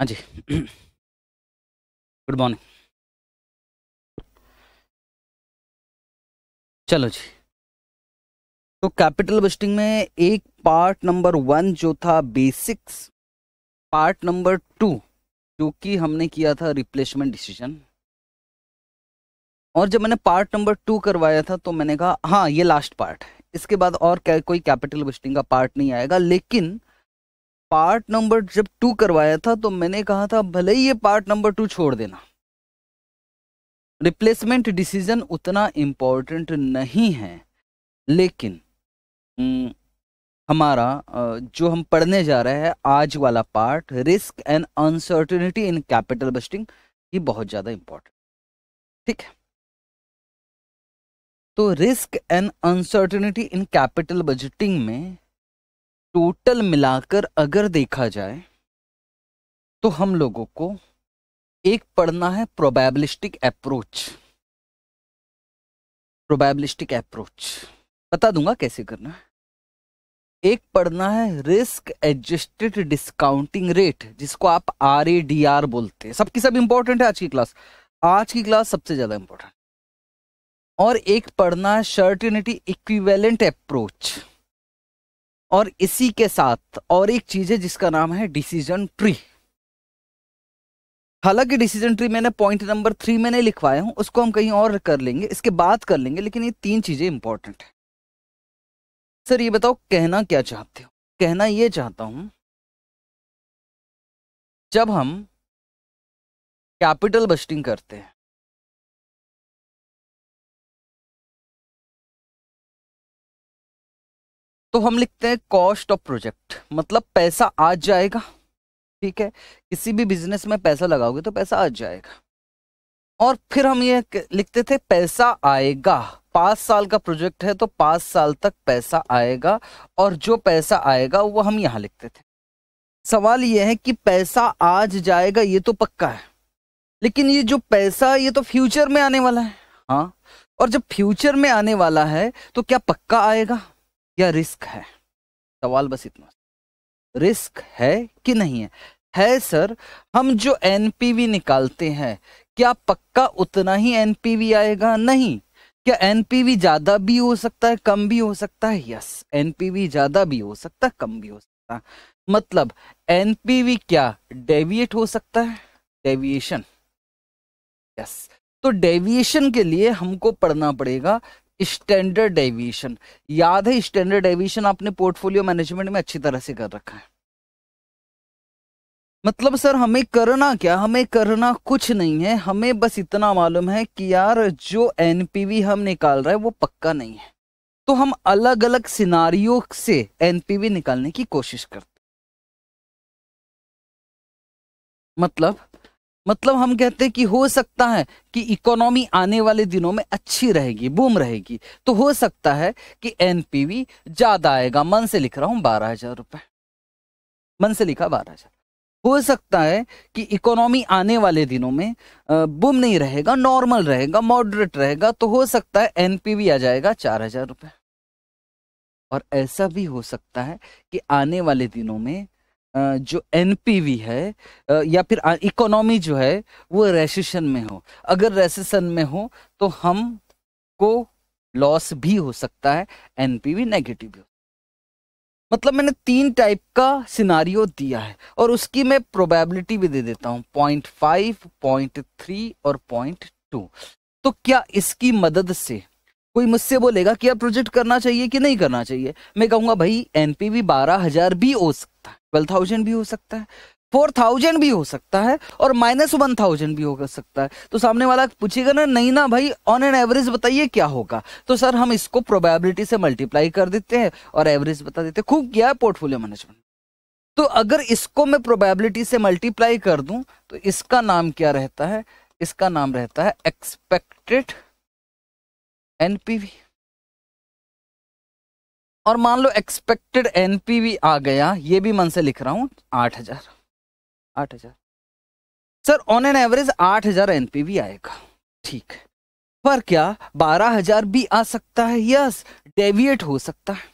हाँ जी good morning चलो जी तो कैपिटल बस्टिंग में एक पार्ट नंबर वन जो था बेसिक्स पार्ट नंबर टू जो कि हमने किया था रिप्लेसमेंट डिसीजन और जब मैंने पार्ट नंबर टू करवाया था तो मैंने कहा हाँ ये लास्ट पार्ट इसके बाद और क्या कोई कैपिटल बस्टिंग का पार्ट नहीं आएगा लेकिन पार्ट नंबर जब टू करवाया था तो मैंने कहा था भले ही ये पार्ट नंबर टू छोड़ देना रिप्लेसमेंट डिसीजन उतना इम्पोर्टेंट नहीं है लेकिन हम्म, हमारा जो हम पढ़ने जा रहे हैं आज वाला part risk and uncertainty in capital budgeting ये बहुत ज़्यादा इम्पोर्टेंट ठीक है तो risk and uncertainty in capital budgeting में टोटल मिलाकर अगर देखा जाए तो हम लोगों को एक पढ़ना है प्रोबेबलिस्टिक अप्रोच प्रोबेबलिस्टिक अप्रोच बता दूंगा कैसे करना है एक पढ़ना है रिस्क एडजस्टेड डिस्काउंटिंग रेट जिसको आप आर ए डी आर बोलते हैं सबकी सब इंपॉर्टेंट है आज की क्लास आज की क्लास सबसे ज्यादा इंपॉर्टेंट और एक पढ़ना है शर्टिनिटी इक्विवेलेंट अप्रोच और इसी के साथ और एक चीज है जिसका नाम है डिसीजन ट्री हालांकि डिसीजन ट्री मैंने पॉइंट नंबर थ्री में नहीं लिखवाया हूं उसको हम कहीं और कर लेंगे इसके बाद कर लेंगे लेकिन ये तीन चीजें इंपॉर्टेंट है सर ये बताओ कहना क्या चाहते हो कहना ये चाहता हूं जब हम कैपिटल बस्टिंग करते हैं तो हम लिखते हैं कॉस्ट ऑफ प्रोजेक्ट मतलब पैसा आज जाएगा ठीक है किसी भी बिजनेस में पैसा लगाओगे तो पैसा आज जाएगा और फिर हम ये लिखते थे पैसा आएगा पाँच साल का प्रोजेक्ट है तो पाँच साल तक पैसा आएगा और जो पैसा आएगा वो हम यहाँ लिखते थे सवाल ये है कि पैसा आज जाएगा ये तो पक्का है लेकिन ये जो पैसा ये तो फ्यूचर में आने वाला है हाँ और जब फ्यूचर में आने वाला है तो क्या पक्का आएगा या रिस्क है सवाल बस इतना रिस्क है कि नहीं है है सर हम जो एनपीवी निकालते हैं क्या पक्का उतना ही एनपीवी आएगा नहीं क्या एनपीवी ज्यादा भी हो सकता है कम भी हो सकता है यस एनपीवी ज्यादा भी हो सकता है कम भी हो सकता है मतलब एनपीवी क्या डेविएट हो सकता है डेविएशन यस तो डेविएशन के लिए हमको पढ़ना पड़ेगा स्टैंडर्ड डेविएशन याद है स्टैंडर्ड डेविएशन आपने पोर्टफोलियो मैनेजमेंट में अच्छी तरह से कर रखा है मतलब सर हमें करना क्या हमें करना कुछ नहीं है हमें बस इतना मालूम है कि यार जो एनपीवी हम निकाल रहे हैं वो पक्का नहीं है तो हम अलग अलग सिनारियों से एनपीवी निकालने की कोशिश करते मतलब मतलब हम कहते हैं कि हो सकता है कि इकोनॉमी आने वाले दिनों में अच्छी रहेगी बूम रहेगी तो हो सकता है कि एनपीवी ज्यादा आएगा मन से लिख रहा हूं बारह हजार रुपए मन से लिखा बारह हजार हो सकता है कि इकोनॉमी आने वाले दिनों में बूम नहीं रहेगा नॉर्मल रहेगा मॉडरेट रहेगा तो हो सकता है एनपीवी आ जाएगा चार हजार रुपये और ऐसा भी हो सकता है कि आने वाले दिनों में जो एनपीवी है या फिर इकोनॉमी जो है वो रेसेशन में हो अगर रेसेशन में हो तो हम को लॉस भी हो सकता है एनपीवी नेगेटिव भी हो मतलब मैंने तीन टाइप का सिनारियो दिया है और उसकी मैं प्रोबेबिलिटी भी दे देता हूँ पॉइंट फाइव पॉइंट थ्री और पॉइंट टू तो क्या इसकी मदद से कोई मुझसे बोलेगा कि यार प्रोजेक्ट करना चाहिए कि नहीं करना चाहिए मैं कहूँगा भाई एनपीवी बारह हजार भी हो सकता है ट्वेल्व थाउजेंड भी हो सकता है फोर थाउजेंड भी हो सकता है और माइनस वन थाउजेंड भी हो सकता है तो सामने वाला पूछेगा ना नहीं ना भाई ऑन एन एवरेज बताइए क्या होगा तो सर हम इसको प्रोबेबिलिटी से मल्टीप्लाई कर देते हैं और एवरेज बता देते हैं खूब क्या है पोर्टफोलियो मैनेजमेंट तो अगर इसको मैं प्रोबेबिलिटी से मल्टीप्लाई कर दूं तो इसका नाम क्या रहता है इसका नाम रहता है एक्सपेक्टेड एनपीवी और मान लो एक्सपेक्टेड एनपीवी आ गया ये भी मन से लिख रहा हूं आठ हजार आठ हजार सर ऑन एन एवरेज आठ हजार एनपीवी आएगा ठीक है पर क्या बारह हजार भी आ सकता है यस डेविएट हो सकता है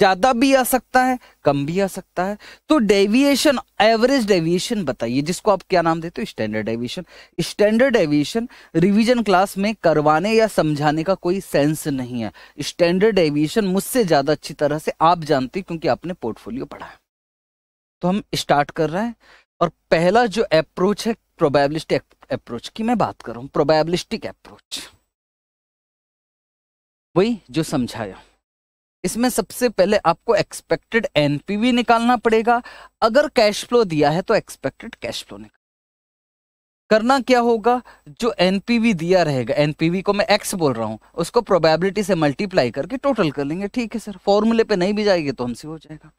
ज्यादा भी आ सकता है कम भी आ सकता है तो डेविएशन एवरेज डेविएशन बताइए जिसको आप क्या नाम देते हो standard deviation standard deviation revision class में करवाने या समझाने का कोई सेंस नहीं है स्टैंडर्ड डेविएशन मुझसे ज्यादा अच्छी तरह से आप जानते क्योंकि आपने पोर्टफोलियो पढ़ा है तो हम स्टार्ट कर रहे हैं और पहला जो अप्रोच है प्रोबेबलिस्टिक अप्रोच की मैं बात कर रहा हूं प्रोबेबलिस्टिक अप्रोच वही जो समझाया इसमें सबसे पहले आपको एक्सपेक्टेड एनपीवी निकालना पड़ेगा अगर कैश फ्लो दिया है तो एक्सपेक्टेड कैश फ्लो निकाल करना क्या होगा जो एनपीवी दिया रहेगा एनपीवी को मैं एक्स बोल रहा हूं उसको प्रोबेबिलिटी से मल्टीप्लाई करके टोटल कर लेंगे ठीक है सर फॉर्मूले पे नहीं भी जाएगी तो हमसे हो जाएगा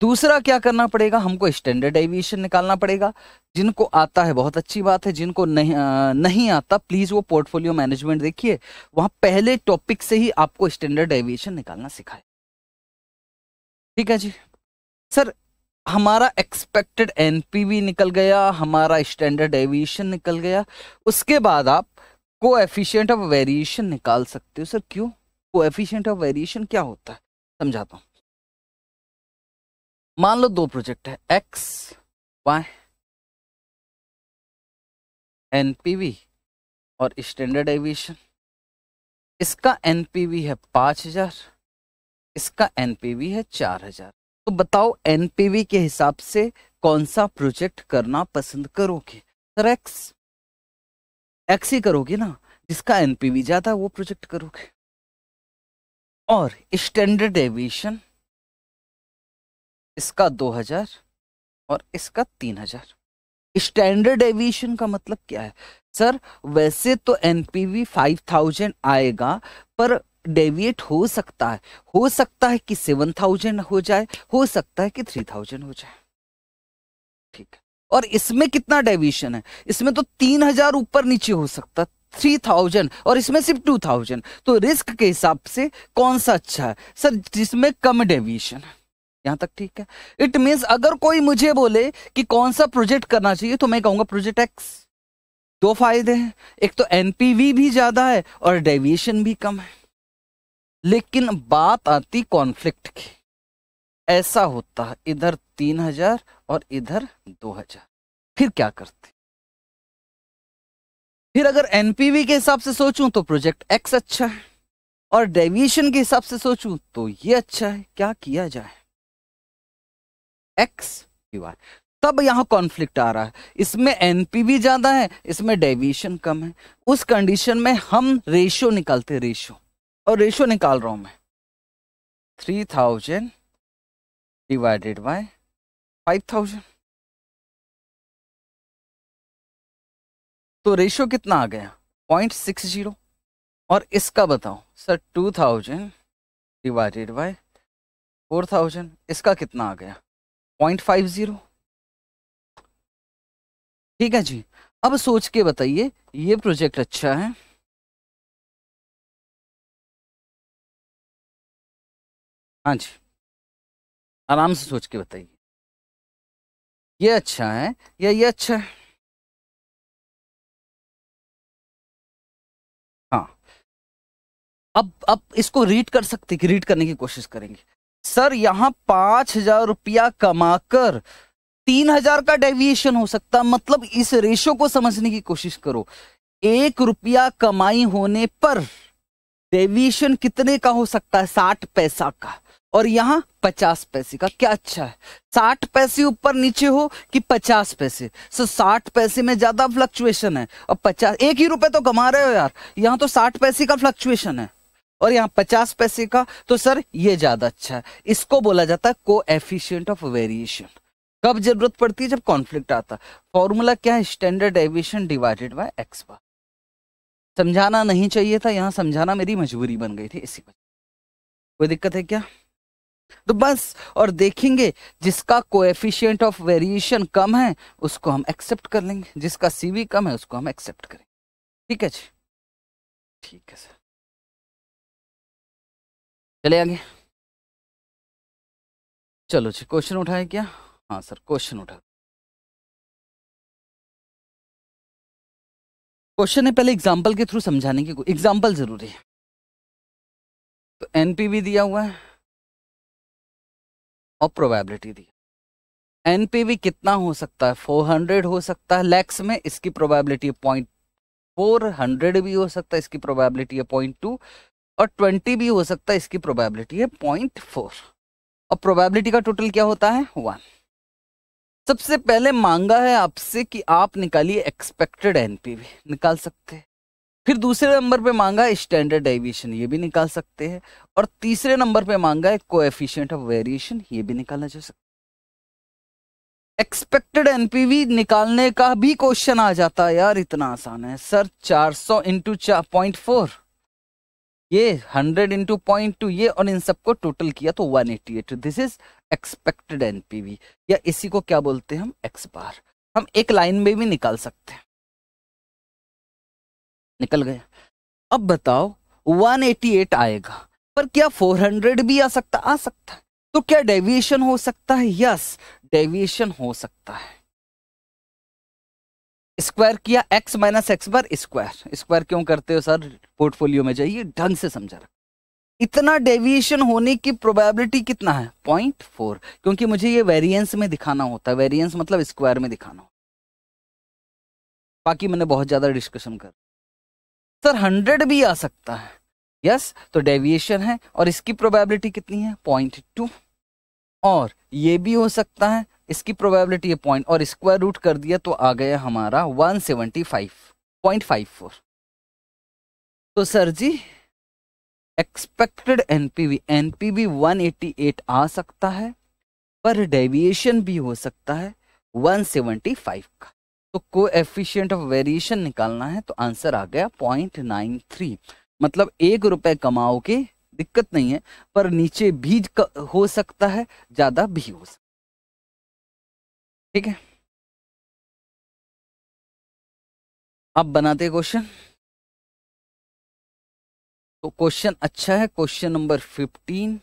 दूसरा क्या करना पड़ेगा हमको स्टैंडर्ड एविएशन निकालना पड़ेगा जिनको आता है बहुत अच्छी बात है जिनको नहीं आ, नहीं आता प्लीज़ वो पोर्टफोलियो मैनेजमेंट देखिए वहाँ पहले टॉपिक से ही आपको स्टैंडर्ड एविएशन निकालना सिखाए ठीक है जी सर हमारा एक्सपेक्टेड एनपीवी निकल गया हमारा स्टैंडर्ड एविएशन निकल गया उसके बाद आप को एफिशियंट ऑफ वेरिएशन निकाल सकते हो सर क्यों को एफिशियंट ऑफ वेरिएशन क्या होता है समझाता हूँ मान लो दो प्रोजेक्ट है एक्स वाई एनपीवी और स्टैंडर्ड एविएशन इसका एनपीवी है पांच हजार इसका एनपीवी है चार हजार तो बताओ एनपीवी के हिसाब से कौन सा प्रोजेक्ट करना पसंद करोगे सर एक्स एक्स ही करोगे ना जिसका एनपीवी ज्यादा वो प्रोजेक्ट करोगे और स्टैंडर्ड एविएशन इसका दो हजार और इसका तीन हजार स्टैंडर्ड एविएशन का मतलब क्या है सर वैसे तो एनपीवी 5000 आएगा पर डेविएट हो सकता है हो सकता है कि 7000 हो जाए हो सकता है कि 3000 हो जाए ठीक है और इसमें कितना डेविएशन है इसमें तो 3000 ऊपर नीचे हो सकता है थ्री थाउजेंड और इसमें सिर्फ टू थाउजेंड तो रिस्क के हिसाब से कौन सा अच्छा है सर जिसमें कम डेविएशन है यहां तक ठीक है इट मीन अगर कोई मुझे बोले कि कौन सा प्रोजेक्ट करना चाहिए तो मैं कहूंगा प्रोजेक्ट एक्स दो फायदे हैं एक तो एनपीवी भी ज़्यादा है और डेविएशन भी कम है लेकिन बात आती कॉन्फ्लिक्ट की ऐसा होता है इधर तीन हजार और इधर दो हजार फिर क्या करते फिर अगर एनपीवी के हिसाब से सोचूं तो प्रोजेक्ट एक्स अच्छा है और डेविएशन के हिसाब से सोचूं तो ये अच्छा है क्या किया जाए एक्स पी वाई तब यहां कॉन्फ्लिक्ट आ रहा है इसमें एनपीवी ज्यादा है इसमें डेविएशन कम है उस कंडीशन में हम रेशियो निकालते रेशियो और रेशियो निकाल रहा हूं मैं three thousand divided by five thousand तो रेशियो कितना आ गया पॉइंट सिक्स जीरो और इसका बताओ sir two thousand divided by four thousand इसका कितना आ गया पॉइंट फाइव जीरो ठीक है जी अब सोच के बताइए ये प्रोजेक्ट अच्छा है हाँ जी आराम से सोच के बताइए ये अच्छा है या ये अच्छा है हाँ अब अब इसको रीड कर सकते कि रीड करने की कोशिश करेंगे सर यहाँ पांच हजार रुपया कमाकर तीन हजार का डेविएशन हो सकता मतलब इस रेशो को समझने की कोशिश करो एक रुपया कमाई होने पर डेविएशन कितने का हो सकता है साठ पैसा का और यहाँ पचास पैसे का क्या अच्छा है साठ पैसे ऊपर नीचे हो कि पचास पैसे सो साठ पैसे में ज्यादा फ्लक्चुएशन है और पचास एक ही रुपए तो कमा रहे हो यार यहाँ तो साठ पैसे का फ्लक्चुएशन है और यहाँ पचास पैसे का तो सर ये ज्यादा अच्छा है इसको बोला जाता है को एफिशियंट ऑफ वेरिएशन कब जरूरत पड़ती है जब कॉन्फ्लिक्ट आता फॉर्मूला क्या है standard deviation divided by X bar समझाना नहीं चाहिए था यहाँ समझाना मेरी मजबूरी बन गई थी इसी वजह कोई दिक्कत है क्या तो बस और देखेंगे जिसका एफिशियंट ऑफ वेरिएशन कम है उसको हम एक्सेप्ट कर लेंगे जिसका सीवी कम है उसको हम एक्सेप्ट करेंगे ठीक है जी ठीक है सर चले आगे चलो जी क्वेश्चन उठाए क्या हाँ सर क्वेश्चन उठा क्वेश्चन है पहले एग्जाम्पल के थ्रू समझाने की एग्जाम्पल जरूरी है तो एनपीवी दिया हुआ है और प्रोबेबिलिटी दी एनपीवी कितना हो सकता है 400 हो सकता है लैक्स में इसकी प्रोबेबिलिटी पॉइंट फोर हंड्रेड भी हो सकता है इसकी प्रोबेबिलिटी है पॉइंट टू और ट्वेंटी भी हो सकता है इसकी प्रोबेबिलिटी है पॉइंट फोर और प्रोबेबिलिटी का टोटल क्या होता है वन सबसे पहले मांगा है आपसे कि आप निकालिए एक्सपेक्टेड एनपीवी निकाल सकते हैं फिर दूसरे नंबर पे मांगा स्टैंडर्ड डेविएशन ये भी निकाल सकते हैं और तीसरे नंबर पे मांगा है कोएफिशिएंट ऑफ वेरिएशन ये भी निकाला जा सकता एक्सपेक्टेड एनपीवी निकालने का भी क्वेश्चन आ जाता है यार इतना आसान है सर 400 सौ इंटू चार पॉइंट फोर ये हंड्रेड इंटू पॉइंट टू ये और इन सबको टोटल किया तो one eighty eight this is expected NPV या इसी को क्या बोलते हैं हम एक्स बार हम एक लाइन में भी निकाल सकते हैं निकल गए अब बताओ 188 आएगा पर क्या 400 भी आ सकता आ सकता है तो क्या डेविएशन हो सकता है यस डेविएशन हो सकता है स्क्वायर किया X minus X bar square square क्यों करते हो सर पोर्टफोलियो में जाइए ढंग से समझा रहा इतना डेविएशन होने की प्रोबेबिलिटी कितना है पॉइंट फोर क्योंकि मुझे ये वेरिएंस में दिखाना होता है वेरिएंस मतलब स्क्वायर में दिखाना होता बाकी मैंने बहुत ज़्यादा डिस्कशन कर सर हंड्रेड भी आ सकता है यस yes, तो डेविएशन है और इसकी प्रोबेबिलिटी कितनी है पॉइंट टू और ये भी हो सकता है इसकी प्रोबेबिलिटी है पॉइंट और स्क्वायर रूट कर दिया तो आ गया हमारा 175.54 तो sir ji expected NPV NPV 188 आ सकता है पर डेविएशन भी हो सकता है 175 का तो को एफिशियंट ऑफ वेरिएशन निकालना है तो आंसर आ गया पॉइंट नाइन थ्री मतलब एक रुपए कमाओगे दिक्कत नहीं है पर नीचे भी हो सकता है ज्यादा भी हो सकता है ठीक है अब बनाते क्वेश्चन तो क्वेश्चन अच्छा है क्वेश्चन नंबर फिफ्टीन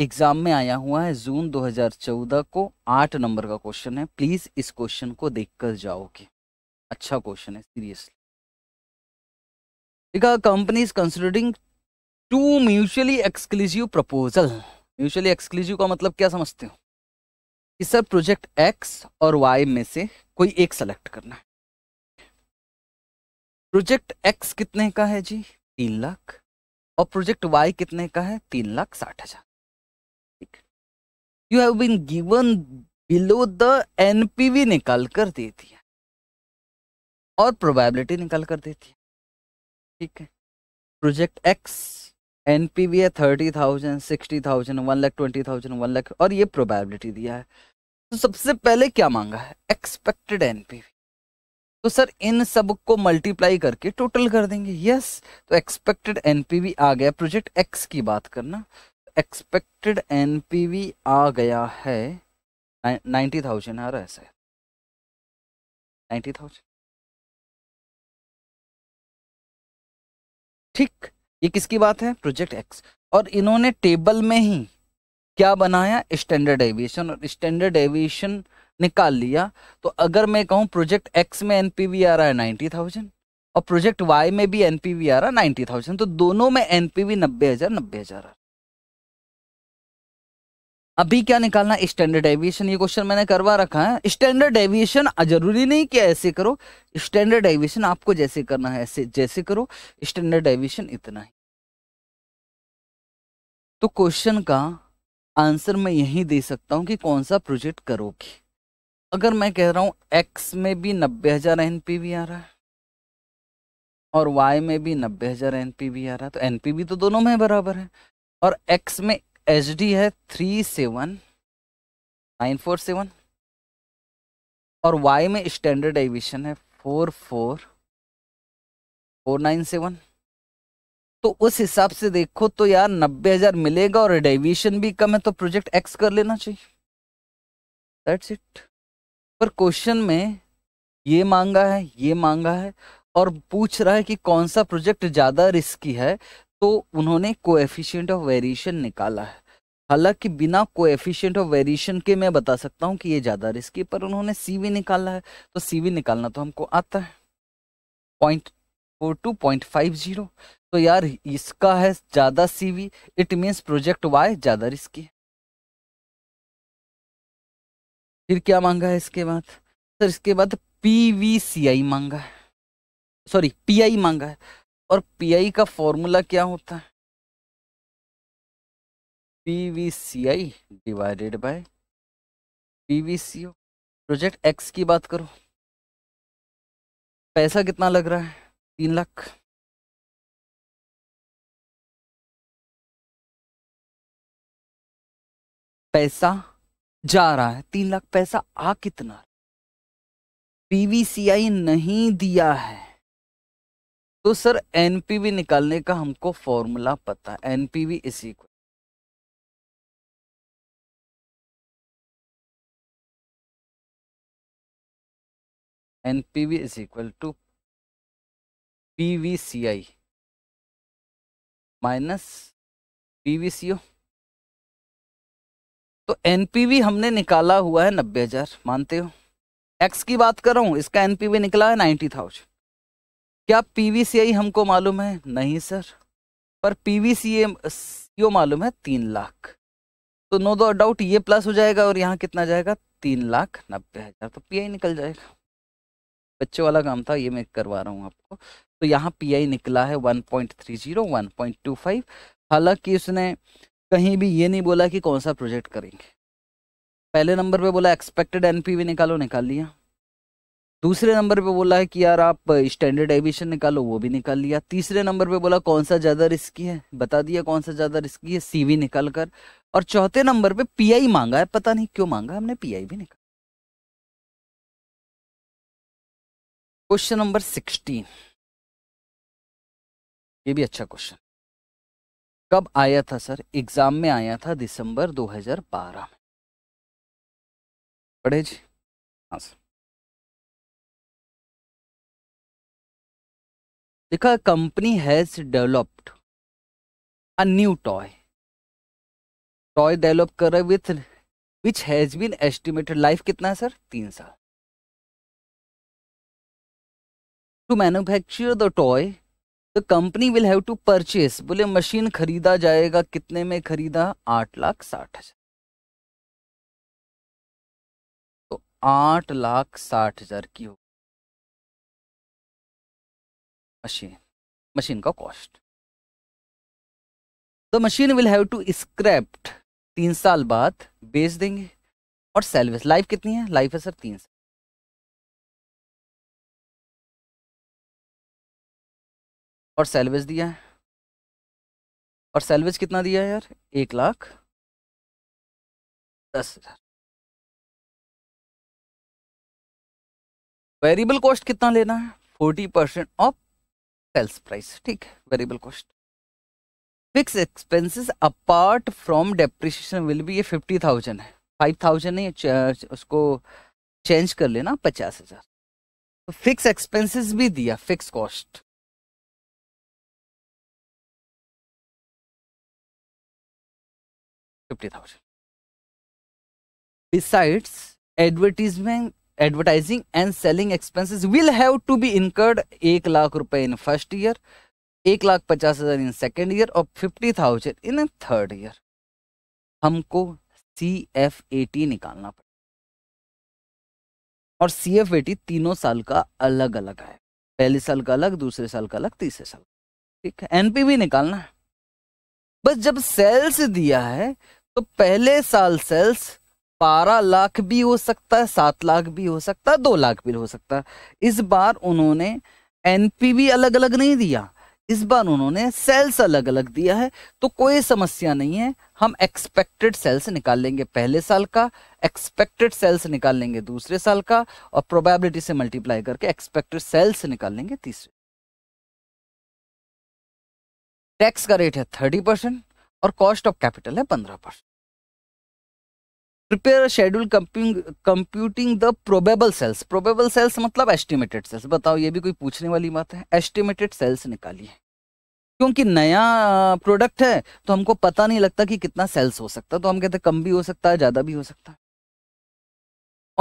एग्जाम में आया हुआ है जून 2014 को आठ नंबर का क्वेश्चन है प्लीज इस क्वेश्चन को देखकर जाओगे अच्छा क्वेश्चन है seriously company is considering two mutually exclusive proposal mutually exclusive का मतलब क्या समझते हो कि सर प्रोजेक्ट एक्स और वाई में से कोई एक सेलेक्ट करना है प्रोजेक्ट एक्स कितने का है जी तीन लाख और प्रोजेक्ट वाई कितने का है तीन लाख साठ हजार ठीक you have been given below the NPV निकाल कर दे दिया और प्रोबेबिलिटी निकाल कर देती है ठीक है project X N P V है thirty thousand sixty thousand one lakh twenty thousand one lakh और ये प्रोबेबिलिटी दिया है तो सबसे पहले क्या मांगा है एक्सपेक्टेड एन पी वी तो सर इन सब को मल्टीप्लाई करके टोटल कर देंगे यस तो एक्सपेक्टेड एनपीवी आ गया प्रोजेक्ट एक्स की बात करना एक्सपेक्टेड एन पी वी आ गया है नाइन्टी थाउजेंड आ रहा है सर नाइन्टी थाउजेंड ठीक ये किसकी बात है प्रोजेक्ट एक्स और इन्होंने टेबल में ही क्या बनाया स्टैंडर्ड एविएशन और स्टैंडर्ड एविएशन निकाल लिया तो अगर मैं कहूँ प्रोजेक्ट एक्स में वी आ रहा है नाइन्टी थाउजेंड और प्रोजेक्ट वाई में भी वी आ रहा है नाइन्टी थाउजेंड तो दोनों में एन पी वी नब्बे हजार नब्बे हजार अभी क्या निकालना स्टैंडर्ड डेविएशन ये क्वेश्चन मैंने करवा रखा है स्टैंडर्ड डेविएशन जरूरी नहीं कि ऐसे करो स्टैंडर्ड डेविएशन आपको जैसे करना है ऐसे जैसे करो स्टैंडर्ड डेविएशन इतना ही तो क्वेश्चन का आंसर मैं यही दे सकता हूं कि कौन सा प्रोजेक्ट करोगे अगर मैं कह रहा हूं एक्स में भी नब्बे हजार एन आ रहा है और वाई में भी नब्बे हजार एन आ रहा है तो भी तो दोनों में बराबर है और एक्स में एच डी है three seven nine four seven और वाई में स्टैंडर्ड एविशन है four four four nine seven तो उस हिसाब से देखो तो यार नब्बे हजार मिलेगा और डेविएशन भी कम है तो प्रोजेक्ट एक्स कर लेना चाहिए दैट्स इट पर क्वेश्चन में ये मांगा है ये मांगा है और पूछ रहा है कि कौन सा प्रोजेक्ट ज़्यादा रिस्की है तो उन्होंने कोएफिशिएंट ऑफ वेरिएशन निकाला है हालांकि बिना कोएफिशिएंट ऑफ वेरिएशन के मैं बता सकता हूं कि ये ज़्यादा रिस्की पर उन्होंने सीवी निकाला है तो सीवी निकालना तो हमको आता है point four two point five zero तो यार इसका है ज़्यादा CV it means project Y ज़्यादा रिस्की है फिर क्या मांगा है इसके बाद सर इसके बाद पी वी सी आई मांगा है सॉरी पी आई मांगा है और पीआई का फॉर्मूला क्या होता है PVCI divided by PVCO project X की बात करो पैसा कितना लग रहा है तीन लाख पैसा जा रहा है तीन लाख पैसा आ कितना पीवीसीआई नहीं दिया है तो सर एनपीवी निकालने का हमको फॉर्मूला पता है NPV is equal NPV is equal to PVCI minus PVCO तो एनपीवी हमने निकाला हुआ है नब्बे हजार मानते हो एक्स की बात कर रहा हूं इसका एनपीवी निकला है नाइन्टी थाउजेंड क्या पीवीसीआई हमको मालूम है नहीं सर पर पीवीसीए यो मालूम है तीन लाख तो नो दो डाउट ये प्लस हो जाएगा और यहाँ कितना जाएगा तीन लाख नब्बे हजार तो पीआई निकल जाएगा बच्चों वाला काम था ये मैं करवा रहा हूँ आपको तो यहाँ पीआई निकला है one one point point three zero two five हालांकि उसने कहीं भी ये नहीं बोला कि कौन सा प्रोजेक्ट करेंगे पहले नंबर पे बोला एक्सपेक्टेड एनपीवी निकालो निकाल लिया दूसरे नंबर पे बोला है कि यार आप स्टैंडर्ड एविएशन निकालो वो भी निकाल लिया तीसरे नंबर पे बोला कौन सा ज़्यादा रिस्की है बता दिया कौन सा ज़्यादा रिस्की है सीवी निकाल कर और चौथे नंबर पे पीआई मांगा है पता नहीं क्यों मांगा हमने पीआई भी निकाला क्वेश्चन नंबर सिक्सटीन ये भी अच्छा क्वेश्चन कब आया था सर एग्जाम में आया था दिसंबर हजार में पढ़े जी हाँ सर देखा company has developed a new toy toy develop कर रहे with which has been estimated life कितना है सर तीन साल to manufacture the toy the company will have to purchase बोले मशीन खरीदा जाएगा कितने में खरीदा आठ लाख साठ हजार तो आठ लाख साठ हजार की हो मशीन मशीन का कॉस्ट तो machine will have to scrapped तीन साल बाद बेच देंगे और सर्विस लाइफ कितनी है लाइफ है सर तीन साल और सैलवेज दिया है और सैलवेज कितना दिया है यार एक लाख दस हजार वेरिएबल कॉस्ट कितना लेना है forty percent of sales price ठीक है variable cost fix expenses apart from depreciation will be ये फिफ्टी थाउजेंड है फाइव थाउजेंड है उसको चेंज कर लेना पचास हजार तो फिक्स एक्सपेंसेस भी दिया fix cost fifty thousand besides advertisement advertising and selling expenses will have to be incurred एक लाख रुपए इन फर्स्ट ईयर एक लाख पचास हज़ार इन सेकेंड ईयर और fifty thousand in third year हमको सी एफ ए टी निकालना पड़ेगा और सी एफ ए टी तीनों साल का अलग अलग है पहले साल का अलग दूसरे साल का अलग तीसरे साल ठीक है एनपीवी निकालना है बस जब सेल्स दिया है तो पहले साल सेल्स बारह लाख भी हो सकता है सात लाख भी हो सकता है दो लाख भी हो सकता है इस बार उन्होंने एनपीवी अलग अलग नहीं दिया इस बार उन्होंने सेल्स अलग अलग दिया है तो कोई समस्या नहीं है हम एक्सपेक्टेड सेल्स निकाल लेंगे पहले साल का एक्सपेक्टेड सेल्स निकाल लेंगे दूसरे साल का और प्रोबेबिलिटी से मल्टीप्लाई करके एक्सपेक्टेड सेल्स निकाल लेंगे तीसरे टैक्स का रेट है थर्टी परसेंट और कॉस्ट ऑफ कैपिटल है पंद्रह percent prepare schedule computing the probable sales probable sales मतलब एस्टिमेटेड सेल्स बताओ ये भी कोई पूछने वाली बात है एस्टिमेटेड सेल्स निकालिए क्योंकि नया प्रोडक्ट है तो हमको पता नहीं लगता कि कितना सेल्स हो सकता तो हम कहते हैं कम भी हो सकता है ज़्यादा भी हो सकता है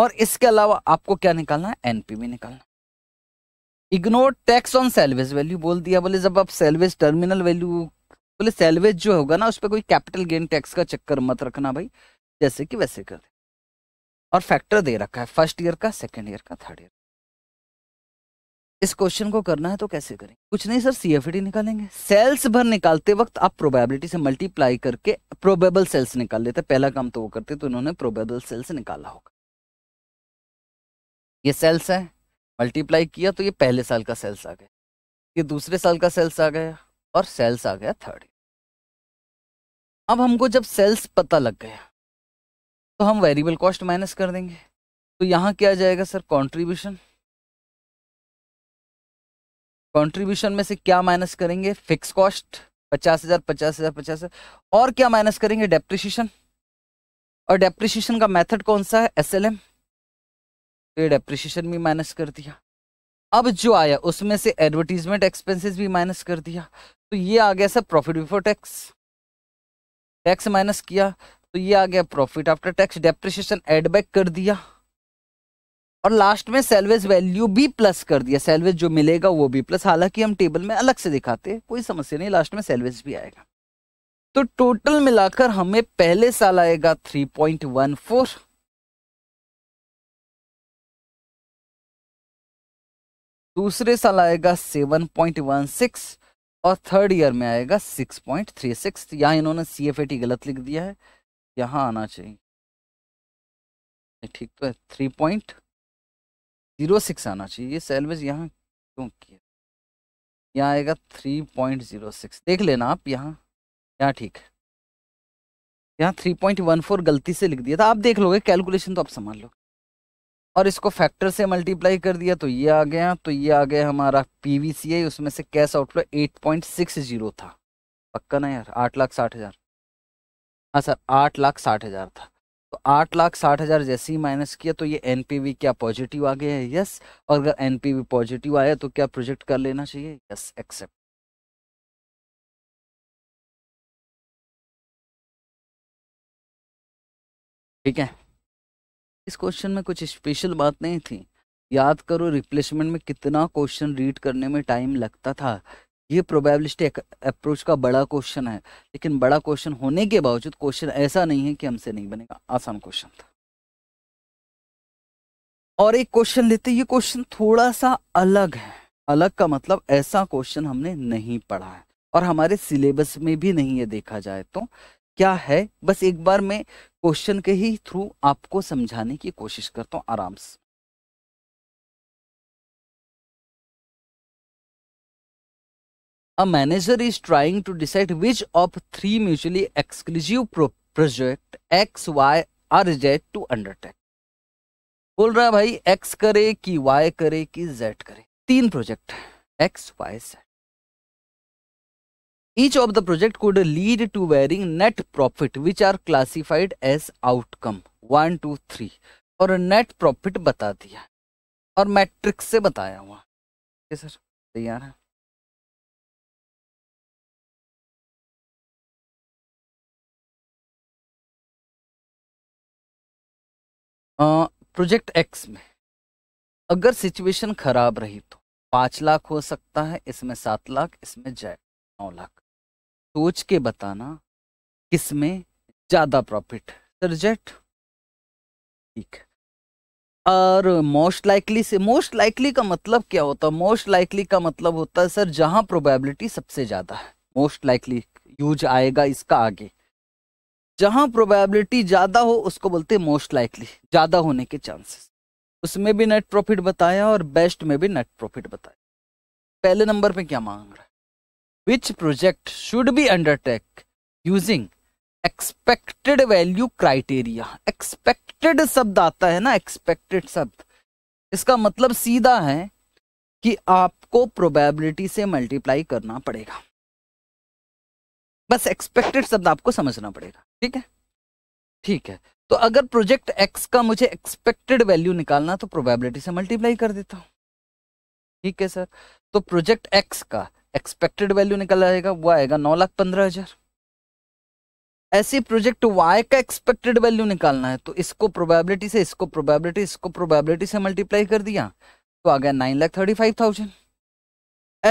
और इसके अलावा आपको क्या निकालना है एनपीवी निकालना ignore tax on salvage value बोल दिया बोले जब आप सेलवेज टर्मिनल वैल्यू बोले सेलवेज जो होगा ना उस पर कोई कैपिटल गेन टैक्स का चक्कर मत रखना भाई जैसे कि वैसे कर और फैक्टर दे रखा है फर्स्ट ईयर का सेकेंड ईयर का थर्ड ईयर इस क्वेश्चन को करना है तो कैसे करें कुछ नहीं सर सीएफडी निकालेंगे सेल्स भर निकालते वक्त आप प्रोबेबिलिटी से मल्टीप्लाई करके प्रोबेबल सेल्स निकाल लेते पहला काम तो वो करते तो उन्होंने प्रोबेबल सेल्स निकाला होगा ये सेल्स है मल्टीप्लाई किया तो ये पहले साल का सेल्स आ गया ये दूसरे साल का सेल्स आ गया और सेल्स आ गया थर्ड अब हमको जब सेल्स पता लग गया तो हम वेरिएबल कॉस्ट माइनस कर देंगे तो यहाँ क्या जाएगा सर कंट्रीब्यूशन कंट्रीब्यूशन में से क्या माइनस करेंगे फिक्स कॉस्ट पचास हजार पचास हजार पचास हजार और क्या माइनस करेंगे डेप्रिशिएशन और डेप्रिशिएशन का मेथड कौन सा है एस एल एम तो ये भी माइनस कर दिया अब जो आया उसमें से एडवर्टीजमेंट एक्सपेंसेस भी माइनस कर दिया तो ये आ गया sir profit before tax tax minus किया तो ये आ गया profit after tax depreciation add back कर दिया और लास्ट में सेल्वेज वैल्यू भी प्लस कर दिया सेल्वेज जो मिलेगा वो भी प्लस हालांकि हम टेबल में अलग से दिखाते कोई समस्या नहीं लास्ट में सेल्वेज भी आएगा तो टोटल मिलाकर हमें पहले साल आएगा थ्री पॉइंट वन फोर दूसरे साल आएगा सेवन पॉइंट वन सिक्स और थर्ड ईयर में आएगा सिक्स पॉइंट थ्री सिक्स यहां इन्होंने सी एफ ए टी गलत लिख दिया है यहाँ आना चाहिए ठीक तो है थ्री पॉइंट जीरो सिक्स आना चाहिए ये सेलवेज यहाँ क्यों किया यहाँ आएगा थ्री पॉइंट जीरो सिक्स देख लेना आप यहाँ यहाँ ठीक है यहाँ थ्री पॉइंट वन फोर गलती से लिख दिया था आप देख लोगे कैलकुलेशन तो आप समझ लो और इसको फैक्टर से मल्टीप्लाई कर दिया तो ये आ गया तो ये आ गया हमारा पी उसमें से cash outflow eight point six zero था पक्का ना यार आठ लाख साठ हज़ार हाँ सर आठ लाख साठ हज़ार था तो आठ लाख साठ हज़ार जैसे ही माइनस किया तो ये एनपीवी क्या पॉजिटिव आ गया है यस और अगर एनपीवी पॉजिटिव आया तो क्या प्रोजेक्ट कर लेना चाहिए यस एक्सेप्ट ठीक है इस क्वेश्चन में कुछ स्पेशल बात नहीं थी याद करो रिप्लेसमेंट में कितना क्वेश्चन रीड करने में टाइम लगता था ये प्रोबेबिलिटी अप्रोच का बड़ा क्वेश्चन है लेकिन बड़ा क्वेश्चन होने के बावजूद क्वेश्चन ऐसा नहीं है कि हमसे नहीं बनेगा आसान क्वेश्चन था और एक क्वेश्चन लेते ये क्वेश्चन थोड़ा सा अलग है अलग का मतलब ऐसा क्वेश्चन हमने नहीं पढ़ा है और हमारे सिलेबस में भी नहीं है देखा जाए तो क्या है बस एक बार मैं क्वेश्चन के ही थ्रू आपको समझाने की कोशिश करता हूँ आराम से a manager is trying to decide which of three mutually exclusive pro- project X, Y or Z to undertake. बोल रहा है भाई X करे कि Y करे कि Z करे तीन project X, Y, Z. Each of the project could lead to varying net profit which are classified as outcome one two three और net profit बता दिया और मैट्रिक्स से बताया हुआ ठीक है सर तैयार है प्रोजेक्ट एक्स में अगर सिचुएशन खराब रही तो पाँच लाख हो सकता है इसमें सात लाख इसमें जाए नौ लाख सोच के बताना किसमें ज़्यादा प्रॉफिट सर जेट ठीक है और मोस्ट लाइकली से मोस्ट लाइकली का मतलब क्या होता है मोस्ट लाइकली का मतलब होता है सर जहाँ प्रोबेबिलिटी सबसे ज़्यादा है मोस्ट लाइकली यूज आएगा इसका आगे जहां प्रोबेबिलिटी ज्यादा हो उसको बोलते हैं मोस्ट लाइकली ज्यादा होने के चांसेस उसमें भी नेट प्रॉफिट बताया और बेस्ट में भी नेट प्रॉफिट बताया पहले नंबर पे क्या मांग रहा है which project should be undertake using expected value criteria expected शब्द आता है ना एक्सपेक्टेड शब्द इसका मतलब सीधा है कि आपको प्रोबेबिलिटी से मल्टीप्लाई करना पड़ेगा बस एक्सपेक्टेड शब्द आपको समझना पड़ेगा ठीक है ठीक है तो अगर प्रोजेक्ट एक्स का मुझे एक्सपेक्टेड वैल्यू निकालना तो प्रोबेबिलिटी से मल्टीप्लाई कर देता हूँ ठीक है सर तो प्रोजेक्ट एक्स का एक्सपेक्टेड वैल्यू निकल आएगा वो आएगा नौ लाख पंद्रह हजार ऐसे प्रोजेक्ट वाई का एक्सपेक्टेड वैल्यू निकालना है तो इसको प्रोबेबिलिटी से इसको प्रोबेबिलिटी इसको प्रोबेबिलिटी से मल्टीप्लाई कर दिया तो आ गया nine lakh thirty five thousand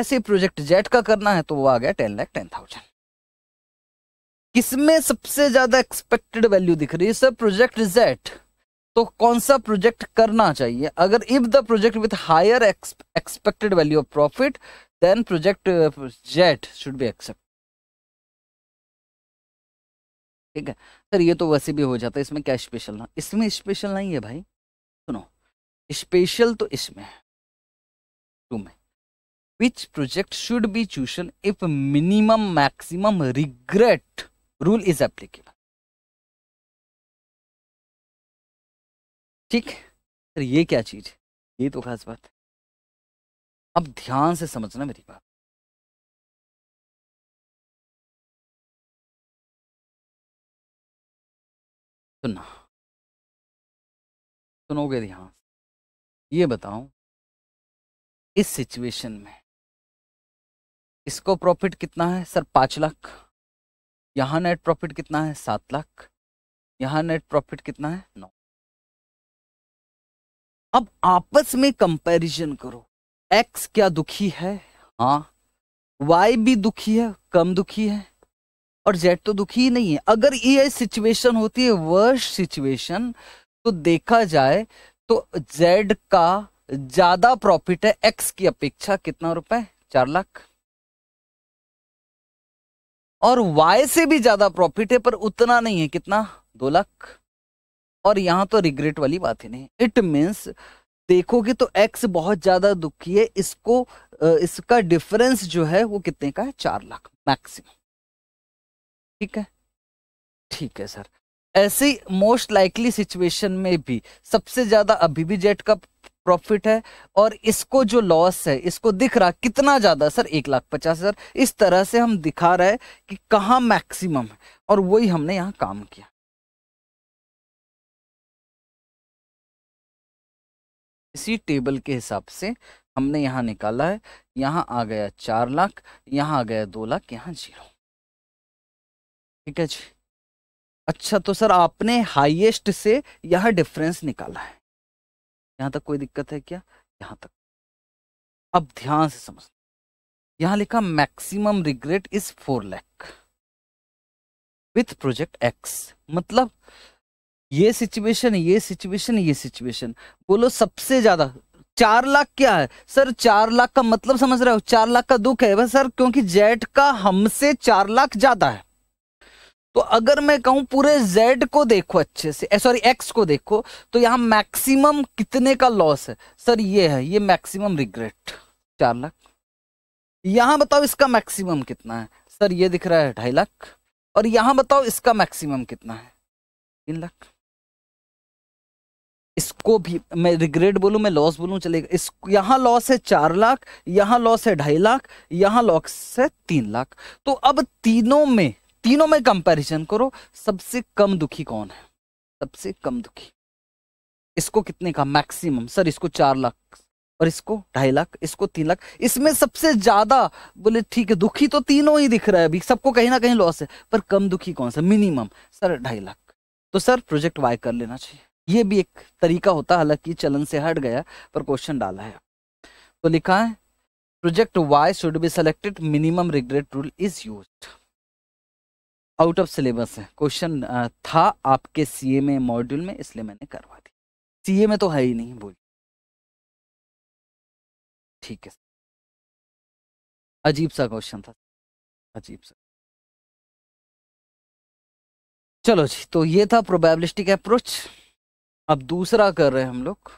ऐसे प्रोजेक्ट जेड का करना है तो वो आ गया टेन लाख टेन थाउजेंड किसमें सबसे ज्यादा एक्सपेक्टेड वैल्यू दिख रही है सर प्रोजेक्ट जेट तो कौन सा प्रोजेक्ट करना चाहिए अगर if the project with higher expected value of profit then project Z should be accept ठीक है सर ये तो वैसे भी हो जाता है इसमें क्या स्पेशल ना इसमें स्पेशल नहीं है भाई सुनो स्पेशल तो इसमें है टू में which project should be chosen if minimum maximum regret rule is applicable ठीक सर ये क्या चीज ये तो खास बात अब ध्यान से समझना मेरी बात सुनना सुनोगे ध्यान ये बताओ इस सिचुएशन में इसको प्रॉफिट कितना है सर पांच लाख यहाँ नेट प्रॉफिट कितना है सात लाख यहाँ नेट प्रॉफिट कितना है नौ अब आपस में कंपैरिजन करो एक्स क्या दुखी है हाँ वाई भी दुखी है कम दुखी है और जेड तो दुखी ही नहीं है अगर ये सिचुएशन होती है वर्ष सिचुएशन तो देखा जाए तो जेड का ज्यादा प्रॉफिट है एक्स की अपेक्षा कितना रुपए चार लाख और वाई से भी ज्यादा प्रॉफिट है पर उतना नहीं है कितना दो लाख और यहां तो रिग्रेट वाली बात ही नहीं इट मीन्स देखोगे तो एक्स बहुत ज्यादा दुखी है इसको इसका डिफरेंस जो है वो कितने का है चार लाख मैक्सिमम ठीक है ठीक है सर ऐसी मोस्ट लाइकली सिचुएशन में भी सबसे ज्यादा अभी भी जेट का प्रॉफिट है और इसको जो लॉस है इसको दिख रहा कितना ज़्यादा सर एक लाख पचास हज़ार इस तरह से हम दिखा रहे हैं कि कहाँ मैक्सिमम है और वही हमने यहाँ काम किया इसी टेबल के हिसाब से हमने यहाँ निकाला है यहाँ आ गया चार लाख यहाँ आ गया दो लाख यहाँ जीरो ठीक है जी अच्छा तो सर आपने हाईएस्ट से यह डिफरेंस निकाला है यहाँ तक कोई दिक्कत है क्या यहाँ तक अब ध्यान से समझ यहाँ लिखा maximum regret is four lakh with project X मतलब ये सिचुएशन ये सिचुएशन ये सिचुएशन बोलो सबसे ज्यादा चार लाख क्या है सर चार लाख का मतलब समझ रहे हो चार लाख का दुख है सर क्योंकि जेट का हमसे चार लाख ज्यादा है तो अगर मैं कहूं पूरे जेड को देखो अच्छे से सॉरी एक्स को देखो तो यहां मैक्सिमम कितने का लॉस है सर ये है ये मैक्सिमम रिग्रेट चार लाख यहां बताओ इसका मैक्सिमम कितना है सर ये दिख रहा है ढाई लाख और यहां बताओ इसका मैक्सिमम कितना है तीन लाख इसको भी मैं रिग्रेट बोलू मैं लॉस बोलू चलेगा इस यहां लॉस है चार लाख यहां लॉस है ढाई लाख यहां लॉस है तीन लाख तो अब तीनों में तीनों में कंपैरिजन करो सबसे कम दुखी कौन है सबसे कम दुखी इसको कितने का मैक्सिमम सर इसको चार लाख और इसको ढाई लाख इसको तीन लाख इसमें सबसे ज्यादा बोले ठीक है दुखी तो तीनों ही दिख रहा है अभी सबको कहीं ना कहीं लॉस है पर कम दुखी कौन सा मिनिमम सर ढाई लाख तो सर प्रोजेक्ट वाई कर लेना चाहिए ये भी एक तरीका होता है हालांकि चलन से हट गया पर क्वेश्चन डाला है तो लिखा है project Y should be selected minimum regret rule is used out of syllabus है क्वेश्चन था आपके ए में मॉड्यूल में इसलिए मैंने करवा दी ए में तो है ही नहीं बोल ठीक है अजीब सा क्वेश्चन था अजीब सा चलो जी तो ये था प्रोबेबलिस्टिक अप्रोच अब दूसरा कर रहे हैं हम लोग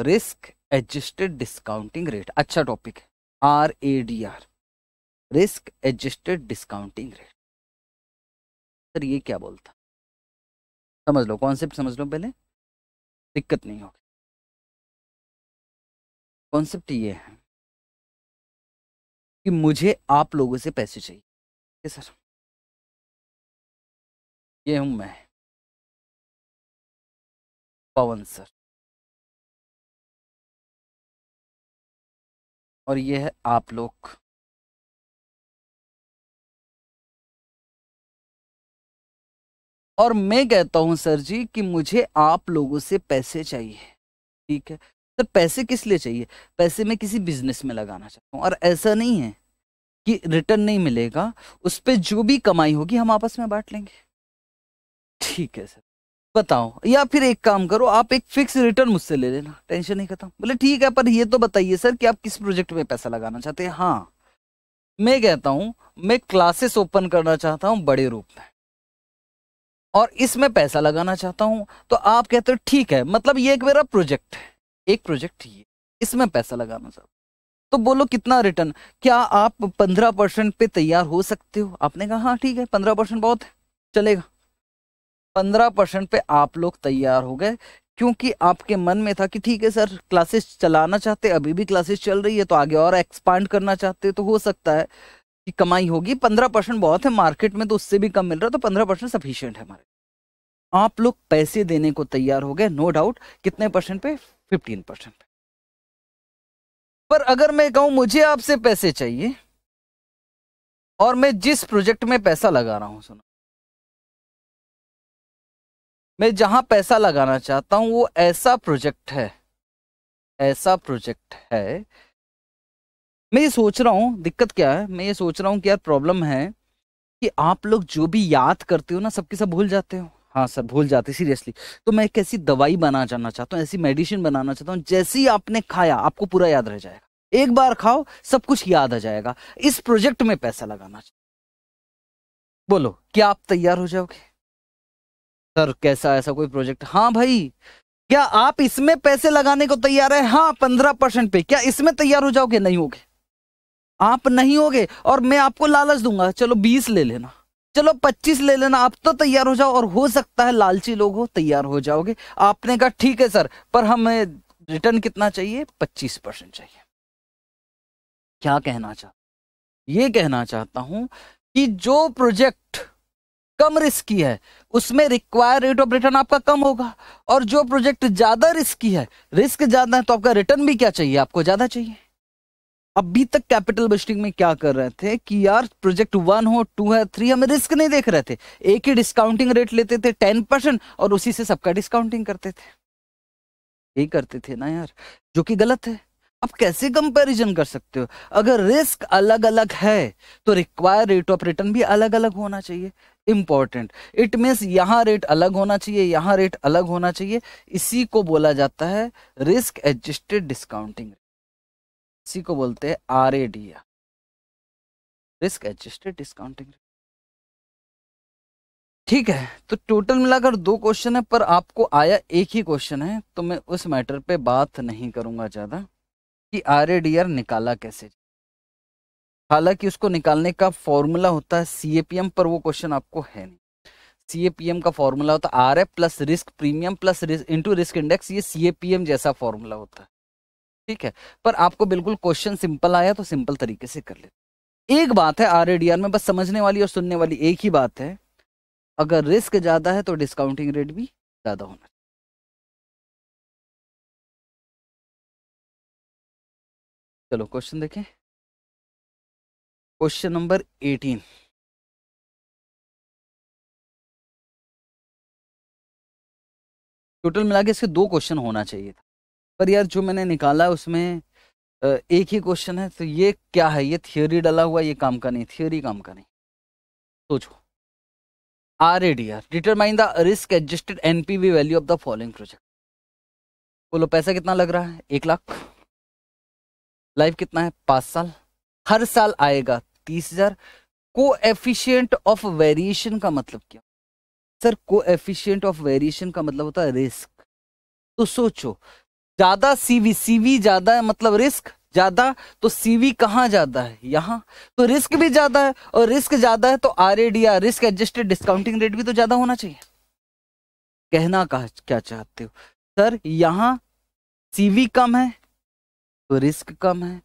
रिस्क एडजस्टेड डिस्काउंटिंग रेट अच्छा टॉपिक है R A D R risk adjusted discounting rate sir ये क्या बोलता समझ लो कॉन्सेप्ट समझ लो पहले दिक्कत नहीं होगी कॉन्सेप्ट ये है कि मुझे आप लोगों से पैसे चाहिए ठीक सर ये हूं मैं पवन सर और ये है आप लोग और मैं कहता हूँ सर जी कि मुझे आप लोगों से पैसे चाहिए ठीक है सर पैसे किस लिए चाहिए पैसे मैं किसी बिजनेस में लगाना चाहता हूँ और ऐसा नहीं है कि रिटर्न नहीं मिलेगा उस पर जो भी कमाई होगी हम आपस में बांट लेंगे ठीक है सर बताओ या फिर एक काम करो आप एक फिक्स रिटर्न मुझसे ले लेना टेंशन नहीं खत्म बोले ठीक है पर ये तो बताइए सर कि आप किस प्रोजेक्ट में पैसा लगाना चाहते हैं हाँ मैं कहता हूँ मैं क्लासेस ओपन करना चाहता हूँ बड़े रूप में और इसमें पैसा लगाना चाहता हूँ तो आप कहते हो ठीक है मतलब ये एक मेरा प्रोजेक्ट है एक प्रोजेक्ट ये इसमें पैसा लगाना चाहता तो बोलो कितना रिटर्न क्या आप पंद्रह परसेंट पे तैयार हो सकते हो आपने कहा हाँ ठीक है पंद्रह परसेंट बहुत है चलेगा पंद्रह परसेंट पे आप लोग तैयार हो गए क्योंकि आपके मन में था कि ठीक है सर क्लासेस चलाना चाहते अभी भी क्लासेस चल रही है तो आगे और एक्सपांड करना चाहते तो हो सकता है की कमाई होगी पंद्रह परसेंट बहुत है मार्केट में तो उससे भी कम मिल रहा तो पंद्रह परसेंट सफिशियंट है हमारे आप लोग पैसे देने को तैयार हो गए नो डाउट कितने परसेंट पे फिफ्टीन परसेंट पर अगर मैं कहूं मुझे आपसे पैसे चाहिए और मैं जिस प्रोजेक्ट में पैसा लगा रहा हूं सुनो मैं जहां पैसा लगाना चाहता हूं वो ऐसा प्रोजेक्ट है ऐसा प्रोजेक्ट है मैं ये सोच रहा हूँ दिक्कत क्या है मैं ये सोच रहा हूँ कि यार प्रॉब्लम है कि आप लोग जो भी याद करते हो ना सबके सब भूल जाते हो हाँ सर भूल जाते सीरियसली तो मैं एक ऐसी दवाई बना जाना चाहता हूँ ऐसी मेडिसिन बनाना चाहता हूँ जैसे ही आपने खाया आपको पूरा याद रह जाएगा एक बार खाओ सब कुछ याद आ जाएगा इस प्रोजेक्ट में पैसा लगाना चाहिए बोलो क्या आप तैयार हो जाओगे सर कैसा ऐसा कोई प्रोजेक्ट हाँ भाई क्या आप इसमें पैसे लगाने को तैयार है हाँ पंद्रह परसेंट पे क्या इसमें तैयार हो जाओगे नहीं होगे आप नहीं होगे और मैं आपको लालच दूंगा चलो बीस ले लेना चलो पच्चीस ले लेना आप तो तैयार हो जाओ और हो सकता है लालची लोग हो तैयार हो जाओगे आपने कहा ठीक है सर पर हमें रिटर्न कितना चाहिए पच्चीस परसेंट चाहिए क्या कहना चाहता ये कहना चाहता हूं कि जो प्रोजेक्ट कम रिस्की है उसमें रिक्वायर रेट ऑफ रिटर्न आपका कम होगा और जो प्रोजेक्ट ज्यादा रिस्की है रिस्क ज्यादा है तो आपका रिटर्न भी क्या चाहिए आपको ज्यादा चाहिए अभी तक कैपिटल बस्टिंग में क्या कर रहे थे कि यार प्रोजेक्ट वन हो टू है थ्री हमें रिस्क नहीं देख रहे थे एक ही डिस्काउंटिंग रेट लेते थे टेन परसेंट और उसी से सबका डिस्काउंटिंग करते थे यही करते थे ना यार जो कि गलत है आप कैसे कंपैरिजन कर सकते हो अगर रिस्क अलग अलग है तो रिक्वायर रेट ऑफ रिटर्न भी अलग अलग होना चाहिए इंपॉर्टेंट इट मीन्स यहाँ रेट अलग होना चाहिए यहाँ रेट अलग होना चाहिए इसी को बोला जाता है रिस्क एडजस्टेड डिस्काउंटिंग इसी को बोलते हैं R A D risk adjusted discounting ठीक है तो टोटल मिलाकर दो क्वेश्चन है पर आपको आया एक ही क्वेश्चन है तो मैं उस मैटर पे बात नहीं करूंगा ज़्यादा कि आर ए डी आर निकाला कैसे हालांकि उसको निकालने का फॉर्मूला होता है सी ए पी एम पर वो क्वेश्चन आपको है नहीं सी ए पी एम का फॉर्मूला होता है R F plus risk premium plus risk into risk index ये सी ए पी एम जैसा फॉर्मूला होता है ठीक है पर आपको बिल्कुल क्वेश्चन सिंपल आया तो सिंपल तरीके से कर ले एक बात है आर में बस समझने वाली और सुनने वाली एक ही बात है अगर रिस्क ज्यादा है तो डिस्काउंटिंग रेट भी ज्यादा होना चाहिए चलो क्वेश्चन देखें क्वेश्चन नंबर एटीन टोटल मिला के इसके दो क्वेश्चन होना चाहिए था पर यार जो मैंने निकाला उसमें एक ही क्वेश्चन है तो ये क्या है ये थियोरी डाला हुआ ये काम का नहीं थियोरी काम का नहीं सोचो R A D R determine the risk adjusted NPV value of the following project बोलो पैसा कितना लग रहा है एक लाख लाइफ कितना है पाँच साल हर साल आएगा तीस हजार को एफिशियंट ऑफ वेरिएशन का मतलब क्या सर को एफिशियंट ऑफ वेरिएशन का मतलब होता है रिस्क तो सोचो ज्यादा सीवी सीवी ज्यादा है मतलब रिस्क ज्यादा तो सीवी कहाँ ज्यादा है यहाँ तो रिस्क भी ज्यादा है और रिस्क ज्यादा है तो R risk adjusted discounting rate भी तो ज्यादा होना चाहिए कहना कहा क्या चाहते हो सर यहाँ सीवी कम है तो रिस्क कम है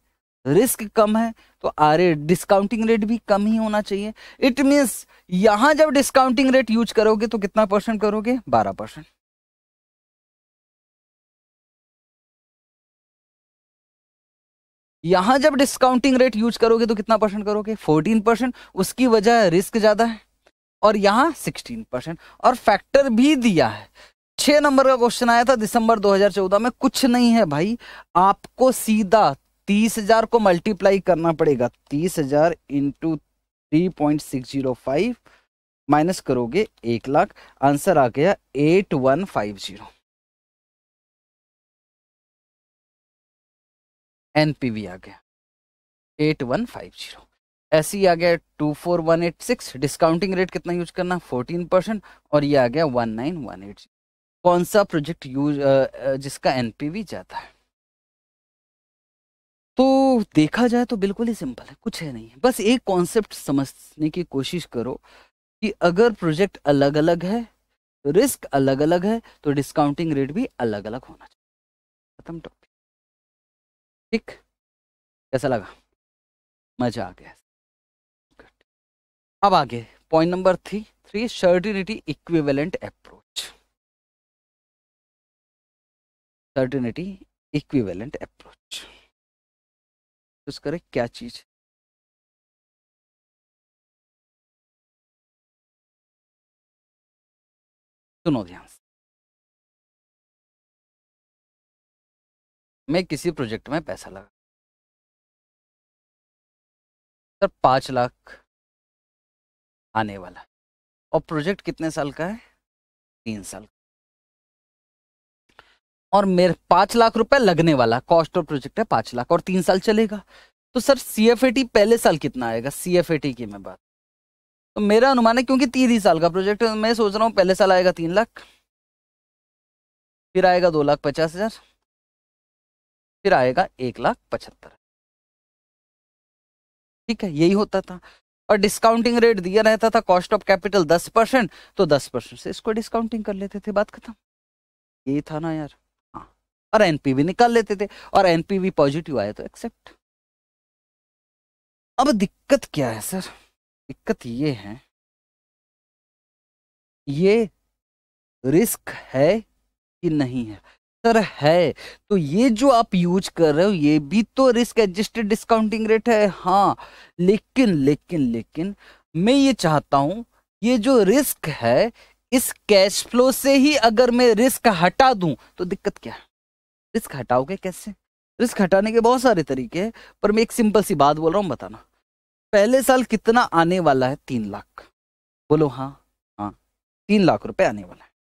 रिस्क कम है तो आर डिस्काउंटिंग रेट भी कम ही होना चाहिए इट मीन्स यहां जब डिस्काउंटिंग रेट यूज करोगे तो कितना परसेंट करोगे बारह परसेंट यहां जब डिस्काउंटिंग रेट यूज करोगे तो कितना परसेंट करोगे 14 परसेंट उसकी वजह रिस्क ज्यादा है और यहाँ 16 परसेंट और फैक्टर भी दिया है छह नंबर का क्वेश्चन आया था दिसंबर 2014 में कुछ नहीं है भाई आपको सीधा तीस हजार को मल्टीप्लाई करना पड़ेगा तीस हजार into three point six zero five minus करोगे एक लाख आंसर आ गया एट वन फाइव जीरो वी आ गया एट वन फाइव जीरो ऐसे आ गया two four one eight six discounting rate कितना यूज करना फोर्टीन परसेंट और ये आ गया वन नाइन वन एट कौन सा प्रोजेक्ट यूज जिसका वी जाता है तो देखा जाए तो बिल्कुल ही सिंपल है कुछ है नहीं है बस एक कॉन्सेप्ट समझने की कोशिश करो कि अगर प्रोजेक्ट अलग अलग है रिस्क अलग अलग है तो डिस्काउंटिंग रेट भी अलग अलग होना चाहिए खत्म टॉप ठीक कैसा लगा मजा आ गया अब आगे point number three three certainty equivalent approach certainty equivalent approach choose करें क्या चीज सुनो ध्यान से मैं किसी प्रोजेक्ट में पैसा लगा सर पाँच लाख आने वाला और प्रोजेक्ट कितने साल का है तीन साल का और मेरे पाँच लाख रुपए लगने वाला कॉस्ट ऑफ प्रोजेक्ट है पाँच लाख और तीन साल चलेगा तो sir C F A T पहले साल कितना आएगा सी एफ ए टी की मैं बात तो मेरा अनुमान है क्योंकि तीन ही साल का प्रोजेक्ट है मैं सोच रहा हूँ पहले साल आएगा तीन लाख फिर आएगा दो लाख पचास हजार फिर आएगा एक लाख पचहत्तर ठीक है यही होता था और डिस्काउंटिंग रेट दिया रहता था कॉस्ट ऑफ कैपिटल दस परसेंट तो दस परसेंट से इसको डिस्काउंटिंग कर लेते थे बात खत्म यही था ना यार हाँ और एनपीवी निकाल लेते थे और एनपीवी पॉजिटिव आया तो एक्सेप्ट अब दिक्कत क्या है सर दिक्कत ये है ये रिस्क है कि नहीं है बेहतर है तो ये जो आप यूज कर रहे हो ये भी तो रिस्क एडजस्टेड डिस्काउंटिंग रेट है हाँ लेकिन लेकिन लेकिन मैं ये चाहता हूं ये जो रिस्क है इस कैश फ्लो से ही अगर मैं रिस्क हटा दूं तो दिक्कत क्या है रिस्क हटाओगे कैसे रिस्क हटाने के बहुत सारे तरीके हैं पर मैं एक सिंपल सी बात बोल रहा हूँ बताना पहले साल कितना आने वाला है तीन लाख बोलो हाँ हाँ तीन लाख रुपए आने वाला है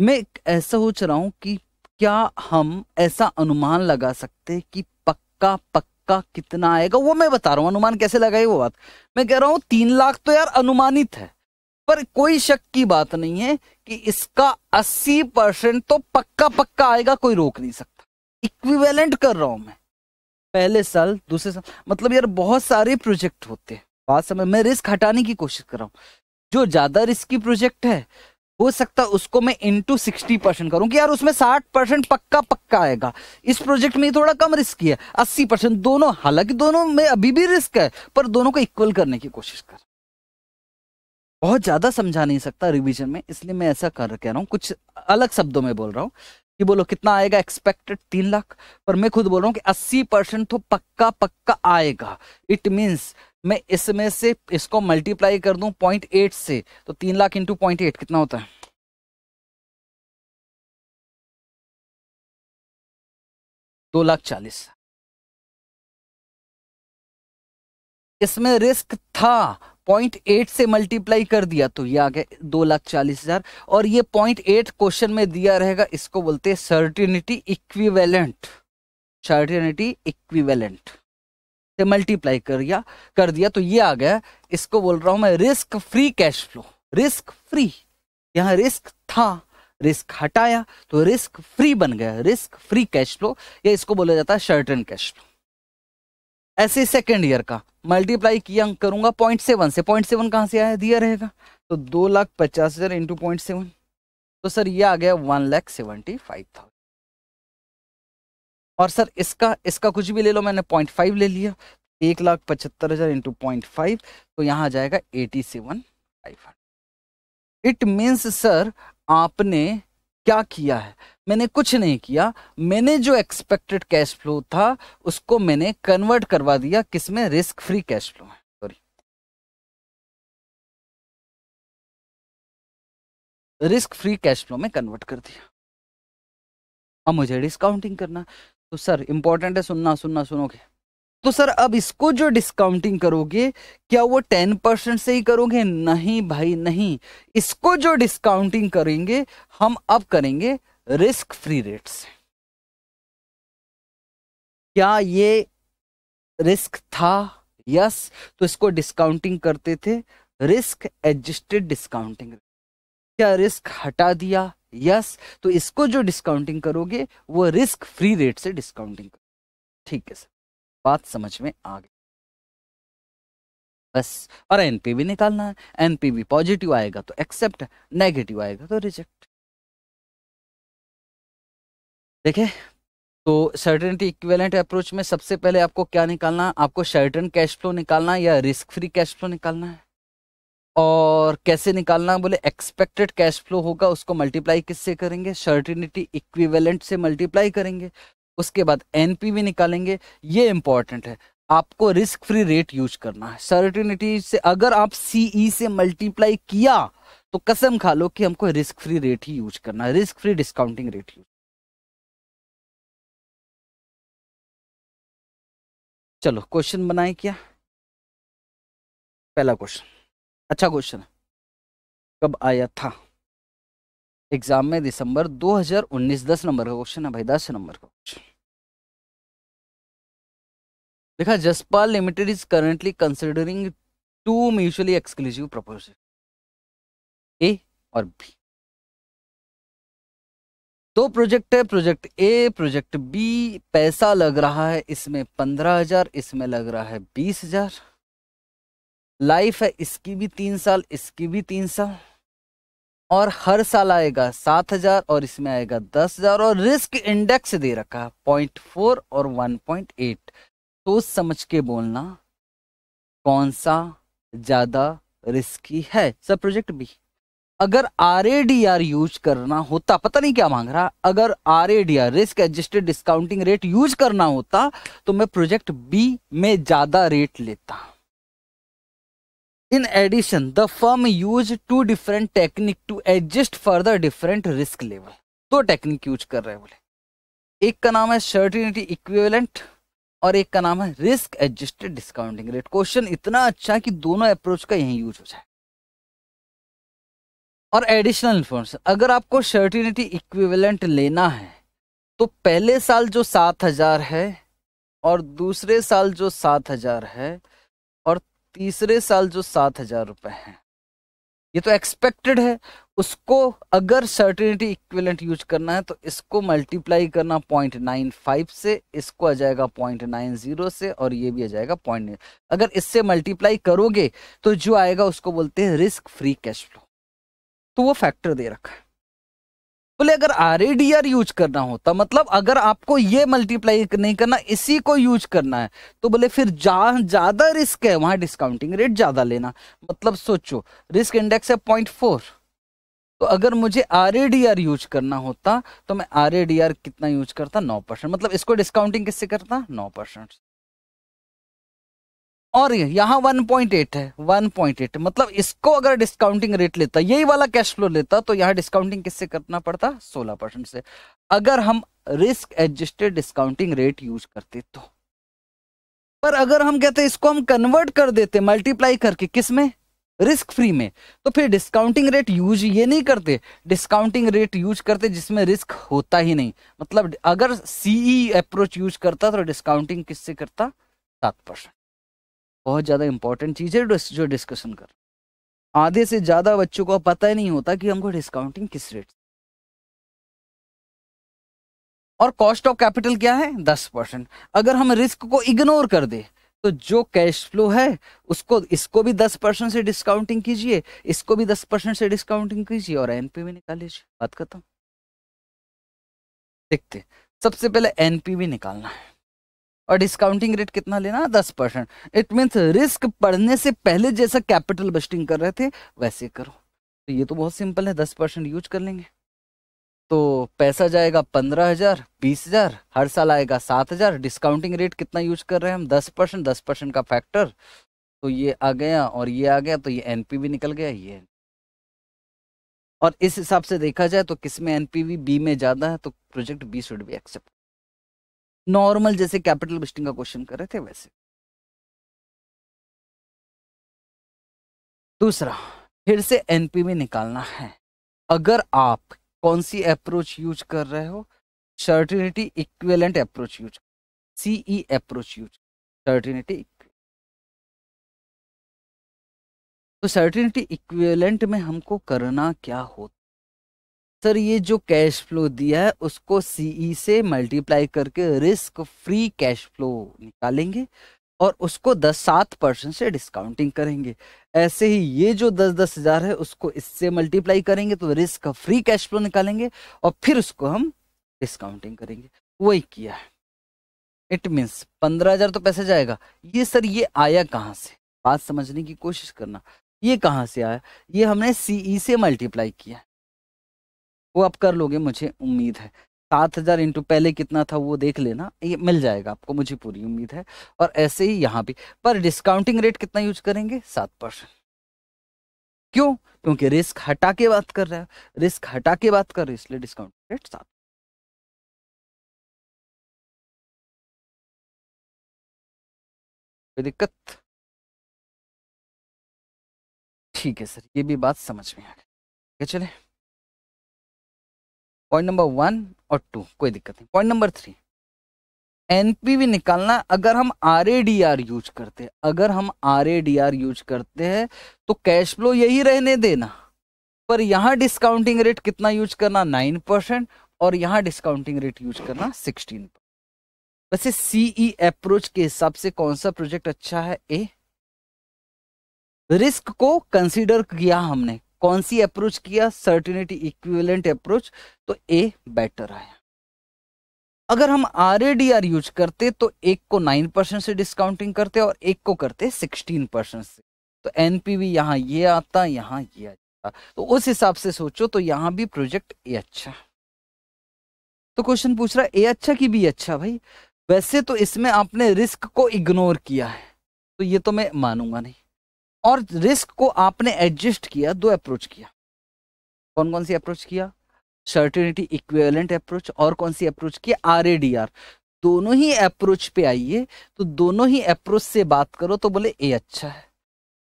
मैं ऐसा सोच रहा हूँ कि क्या हम ऐसा अनुमान लगा सकते कि पक्का पक्का कितना आएगा वो मैं बता रहा हूँ अनुमान कैसे लगाए वो बात मैं कह रहा हूँ तीन लाख तो यार अनुमानित है पर कोई शक की बात नहीं है कि इसका अस्सी परसेंट तो पक्का पक्का आएगा कोई रोक नहीं सकता इक्विवेलेंट कर रहा हूं मैं पहले साल दूसरे साल मतलब यार बहुत सारे प्रोजेक्ट होते हैं बात समय मैं रिस्क हटाने की कोशिश कर रहा हूँ जो ज्यादा रिस्की प्रोजेक्ट है हो सकता है उसको मैं इंटू सिक्सटी परसेंट करूँ कि यार उसमें साठ परसेंट पक्का पक्का आएगा इस प्रोजेक्ट में थोड़ा कम रिस्क है अस्सी परसेंट दोनों हालांकि दोनों में अभी भी रिस्क है पर दोनों को इक्वल करने की कोशिश कर बहुत ज्यादा समझा नहीं सकता रिवीजन में इसलिए मैं ऐसा कर कह रहा हूँ कुछ अलग शब्दों में बोल रहा हूँ कि बोलो कितना आएगा एक्सपेक्टेड तीन लाख पर मैं खुद बोल रहा हूँ कि अस्सी परसेंट तो पक्का पक्का आएगा इट मीन्स मैं इसमें से इसको मल्टीप्लाई कर दूं पॉइंट एट से तो तीन लाख इंटू पॉइंट एट कितना होता है दो लाख चालीस इसमें रिस्क था पॉइंट एट से मल्टीप्लाई कर दिया तो ये आ गया दो लाख चालीस हजार और ये पॉइंट एट क्वेश्चन में दिया रहेगा इसको बोलते हैं सर्टिनिटी इक्विवेलेंट सर्टिनिटी इक्विवेलेंट से मल्टीप्लाई कर दिया कर दिया तो ये आ गया इसको बोल रहा हूं मैं risk free cash flow risk free यहां रिस्क था रिस्क हटाया तो रिस्क फ्री बन गया रिस्क फ्री कैश फ्लो या इसको बोला जाता है शर्ट एंड कैश फ्लो ऐसे सेकेंड ईयर का मल्टीप्लाई किया करूंगा पॉइंट सेवन से पॉइंट सेवन कहां से आया दिया रहेगा तो दो लाख पचास हजार इंटू पॉइंट सेवन तो सर ये आ गया one lakh seventy five thousand और सर इसका इसका कुछ भी ले लो मैंने पॉइंट फाइव ले लिया एक लाख पचहत्तर हज़ार इंटू पॉइंट फाइव तो यहाँ आ जाएगा eighty seven five hundred it means sir आपने क्या किया है मैंने कुछ नहीं किया मैंने जो एक्सपेक्टेड कैश फ्लो था उसको मैंने कन्वर्ट करवा दिया किसमें रिस्क फ्री कैश फ्लो है sorry risk free cash flow में कन्वर्ट कर दिया अब मुझे डिस्काउंटिंग करना तो सर इंपॉर्टेंट है सुनना सुनना सुनोगे तो सर अब इसको जो डिस्काउंटिंग करोगे क्या वो टेन परसेंट से ही करोगे नहीं भाई नहीं इसको जो डिस्काउंटिंग करेंगे हम अब करेंगे रिस्क फ्री रेट से क्या ये रिस्क था यस तो इसको डिस्काउंटिंग करते थे रिस्क एडजस्टेड डिस्काउंटिंग क्या रिस्क हटा दिया यस तो इसको जो डिस्काउंटिंग करोगे वो रिस्क फ्री रेट से डिस्काउंटिंग ठीक है सर बात समझ में आ गई बस और एनपीवी निकालना है एनपीवी पॉजिटिव आएगा तो एक्सेप्ट नेगेटिव आएगा तो रिजेक्ट देखे तो सर्टेनिटी इक्विवेलेंट अप्रोच में सबसे पहले आपको क्या निकालना आपको सर्टन कैश फ्लो निकालना या रिस्क फ्री कैश फ्लो निकालना है और कैसे निकालना बोले एक्सपेक्टेड कैश फ्लो होगा उसको मल्टीप्लाई किससे करेंगे सर्टिनिटी इक्विवेलेंट से मल्टीप्लाई करेंगे उसके बाद एनपीवी निकालेंगे ये इंपॉर्टेंट है आपको रिस्क फ्री रेट यूज करना है सर्टिनिटी से अगर आप सीई e से मल्टीप्लाई किया तो कसम खा लो कि हमको रिस्क फ्री रेट ही यूज करना है risk free discounting rate use चलो क्वेश्चन बनाए क्या पहला क्वेश्चन अच्छा क्वेश्चन कब आया था एग्जाम में दिसंबर 2019 10 नंबर का क्वेश्चन है भाई दस नंबर का क्वेश्चन देखा Jaspal limited is currently considering two mutually exclusive proposal A और बी दो प्रोजेक्ट है प्रोजेक्ट ए प्रोजेक्ट बी पैसा लग रहा है इसमें पंद्रह हजार इसमें लग रहा है बीस हजार लाइफ है इसकी भी तीन साल इसकी भी तीन साल और हर साल आएगा सात हजार और इसमें आएगा दस हजार और रिस्क इंडेक्स दे रखा है पॉइंट फोर और वन पॉइंट एट सोच समझ के बोलना कौन सा ज्यादा रिस्की है सब प्रोजेक्ट भी अगर R A D R use करना होता पता नहीं क्या मांग रहा अगर R R risk adjusted discounting rate use करना होता तो मैं प्रोजेक्ट बी में ज्यादा रेट लेता in addition the firm use two different technique to adjust further different risk level दो टेक्निक यूज कर रहे हैं बोले एक का नाम है सर्टिनिटी इक्विवेलेंट और एक का नाम है risk adjusted discounting rate question इतना अच्छा कि दोनों अप्रोच का यही यूज हो जाए और एडिशनल इन्फॉर्मेशन अगर आपको सर्टिनिटी इक्विवेलेंट लेना है तो पहले साल जो सात हजार है और दूसरे साल जो सात हजार है तीसरे साल जो सात हजार रुपए है ये तो एक्सपेक्टेड है उसको अगर सर्टिनिटी इक्विलेंट यूज करना है तो इसको मल्टीप्लाई करना पॉइंट नाइन फाइव से इसको आ जाएगा पॉइंट नाइन जीरो से और ये भी आ जाएगा पॉइंट अगर इससे मल्टीप्लाई करोगे तो जो आएगा उसको बोलते हैं रिस्क फ्री कैश फ्लो तो वो फैक्टर दे रखा है बोले अगर आर यूज करना होता तो मतलब अगर आपको ये मल्टीप्लाई नहीं करना इसी को यूज करना है तो बोले फिर जहाँ ज़्यादा रिस्क है वहाँ डिस्काउंटिंग रेट ज़्यादा लेना मतलब सोचो रिस्क इंडेक्स है पॉइंट फोर तो अगर मुझे आर यूज करना होता तो मैं आर कितना यूज करता नौ परसेंट मतलब इसको डिस्काउंटिंग किससे करता नौ परसेंट और यहाँ एट है वन पॉइंट एट मतलब इसको अगर डिस्काउंटिंग रेट लेता यही वाला कैश फ्लो लेता तो यहाँ डिस्काउंटिंग किससे करना पड़ता सोलह परसेंट से अगर हम risk adjusted discounting rate use करते तो पर अगर हम कहते इसको हम कन्वर्ट कर देते मल्टीप्लाई करके किस में रिस्क फ्री में तो फिर डिस्काउंटिंग रेट यूज ये नहीं करते डिस्काउंटिंग रेट यूज करते जिसमें रिस्क होता ही नहीं मतलब अगर सीई अप्रोच यूज करता तो डिस्काउंटिंग किससे करता सात परसेंट बहुत ज़्यादा इंपॉर्टेंट चीज़ है जो डिस्कशन कर आधे से ज़्यादा बच्चों को पता ही नहीं होता कि हमको डिस्काउंटिंग किस रेट और कॉस्ट ऑफ कैपिटल क्या है दस परसेंट अगर हम रिस्क को इग्नोर कर दे तो जो कैश फ्लो है उसको इसको भी दस परसेंट से डिस्काउंटिंग कीजिए इसको भी दस परसेंट से डिस्काउंटिंग कीजिए और एनपीवी निकाल लीजिए बात करता हूं देखते सबसे पहले एनपीवी निकालना है और डिस्काउंटिंग रेट कितना लेना दस परसेंट इट मीन्स रिस्क पढ़ने से पहले जैसा कैपिटल बस्टिंग कर रहे थे वैसे करो तो ये तो बहुत सिंपल है दस परसेंट यूज कर लेंगे तो पैसा जाएगा पंद्रह हजार बीस हजार हर साल आएगा सात हजार डिस्काउंटिंग रेट कितना यूज कर रहे हैं हम दस परसेंट दस परसेंट का फैक्टर तो ये आ गया और ये आ गया तो ये एनपीवी निकल गया ये और इस हिसाब से देखा जाए तो एन पी एनपीवी बी में ज़्यादा है तो project B should be accept normal जैसे कैपिटल बिस्टिंग का क्वेश्चन कर रहे थे वैसे दूसरा फिर से एनपीवी निकालना है अगर आप कौन सी अप्रोच यूज कर रहे हो certainty equivalent approach use CE approach use certainty तो सर्टिनिटी इक्विवेलेंट में हमको करना क्या होता सर ये जो कैश फ्लो दिया है उसको सीई e से मल्टीप्लाई करके रिस्क फ्री कैश फ्लो निकालेंगे और उसको दस सात परसेंट से डिस्काउंटिंग करेंगे ऐसे ही ये जो दस दस हजार है उसको इससे मल्टीप्लाई करेंगे तो रिस्क फ्री कैश फ्लो निकालेंगे और फिर उसको हम डिस्काउंटिंग करेंगे वही किया है इट मीन्स पंद्रह हजार तो पैसे जाएगा ये सर ये आया कहाँ से बात समझने की कोशिश करना ये कहाँ से आया ये हमने सीई e से मल्टीप्लाई किया वो आप कर लोगे मुझे उम्मीद है सात हज़ार इंटू पहले कितना था वो देख लेना ये मिल जाएगा आपको मुझे पूरी उम्मीद है और ऐसे ही यहाँ भी पर डिस्काउंटिंग रेट कितना यूज करेंगे सात परसेंट क्यों क्योंकि रिस्क हटा के बात कर रहे हो रिस्क हटा के बात कर रहे इसलिए डिस्काउंट रेट सात कोई दिक्कत ठीक है सर ये भी बात समझ में आ गई चले पॉइंट नंबर वन और टू कोई दिक्कत नहीं पॉइंट नंबर थ्री एनपीवी निकालना अगर हम आर यूज करते हैं अगर हम आर यूज करते हैं तो कैश फ्लो यही रहने देना पर यहां डिस्काउंटिंग रेट कितना यूज करना नाइन परसेंट और यहां डिस्काउंटिंग रेट यूज करना सिक्सटीन वैसे सीई अप्रोच e के हिसाब से कौन सा प्रोजेक्ट अच्छा है ए रिस्क को कंसीडर किया हमने कौन सी अप्रोच किया सर्टिनिटी इक्विवेलेंट अप्रोच तो ए बेटर आया अगर हम आर यूज करते तो एक को नाइन परसेंट से डिस्काउंटिंग करते और एक को करते सिक्सटीन परसेंट से तो एनपीवी यहाँ ये आता यहाँ ये आता तो उस हिसाब से सोचो तो यहाँ भी प्रोजेक्ट ए अच्छा तो क्वेश्चन पूछ रहा ए अच्छा कि बी अच्छा भाई वैसे तो इसमें आपने रिस्क को इग्नोर किया है तो ये तो मैं मानूंगा नहीं और रिस्क को आपने एडजस्ट किया दो अप्रोच किया कौन कौन सी अप्रोच किया सर्टिनिटी इक्वेलेंट अप्रोच और कौन सी अप्रोच डी आर दोनों ही अप्रोच पे आइए तो दोनों ही अप्रोच से बात करो तो बोले ए अच्छा है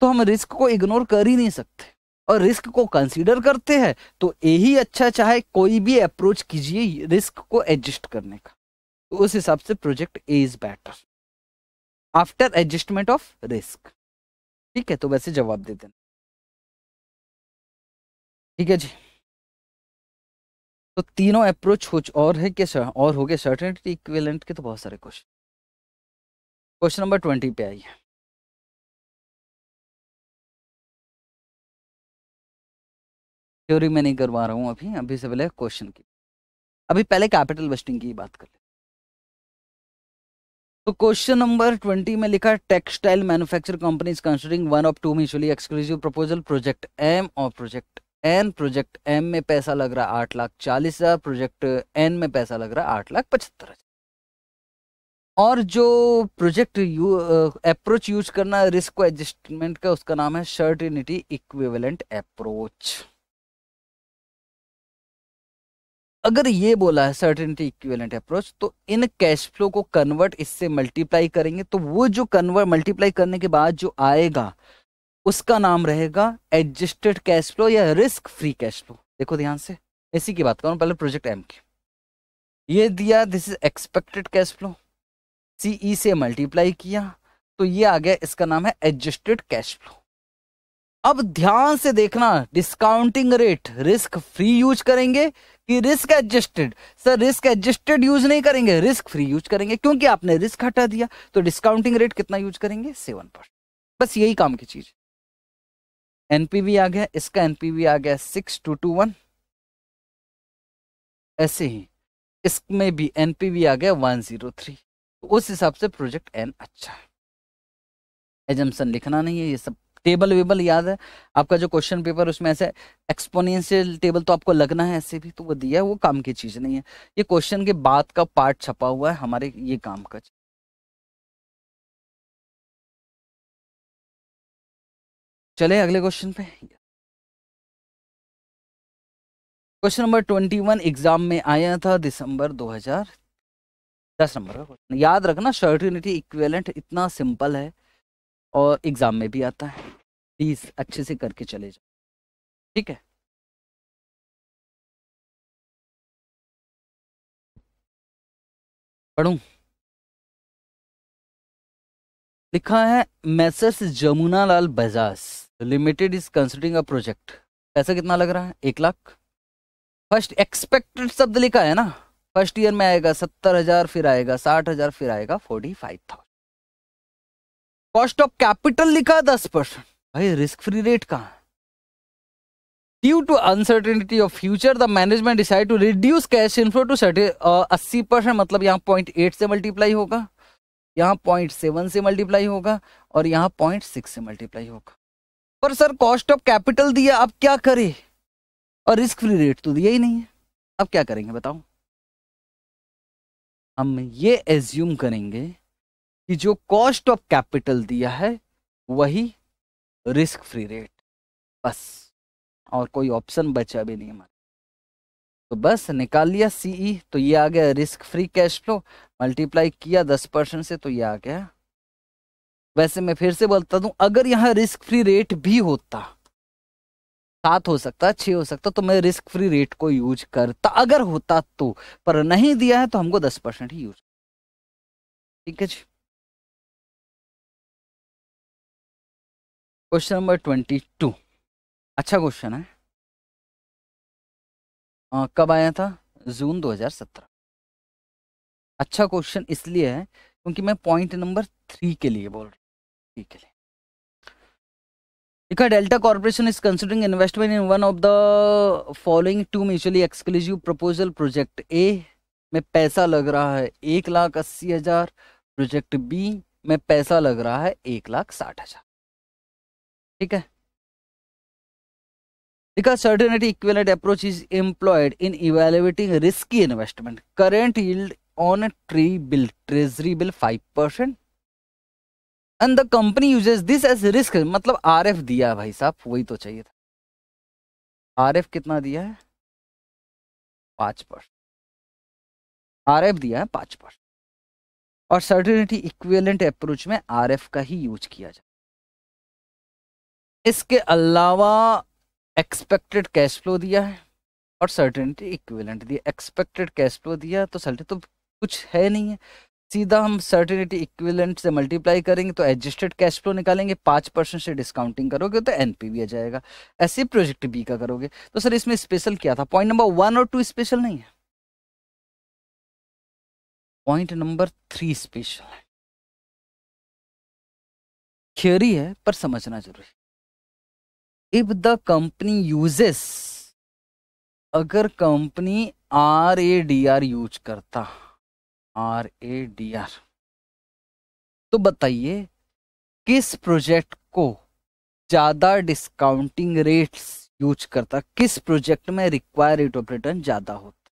तो हम रिस्क को इग्नोर कर ही नहीं सकते और रिस्क को कंसीडर करते हैं तो ए ही अच्छा चाहे कोई भी अप्रोच कीजिए रिस्क को एडजस्ट करने का तो उस हिसाब से project A is better after adjustment of risk ठीक है तो वैसे जवाब दे देना ठीक है जी तो तीनों अप्रोच हो और है क्या सर और हो गया सर्टेनिटी इक्विवेलेंट के तो बहुत सारे क्वेश्चन क्वेश्चन नंबर ट्वेंटी पे आइए थ्योरी मैं नहीं करवा रहा हूँ अभी अभी से पहले क्वेश्चन की अभी पहले कैपिटल वेस्टिंग की बात कर ले तो क्वेश्चन नंबर ट्वेंटी में लिखा textile manufacture companies considering one of two mutually exclusive proposal project M और प्रोजेक्ट एन प्रोजेक्ट एम में पैसा लग रहा है आठ लाख चालीस हजार प्रोजेक्ट एन में पैसा लग रहा है आठ लाख पचहत्तर हजार और जो प्रोजेक्ट यू अप्रोच यूज करना रिस्क को एडजस्टमेंट का उसका नाम है सर्टिनिटी इक्विवेलेंट अप्रोच अगर ये बोला है सर्टेनिटी इक्विवेलेंट अप्रोच तो इन कैश फ्लो को कन्वर्ट इससे मल्टीप्लाई करेंगे तो वो जो कन्वर्ट मल्टीप्लाई करने के बाद जो आएगा उसका नाम रहेगा एडजस्टेड कैश फ्लो या रिस्क फ्री कैश फ्लो देखो ध्यान से इसी की बात करूँ पहले प्रोजेक्ट एम की ये दिया this is expected cash flow CE से मल्टीप्लाई किया तो ये आ गया इसका नाम है एडजस्टेड कैश फ्लो अब ध्यान से देखना discounting rate risk free use करेंगे कि risk adjusted sir risk adjusted use नहीं करेंगे रिस्क फ्री यूज करेंगे क्योंकि आपने रिस्क हटा दिया तो डिस्काउंटिंग रेट कितना यूज करेंगे सेवन परसेंट बस यही काम की चीज एनपीवी आ गया इसका एनपीवी आ गया सिक्स टू टू वन ऐसे ही इसमें भी एनपीवी आ गया वन जीरो थ्री उस हिसाब से प्रोजेक्ट एन अच्छा है एजम्सन लिखना नहीं है ये सब टेबल वेबल याद है आपका जो क्वेश्चन पेपर उसमें ऐसे एक्सपोनेंशियल टेबल तो आपको लगना है ऐसे भी तो वो दिया है वो काम की चीज़ नहीं है ये क्वेश्चन के बाद का पार्ट छपा हुआ है हमारे ये काम का चीज़ चले अगले क्वेश्चन पे question number twenty one exam में आया था दिसंबर दो हजार दस नंबर का क्वेश्चन याद रखना सर्टिनिटी इक्वेलेंट इतना सिंपल है और एग्जाम में भी आता है प्लीज अच्छे से करके चले जाओ ठीक है पढ़ू लिखा है messrs Jamuna Lal Bajaj limited is considering a project पैसा कितना लग रहा है एक लाख फर्स्ट एक्सपेक्टेड शब्द लिखा है ना फर्स्ट ईयर में आएगा सत्तर हजार फिर आएगा साठ हजार फिर आएगा forty five thousand cost of capital लिखा दस परसेंट भाई रिस्क फ्री रेट कहाँ due to uncertainty of future the management decide to reduce cash inflow to सर्टे अस्सी परसेंट मतलब यहाँ पॉइंट एट से मल्टीप्लाई होगा यहाँ पॉइंट सेवन से मल्टीप्लाई होगा और यहाँ पॉइंट सिक्स से मल्टीप्लाई होगा पर सर कॉस्ट ऑफ कैपिटल दिया अब क्या करे और रिस्क फ्री रेट तो दिया ही नहीं है अब क्या करेंगे बताओ हम ये एज्यूम करेंगे कि जो कॉस्ट ऑफ कैपिटल दिया है वही रिस्क फ्री रेट बस और कोई ऑप्शन बचा भी नहीं हमारा तो बस निकाल लिया सीई e, तो ये आ गया risk free cash flow multiply किया दस परसेंट से तो ये आ गया वैसे मैं फिर से बोलता दू अगर यहाँ रिस्क फ्री रेट भी होता सात हो सकता छ हो सकता तो मैं रिस्क फ्री रेट को यूज करता अगर होता तो पर नहीं दिया है तो हमको दस परसेंट ही यूज ठीक है जी क्वेश्चन नंबर ट्वेंटी टू अच्छा क्वेश्चन है आ, कब आया था जून 2017 अच्छा क्वेश्चन इसलिए है क्योंकि मैं पॉइंट नंबर थ्री के लिए बोल रहा हूँ थ्री के लिए लिखा Delta corporation is considering investment in one of the following two mutually exclusive proposal project A में पैसा लग रहा है एक लाख अस्सी हजार प्रोजेक्ट बी में पैसा लग रहा है एक लाख साठ हजार ठीक है certainty equivalent approach is employed in evaluating risky investment current yield on tree bill treasury bill five percent and the company uses this as risk मतलब आरएफ दिया भाई साहब वही तो चाहिए था आरएफ कितना दिया है पांच परसेंट आरएफ दिया है पांच परसेंट और सर्टेनिटी इक्वेलेंट अप्रोच में आरएफ का ही यूज किया जाए इसके अलावा एक्सपेक्टेड कैश फ्लो दिया है और सर्टेनिटी इक्विवेलेंट दिया एक्सपेक्टेड कैश फ्लो दिया तो सर्टे तो कुछ है नहीं है सीधा हम सर्टेनिटी इक्विवेलेंट से मल्टीप्लाई करेंगे तो एडजस्टेड कैश फ्लो निकालेंगे पाँच परसेंट से डिस्काउंटिंग करोगे तो एनपीवी आ जाएगा ऐसे प्रोजेक्ट बी का करोगे तो सर इसमें स्पेशल क्या था पॉइंट नंबर वन और टू स्पेशल नहीं है पॉइंट नंबर थ्री स्पेशल है थ्योरी है पर समझना जरूरी इफ द कंपनी यूजेस अगर कंपनी R A D R use करता आर ए डी आर तो बताइए किस प्रोजेक्ट को ज़्यादा डिस्काउंटिंग रेट्स यूज करता किस प्रोजेक्ट में रिक्वायर रेट ऑफ रिटर्न ज़्यादा होता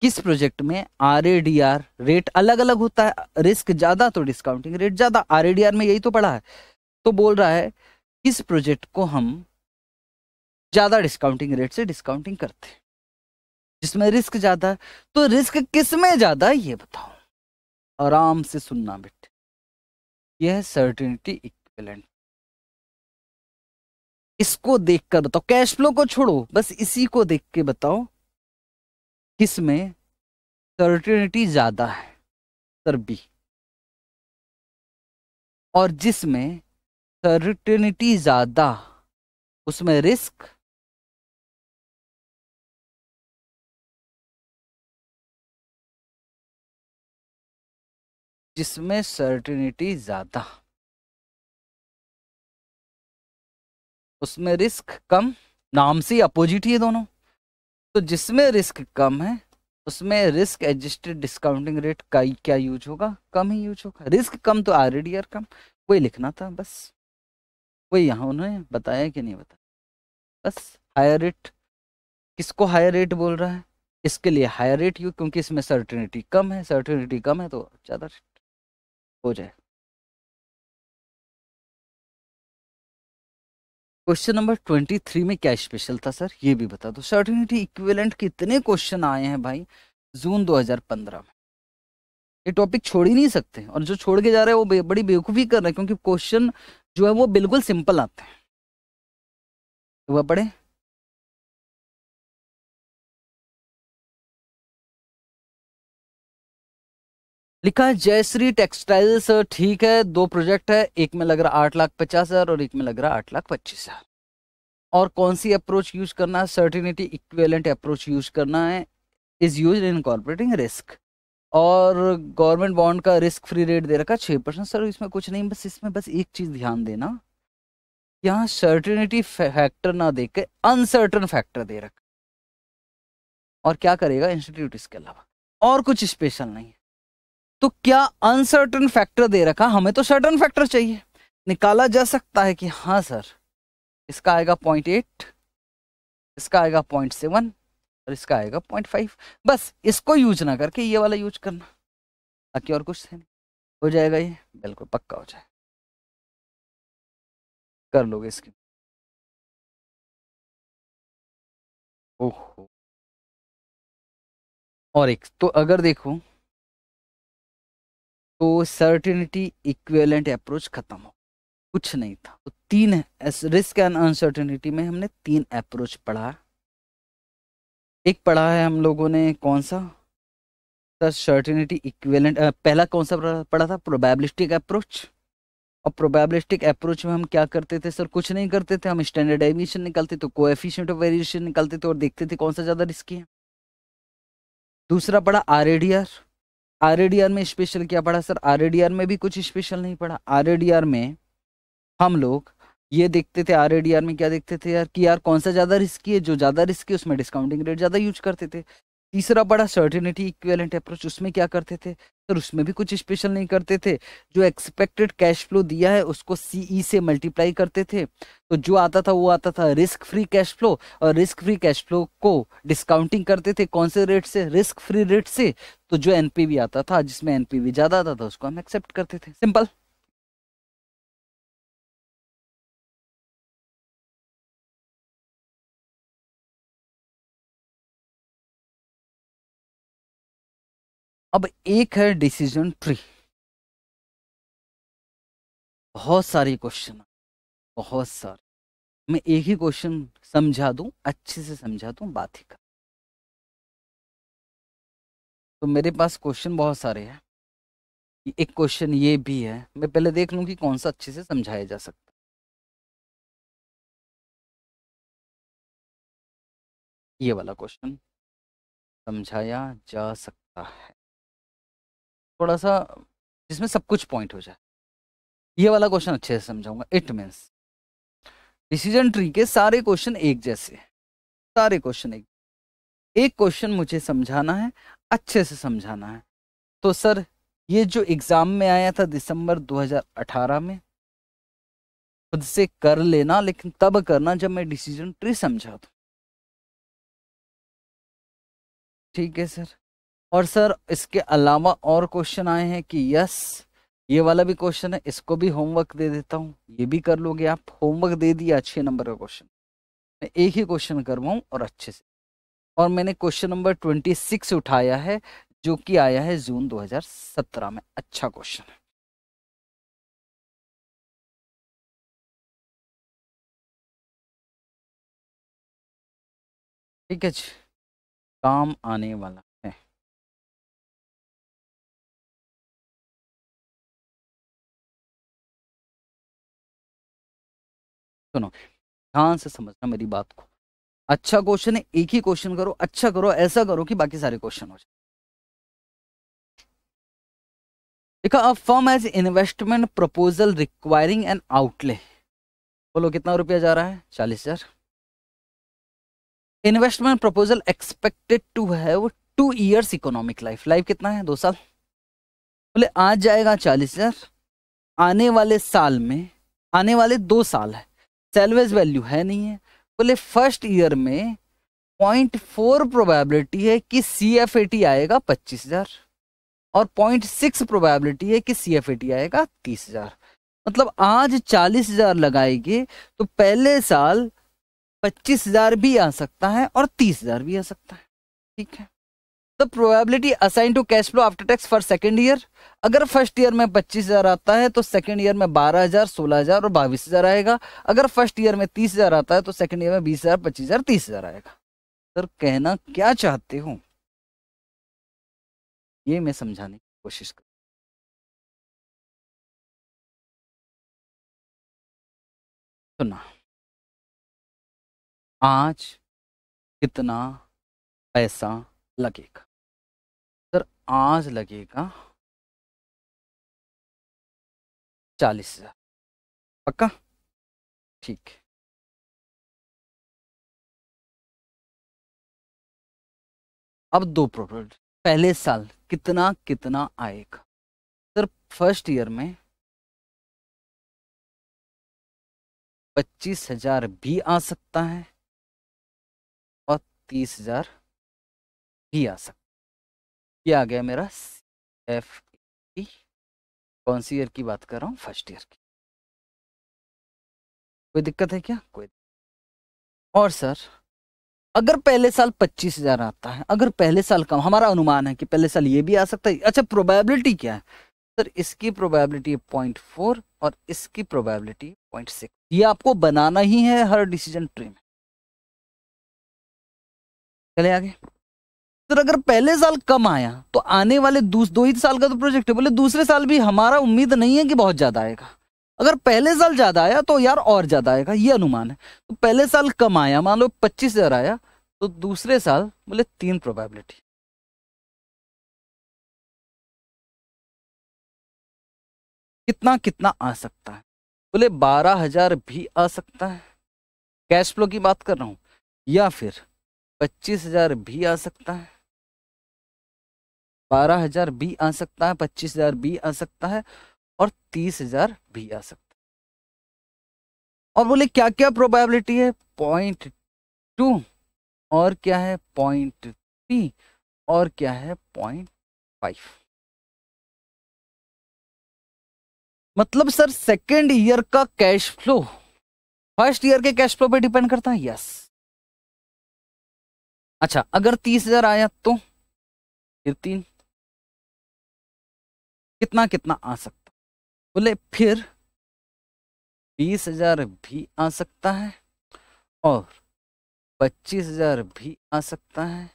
किस प्रोजेक्ट में R A D R rate अलग अलग होता है रिस्क ज़्यादा तो डिस्काउंटिंग रेट ज़्यादा आर ए डी आर में यही तो पड़ा है तो बोल रहा है किस प्रोजेक्ट को हम ज़्यादा डिस्काउंटिंग रेट से डिस्काउंटिंग करते हैं जिसमें रिस्क ज़्यादा तो रिस्क किस में ज़्यादा ये बताओ आराम से सुनना बेटे यह सर्टिनिटी इक्विवेलेंट इसको देखकर बताओ कैश फ्लो को छोड़ो बस इसी को देख के बताओ किस में सर्टिनिटी ज़्यादा है सर बी और जिसमें सर्टनिटी ज़्यादा उसमें रिस्क जिसमें सर्टिनिटी ज़्यादा उसमें रिस्क कम नाम से अपोजिट ही दोनों तो जिसमें रिस्क कम है उसमें रिस्क एडजस्टेड डिस्काउंटिंग रेट का क्या यूज होगा कम ही यूज होगा रिस्क कम तो आर कम कोई लिखना था बस कोई यहाँ उन्होंने बताया कि नहीं बताया बस हायर रेट किसको हायर रेट बोल रहा है इसके लिए हायर रेट यू क्योंकि इसमें सर्टिनिटी कम है सर्टिनिटी कम है तो ज़्यादा रेट हो जाए क्वेश्चन नंबर ट्वेंटी थ्री में क्या स्पेशल था सर ये भी बता दो सर्टिनिटी इक्विवेलेंट कितने क्वेश्चन आए हैं भाई जून 2015 में ये टॉपिक छोड़ ही नहीं सकते और जो छोड़ के जा रहे हैं वो बड़ी बेवकूफ़ी कर रहे हैं क्योंकि क्वेश्चन जो है वो बिल्कुल सिंपल आते हैं वह पढ़े लिखा जयश्री टेक्सटाइल्स ठीक है दो प्रोजेक्ट है एक में लग रहा आठ लाख पचास हजार और एक में लग रहा आठ लाख पच्चीस हजार और कौन सी अप्रोच यूज करना है सर्टिनिटी इक्वेलेंट अप्रोच यूज करना है is use incorporating risk और गवर्नमेंट बॉन्ड का रिस्क फ्री रेट दे रखा छः परसेंट सर इसमें कुछ नहीं बस इसमें बस एक चीज़ ध्यान देना यहाँ सर्टिनिटी फैक्टर ना दे के अनसर्टन फैक्टर दे रखा और क्या करेगा इंस्टीट्यूट इसके अलावा और कुछ स्पेशल नहीं है तो क्या अनसर्टन फैक्टर दे रखा हमें तो सर्टन फैक्टर चाहिए निकाला जा सकता है कि हाँ सर इसका आएगा पॉइंट एट इसका आएगा पॉइंट सेवन और इसका आएगा पॉइंट फाइव बस इसको यूज ना करके ये वाला यूज करना बाकी और कुछ है नहीं हो जाएगा ये बिल्कुल पक्का हो जाए कर लोगे इसकी ओहो और एक तो अगर देखो तो सर्टिनिटी इक्वेलेंट अप्रोच खत्म हो कुछ नहीं था तो तीन रिस्क एंड अनसर्टिनिटी में हमने तीन अप्रोच पढ़ा एक पढ़ा है हम लोगों ने कौन सा सर सर्टिनिटी इक्वेलेंट पहला कौन सा पढ़ा था प्रोबेबलिस्टिक अप्रोच और प्रोबेबलिस्टिक अप्रोच में हम क्या करते थे सर कुछ नहीं करते थे हम स्टैंडर्ड एविएशन निकालते थे कोएफिशिएंट ऑफ वेरिएशन निकालते थे और देखते थे कौन सा ज़्यादा रिस्की है दूसरा पढ़ा आर आर में स्पेशल क्या पढ़ा सर आर में भी कुछ स्पेशल नहीं पढ़ा आर में हम लोग ये देखते थे आर एडीआर में क्या देखते थे यार कि यार कौन सा ज़्यादा रिस्की है जो ज़्यादा रिस्की है उसमें डिस्काउंटिंग रेट ज़्यादा यूज करते थे तीसरा बड़ा सर्टिनिटी इक्वेलेंट अप्रोच उसमें क्या करते थे सर उसमें भी कुछ स्पेशल नहीं करते थे जो एक्सपेक्टेड कैश फ्लो दिया है उसको सीई e से मल्टीप्लाई करते थे तो जो आता था वो आता था रिस्क फ्री कैश फ्लो और रिस्क फ्री कैश फ्लो को डिस्काउंटिंग करते थे कौन से रेट से रिस्क फ्री रेट से तो जो एनपीवी आता था जिसमें एनपीवी ज्यादा आता था उसको हम एक्सेप्ट करते थे सिंपल अब एक है डिसीजन ट्री बहुत सारी क्वेश्चन बहुत सारे मैं एक ही क्वेश्चन समझा दूं अच्छे से समझा दूं बात ही कर तो मेरे पास क्वेश्चन बहुत सारे हैं एक क्वेश्चन ये भी है मैं पहले देख लूं कि कौन सा अच्छे से समझाया जा सकता ये वाला क्वेश्चन समझाया जा सकता है थोड़ा सा जिसमें सब कुछ पॉइंट हो जाए ये वाला क्वेश्चन अच्छे से समझाऊंगा इट मीन्स डिसीजन ट्री के सारे क्वेश्चन एक जैसे सारे क्वेश्चन एक एक क्वेश्चन मुझे समझाना है अच्छे से समझाना है तो सर ये जो एग्ज़ाम में आया था दिसंबर 2018 में खुद से कर लेना लेकिन तब करना जब मैं डिसीजन ट्री समझा दू ठीक है सर और सर इसके अलावा और क्वेश्चन आए हैं कि यस ये वाला भी क्वेश्चन है इसको भी होमवर्क दे देता हूँ ये भी कर लोगे आप होमवर्क दे दिया छः नंबर का क्वेश्चन मैं एक ही क्वेश्चन करवाऊँ और अच्छे से और मैंने क्वेश्चन नंबर ट्वेंटी सिक्स उठाया है जो कि आया है जून 2017 में अच्छा क्वेश्चन है ठीक है जी काम आने वाला सुनो ध्यान से समझना मेरी बात को अच्छा क्वेश्चन है एक ही क्वेश्चन करो अच्छा करो ऐसा करो कि बाकी सारे क्वेश्चन हो जाए a firm has investment proposal requiring an outlay बोलो कितना रुपया जा रहा है चालीस हजार investment proposal expected to have two years economic life life कितना है दो साल बोले आज जाएगा चालीस हजार आने वाले साल में आने वाले दो साल है सेल्वेज वैल्यू है नहीं है बोले फर्स्ट ईयर में पॉइंट फोर प्रोबेबिलिटी है कि सी एफ ए टी आएगा पच्चीस हजार और पॉइंट सिक्स प्रोबेबिलिटी है कि सी एफ ए टी आएगा तीस हजार मतलब आज चालीस हजार लगाएंगे तो पहले साल पच्चीस हजार भी आ सकता है और तीस हजार भी आ सकता है ठीक है the probability assign to cash flow after tax for second year अगर फर्स्ट ईयर में पच्चीस हजार आता है तो सेकंड ईयर में बारह हजार सोलह हजार और बाईस हजार आएगा अगर फर्स्ट ईयर में तीस हजार आता है तो सेकंड ईयर में बीस हजार पच्चीस हजार तीस हजार आएगा सर कहना क्या चाहते हो ये मैं समझाने की कोशिश कर सुना आज कितना पैसा लगेगा सर आज लगेगा चालीस हजार पक्का ठीक है अब दो प्रॉफिट पहले साल कितना कितना आएगा सर फर्स्ट ईयर में पच्चीस हजार भी आ सकता है और तीस हजार भी आ सकता ये आ गया मेरा एफ ई कौन सी ईयर की बात कर रहा हूँ फर्स्ट ईयर की कोई दिक्कत है क्या कोई और सर अगर पहले साल पच्चीस हजार आता है अगर पहले साल कम हमारा अनुमान है कि पहले साल ये भी आ सकता है अच्छा प्रोबेबिलिटी क्या है सर इसकी प्रोबेबिलिटी है पॉइंट फोर और इसकी प्रोबेबिलिटी पॉइंट सिक्स ये आपको बनाना ही है हर डिसीजन ट्री में चले आगे तो अगर पहले साल कम आया तो आने वाले दो ही साल का तो प्रोजेक्ट है बोले दूसरे साल भी हमारा उम्मीद नहीं है कि बहुत ज़्यादा आएगा अगर पहले साल ज़्यादा आया तो यार और ज़्यादा आएगा ये अनुमान है तो पहले साल कम आया मान लो पच्चीस हज़ार आया तो दूसरे साल बोले तीन प्रोबेबिलिटी कितना कितना आ सकता है बोले बारह हजार भी आ सकता है कैश फ्लो की बात कर रहा हूं या फिर पच्चीस हजार भी आ सकता है बारह हजार बी आ सकता है पच्चीस हजार बी आ सकता है और तीस हजार भी आ सकता है और बोले क्या क्या प्रोबेबिलिटी है पॉइंट टू और क्या है पॉइंट थ्री और क्या है पॉइंट फाइव मतलब सर सेकेंड ईयर का कैश फ्लो फर्स्ट ईयर के कैश फ्लो पे डिपेंड करता है यस अच्छा अगर तीस हजार आया तो फिर तीन कितना कितना आ सकता बोले फिर बीस हजार भी आ सकता है और पच्चीस हजार भी आ सकता है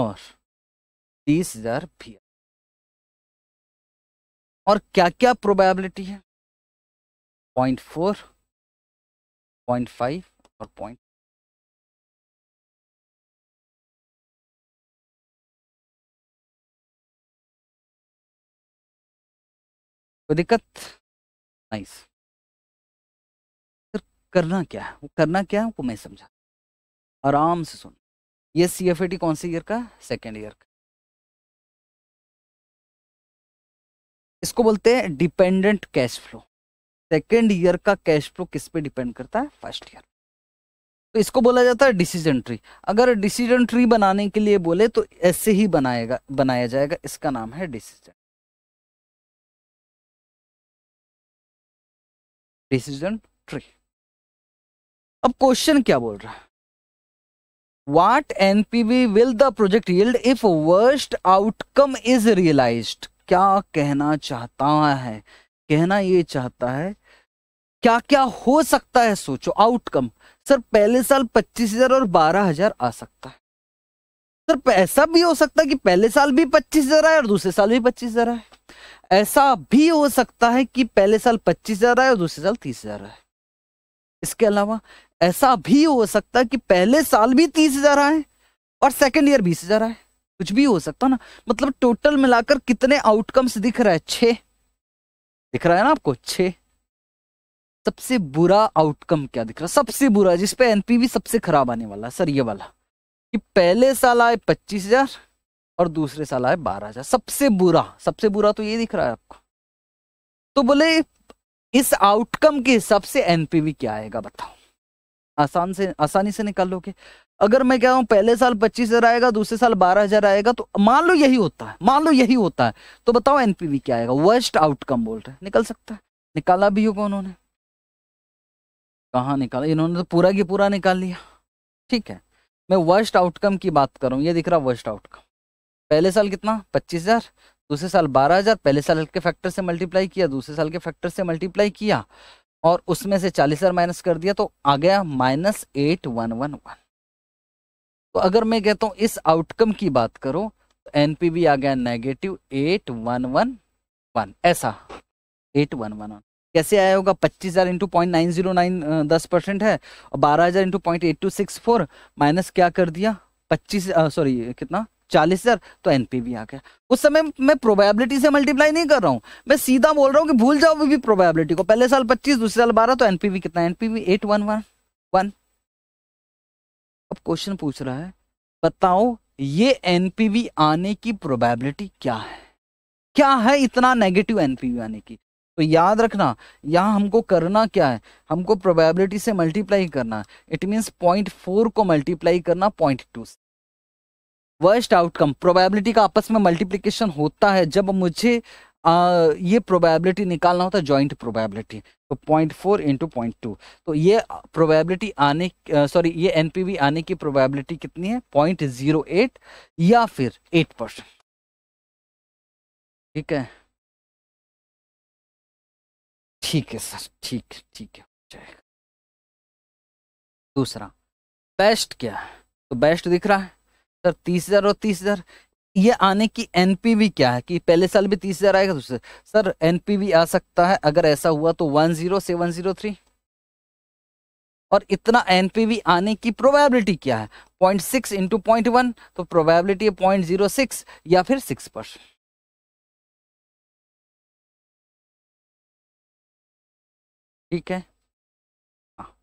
और तीस हजार भी और क्या क्या प्रोबेबिलिटी है पॉइंट फोर पॉइंट फाइव और पॉइंट कोई दिक्कत नाइस सर करना क्या है वो करना क्या है वो मैं समझा आराम से सुन ये सी एफ ए टी कौन से ईयर का सेकेंड ईयर का इसको बोलते हैं dependent cash flow second year का कैश फ्लो किस पे डिपेंड करता है फर्स्ट ईयर तो इसको बोला जाता है डिसीजन ट्री अगर डिसीजन ट्री बनाने के लिए बोले तो ऐसे ही बनाएगा बनाया जाएगा इसका नाम है डिसीजन डिसीजन ट्री अब क्वेश्चन क्या बोल रहा है what NPV will the project yield if worst outcome is realised क्या कहना चाहता है कहना ये चाहता है क्या क्या हो सकता है सोचो आउटकम सर पहले साल पच्चीस हजार और बारह हजार आ सकता है सर ऐसा भी हो सकता है कि पहले साल भी पच्चीस हजार आए और दूसरे साल भी पच्चीस हजार आए ऐसा भी हो सकता है कि पहले साल पच्चीस हजार आए और दूसरे साल तीस हजार आए इसके अलावा ऐसा भी हो सकता है कि पहले साल भी तीस हजार आए और सेकेंड ईयर बीस हजार आए कुछ भी हो सकता ना मतलब टोटल मिलाकर कितने आउटकम्स दिख रहा है छे दिख रहा है ना आपको छे सबसे बुरा आउटकम क्या दिख रहा है सबसे बुरा जिसपे एनपीवी सबसे खराब आने वाला सर ये वाला कि पहले साल आए पच्चीस हजार और दूसरे साल आए बारह हजार सबसे बुरा सबसे बुरा तो ये दिख रहा है आपको तो बोले इस आउटकम के हिसाब से एनपीवी क्या आएगा बताओ आसान से आसानी से निकाल लोगे अगर मैं क्या हूँ पहले साल पच्चीस हजार आएगा दूसरे साल बारह हजार आएगा तो मान लो यही होता है मान लो यही होता है तो बताओ एनपीवी क्या आएगा वर्स्ट आउटकम बोल रहे निकल सकता है निकाला भी होगा उन्होंने कहा निकाला इन्होंने तो पूरा की पूरा निकाल लिया ठीक है मैं वर्स्ट आउटकम की बात करूं ये दिख रहा वर्स्ट आउटकम पहले साल कितना पच्चीस हजार दूसरे साल बारह हजार पहले साल के फैक्टर से मल्टीप्लाई किया दूसरे साल के फैक्टर से मल्टीप्लाई किया और उसमें से चालीस हजार माइनस कर दिया तो आ गया minus eight one one one तो अगर मैं कहता हूँ इस आउटकम की बात करो तो एनपीबी आ गया negative eight one one one ऐसा एट वन वन वन कैसे आया होगा पच्चीस हजार into point nine zero nine दस परसेंट है और बारह हजार into point eight two six four minus क्या कर दिया पच्चीस सॉरी कितना चालीस हजार तो एनपीवी आ गया उस समय मैं प्रोबेबिलिटी से मल्टीप्लाई नहीं कर रहा हूँ मैं सीधा बोल रहा हूँ कि भूल जाओ अभी भी प्रोबेबिलिटी को पहले साल पच्चीस दूसरे साल बारह तो एनपीवी कितना NPV eight one one one अब क्वेश्चन पूछ रहा है बताओ ये एनपीवी आने की प्रोबेबिलिटी क्या है क्या है इतना नेगेटिव एनपीवी आने की तो याद रखना यहां हमको करना क्या है हमको प्रोबेबिलिटी से मल्टीप्लाई करना इट मीन्स पॉइंट फोर को मल्टीप्लाई करना पॉइंट टू से वर्स्ट आउटकम प्रोबेबिलिटी का आपस में मल्टीप्लीकेशन होता है जब मुझे आ, ये प्रोबेबिलिटी निकालना होता है जॉइंट प्रोबेबिलिटी तो point four into point two तो ये प्रोबेबिलिटी आने सॉरी ये एनपीवी आने की प्रोबेबिलिटी कितनी है पॉइंट जीरो एट या फिर एट परसेंट ठीक है ठीक है सर ठीक ठीक है दूसरा बेस्ट क्या है तो बेस्ट दिख रहा है सर तीस हज़ार और तीस हज़ार ये आने की एनपीवी क्या है कि पहले साल भी तीस हज़ार आएगा दूसरे सर एनपीवी आ सकता है अगर ऐसा हुआ तो one zero seven zero three और इतना एनपीवी आने की प्रोबेबिलिटी क्या है point six into point one तो प्रोबेबिलिटी है पॉइंट जीरो सिक्स या फिर सिक्स परसेंट ठीक है हाँ।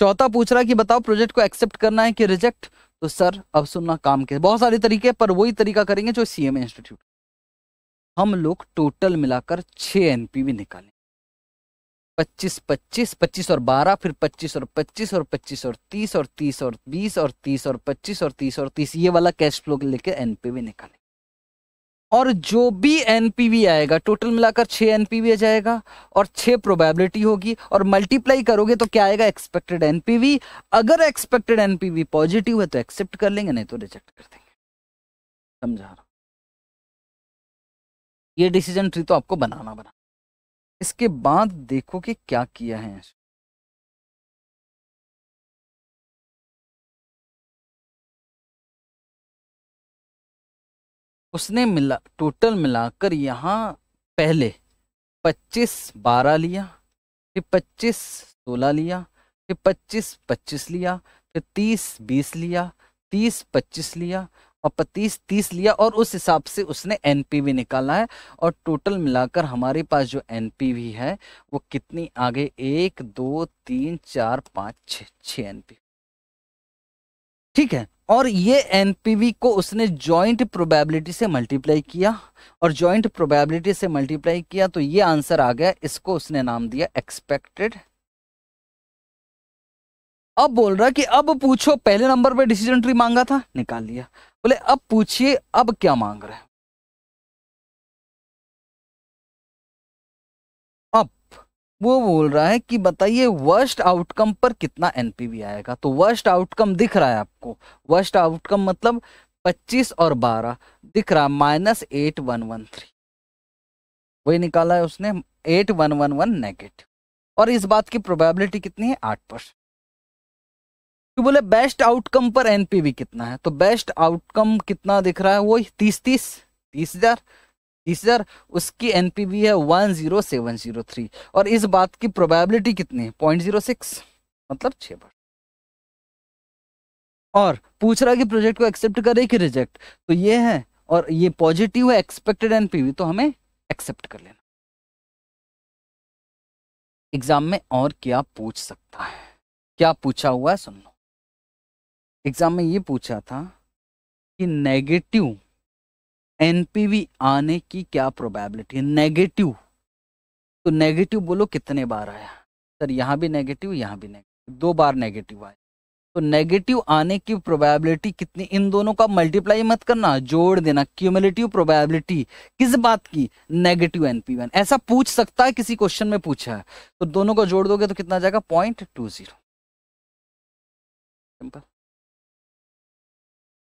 चौथा पूछ रहा है कि बताओ प्रोजेक्ट को एक्सेप्ट करना है कि रिजेक्ट तो सर अब सुनना काम के बहुत सारे तरीके पर वही तरीका करेंगे जो सी इंस्टीट्यूट हम लोग टोटल मिलाकर छः एनपीवी निकालें पच्चीस पच्चीस पच्चीस और बारह फिर पच्चीस और पच्चीस और पच्चीस और तीस और तीस और बीस और तीस और पच्चीस और तीस और तीस ये वाला कैश फ्लो लेके एनपीवी निकालें और जो भी एनपीवी आएगा टोटल मिलाकर छः एनपीवी आ जाएगा और छः प्रोबेबिलिटी होगी और मल्टीप्लाई करोगे तो क्या आएगा एक्सपेक्टेड एनपीवी अगर एक्सपेक्टेड एनपीवी पॉजिटिव है तो एक्सेप्ट कर लेंगे नहीं तो रिजेक्ट कर देंगे समझा रहा ये डिसीजन ट्री तो आपको बनाना बना इसके बाद देखो कि क्या किया है उसने मिला टोटल मिलाकर यहाँ पहले पच्चीस बारह लिया फिर पच्चीस सोलह लिया फिर पच्चीस पच्चीस लिया फिर तीस बीस लिया तीस पच्चीस लिया और पच्चीस तीस लिया और उस हिसाब से उसने भी निकाला है और टोटल मिलाकर हमारे पास जो भी है वो कितनी आगे एक दो तीन चार पाँच छ एन ठीक है और ये एनपीवी को उसने जॉइंट प्रोबेबिलिटी से मल्टीप्लाई किया और जॉइंट प्रोबेबिलिटी से मल्टीप्लाई किया तो ये आंसर आ गया इसको उसने नाम दिया एक्सपेक्टेड अब बोल रहा कि अब पूछो पहले नंबर पे डिसीजन ट्री मांगा था निकाल लिया बोले अब पूछिए अब क्या मांग रहा है वो बोल रहा है कि बताइए वर्स्ट आउटकम पर कितना एनपीवी आएगा तो वर्स्ट आउटकम दिख रहा है आपको वर्स्ट आउटकम मतलब 25 और 12 दिख रहा है minus eight one one three वही निकाला है उसने eight one one one negative और इस बात की प्रोबेबिलिटी कितनी है आठ परसेंट तो बोले बेस्ट आउटकम पर एनपीवी कितना है तो बेस्ट आउटकम कितना दिख रहा है वो तीस तीस तीस हजार सर उसकी एन है one zero seven zero three और इस बात की प्रोबेबिलिटी कितनी है पॉइंट जीरो सिक्स मतलब छः बार और पूछ रहा कि प्रोजेक्ट को एक्सेप्ट करे कि रिजेक्ट तो ये है और ये पॉजिटिव है एक्सपेक्टेड एनपीवी तो हमें एक्सेप्ट कर लेना एग्जाम में और क्या पूछ सकता है क्या पूछा हुआ है सुन लो एग्जाम में ये पूछा था कि नेगेटिव एनपीवी आने की क्या प्रोबेबिलिटी है नेगेटिव तो नेगेटिव बोलो कितने बार आया सर यहाँ भी नेगेटिव यहाँ भी नेगेटिव दो बार नेगेटिव आया तो नेगेटिव आने की प्रोबेबिलिटी कितनी इन दोनों का मल्टीप्लाई मत करना जोड़ देना क्यूमलेटिव प्रोबेबिलिटी किस बात की नेगेटिव एनपी वन ऐसा पूछ सकता है किसी क्वेश्चन में पूछा है तो दोनों को जोड़ दोगे तो कितना जाएगा पॉइंट टू जीरो सिंपल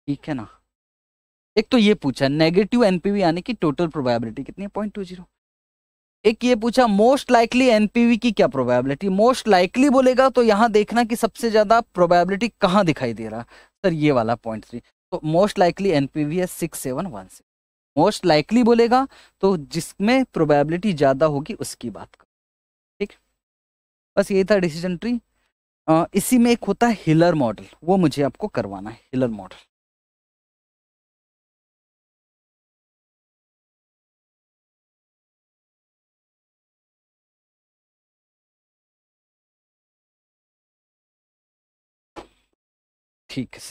ठीक है ना एक तो ये पूछा नेगेटिव एनपीवी आने की टोटल प्रोबेबिलिटी कितनी है पॉइंट टू जीरो एक ये पूछा मोस्ट लाइकली एनपीवी की क्या प्रोबेबिलिटी मोस्ट लाइकली बोलेगा तो यहां देखना कि सबसे ज्यादा प्रोबेबिलिटी कहां दिखाई दे रहा सर ये वाला पॉइंट थ्री तो मोस्ट लाइकली एनपीवी है six seven one six most likely बोलेगा तो जिसमें प्रोबेबिलिटी ज्यादा होगी उसकी बात कर ठीक बस यही था डिसीजन ट्री इसी में एक होता है हिलर मॉडल वो मुझे आपको करवाना है हिलर मॉडल ठीक है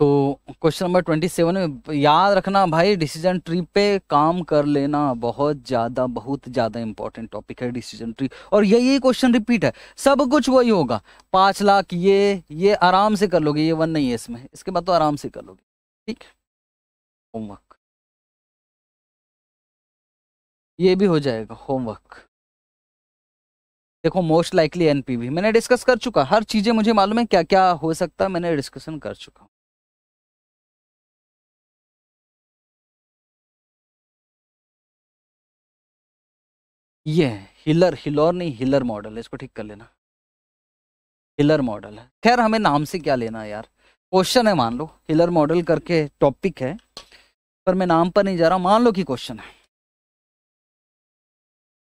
तो क्वेश्चन नंबर ट्वेंटी सेवन में याद रखना भाई डिसीजन ट्री पे काम कर लेना बहुत ज़्यादा बहुत ज़्यादा इंपॉर्टेंट टॉपिक है डिसीजन ट्री और यही यही क्वेश्चन रिपीट है सब कुछ वही होगा पांच लाख ये ये आराम से कर लोगे ये वन नहीं है इसमें इसके बाद तो आराम से कर लोगे ठीक होमवर्क ये भी हो जाएगा होमवर्क देखो मोस्ट लाइकली एनपीवी मैंने डिस्कस कर चुका हर चीज़ें मुझे मालूम है क्या क्या हो सकता है मैंने डिस्कशन कर चुका ये हिलर हिलोर नहीं हिलर मॉडल है इसको ठीक कर लेना हिलर मॉडल है खैर हमें नाम से क्या लेना यार क्वेश्चन है मान लो हिलर मॉडल करके टॉपिक है पर मैं नाम पर नहीं जा रहा मान लो कि क्वेश्चन है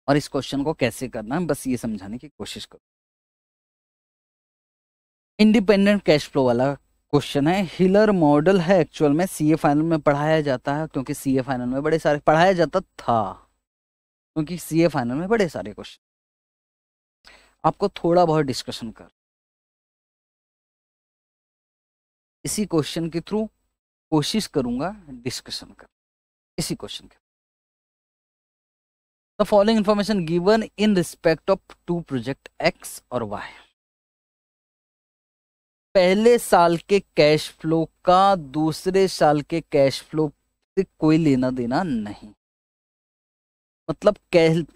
और इस क्वेश्चन को कैसे करना है बस ये समझाने की कोशिश करो इंडिपेंडेंट कैश फ्लो वाला क्वेश्चन है हिलर मॉडल है एक्चुअल में सीए फाइनल में पढ़ाया जाता है क्योंकि सीए फाइनल में बड़े सारे पढ़ाया जाता था क्योंकि सीए फाइनल में बड़े सारे क्वेश्चन आपको थोड़ा बहुत डिस्कशन कर इसी क्वेश्चन के थ्रू कोशिश करूंगा डिस्कशन कर इसी क्वेश्चन के the following information given in respect of two project x और y पहले साल के कैश फ्लो का दूसरे साल के कैश फ्लो से कोई लेना देना नहीं मतलब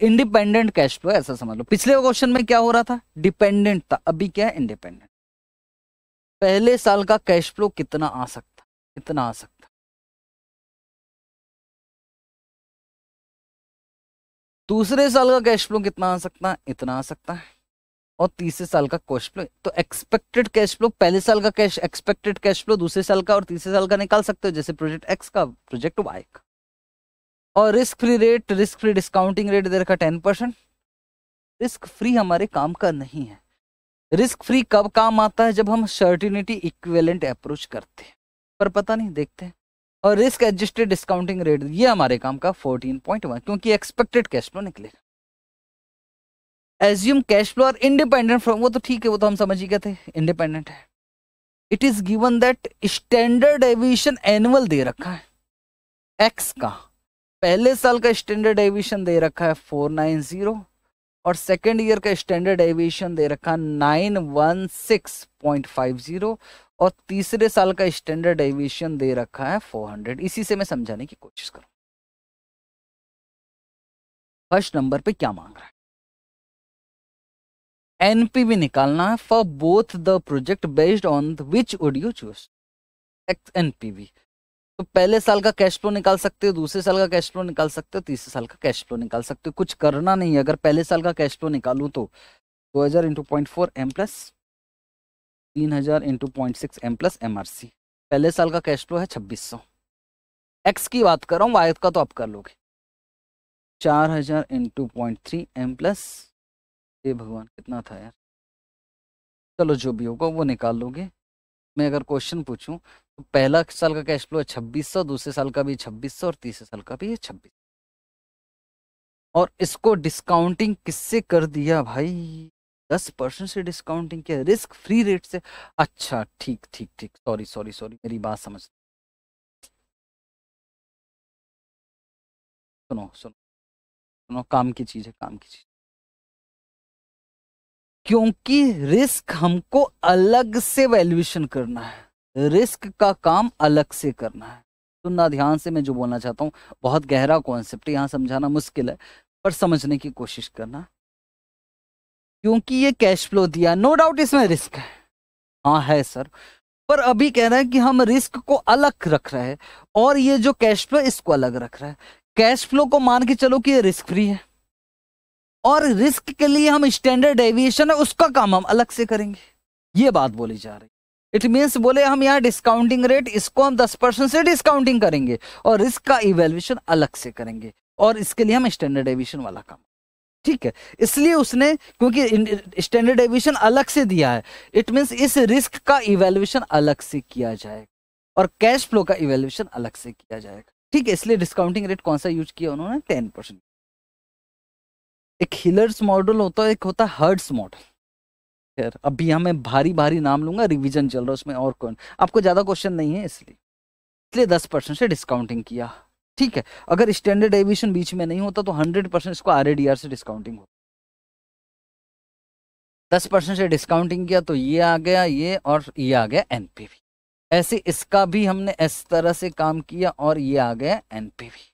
इंडिपेंडेंट कैश फ्लो ऐसा समझ लो पिछले क्वेश्चन में क्या हो रहा था डिपेंडेंट था अभी क्या है इंडिपेंडेंट पहले साल का कैश फ्लो कितना आ सकता कितना आ सकता दूसरे साल का कैश फ्लो कितना आ सकता है इतना आ सकता है और तीसरे साल का कैश फ्लो तो एक्सपेक्टेड कैश फ्लो पहले साल का कैश एक्सपेक्टेड कैश फ्लो दूसरे साल का और तीसरे साल का निकाल सकते हो जैसे प्रोजेक्ट एक्स का प्रोजेक्ट वाई का और risk free rate risk free discounting rate दे रखा टेन परसेंट रिस्क फ्री हमारे काम का नहीं है रिस्क फ्री कब काम आता है जब हम सर्टिनिटी इक्वेलेंट अप्रोच करते हैं पर पता नहीं देखते हैं और रिस्क एडजस्टेड डिस्काउंटिंग रेट ये हमारे काम का 14.1 क्योंकि एक्सपेक्टेड कैश फ्लो निकलेगा एज्यूम कैश फ्लो और इंडिपेंडेंट फ्रॉम वो तो ठीक है वो तो हम समझ ही गए थे इंडिपेंडेंट है it is given that standard deviation annual दे रखा है एक्स का पहले साल का स्टैंडर्ड एविएशन दे रखा है फोर नाइन जीरो और सेकेंड ईयर का स्टैंडर्ड एविएशन दे रखा nine one six point five zero और तीसरे साल का स्टैंडर्ड एविएशन दे रखा है 400 इसी से मैं समझाने की कोशिश करूं फर्स्ट नंबर पे क्या मांग रहा है एनपीवी निकालना है for both the project based on which would you choose X NPV तो पहले साल का कैश फ्लो निकाल सकते हो दूसरे साल का कैश फ्लो निकाल सकते हो तीसरे साल का कैश फ्लो निकाल सकते हो कुछ करना नहीं है अगर पहले साल का कैश फ्लो निकालू तो दो हजार into point four M plus तीन हजार into point six M plus M R C पहले साल का कैश फ्लो है छब्बीस सौ एक्स की बात कर रहा हूँ वायद का तो आप कर लोगे चार हजार into point three M plus ये भगवान कितना था यार चलो जो भी होगा वो निकाल लोगे मैं अगर क्वेश्चन पूछूं तो पहला साल का कैश फ्लो है छब्बीस सौ दूसरे साल का भी छब्बीस सौ और तीसरे साल का भी है छब्बीस और इसको डिस्काउंटिंग किससे कर दिया भाई दस परसेंट से डिस्काउंटिंग के रिस्क फ्री रेट से अच्छा ठीक ठीक ठीक सॉरी सॉरी सॉरी मेरी बात समझ सुनो सुनो सुनो काम की चीज़ है काम की चीज़ क्योंकि रिस्क हमको अलग से वैल्यूएशन करना है रिस्क का काम अलग से करना है सुनना ध्यान से मैं जो बोलना चाहता हूँ बहुत गहरा कॉन्सेप्ट यहाँ समझाना मुश्किल है पर समझने की कोशिश करना क्योंकि ये कैश फ्लो दिया नो डाउट इसमें रिस्क है हाँ है सर पर अभी कह रहे हैं कि हम रिस्क को अलग रख रहे हैं और ये जो कैश फ्लो इसको अलग रख रहा है कैश फ्लो को मान के चलो कि ये रिस्क फ्री है और रिस्क के लिए हम स्टैंडर्ड एविएशन है उसका काम हम अलग से करेंगे ये बात बोली जा रही इट मीन्स बोले हम यहाँ डिस्काउंटिंग रेट इसको हम दस परसेंट से डिस्काउंटिंग करेंगे और रिस्क का इवेल्युएशन अलग से करेंगे और इसके लिए हम स्टैंडर्ड एविएशन वाला काम ठीक है इसलिए उसने क्योंकि स्टैंडर्ड एविशन अलग से दिया है इट मीन्स इस रिस्क का इवेल्युएशन अलग से किया जाएगा और कैश फ्लो का इवेल्युएशन अलग से किया जाएगा ठीक है इसलिए डिस्काउंटिंग रेट कौन सा यूज किया उन्होंने टेन परसेंट एक हिलर्स मॉडल होता है एक होता है हर्ड्स मॉडल खैर अभी यहां मैं भारी भारी नाम लूंगा रिवीजन चल रहा है उसमें और कौन आपको ज़्यादा क्वेश्चन नहीं है इसलिए इसलिए दस परसेंट से डिस्काउंटिंग किया ठीक है अगर स्टैंडर्ड डेविएशन बीच में नहीं होता तो हंड्रेड परसेंट इसको आर से डिस्काउंटिंग होती दस परसेंट से डिस्काउंटिंग किया तो ये आ गया ये और ये आ गया एनपीवी ऐसे इसका भी हमने इस तरह से काम किया और ये आ गया एनपीवी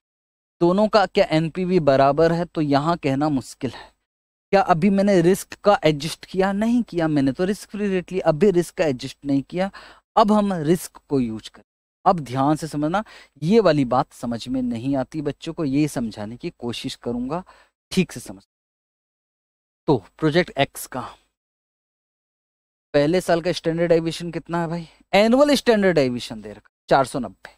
दोनों का क्या एनपीवी बराबर है तो यहाँ कहना मुश्किल है क्या अभी मैंने रिस्क का एडजस्ट किया नहीं किया मैंने तो रिस्क फ्री रेट लिया अभी रिस्क का एडजस्ट नहीं किया अब हम रिस्क को यूज करें अब ध्यान से समझना ये वाली बात समझ में नहीं आती बच्चों को ये समझाने की कोशिश करूंगा ठीक से समझ तो प्रोजेक्ट एक्स का पहले साल का स्टैंडर्ड एविशन कितना है भाई एनुअल स्टैंडर्ड एविशन दे रखा चार सौ नब्बे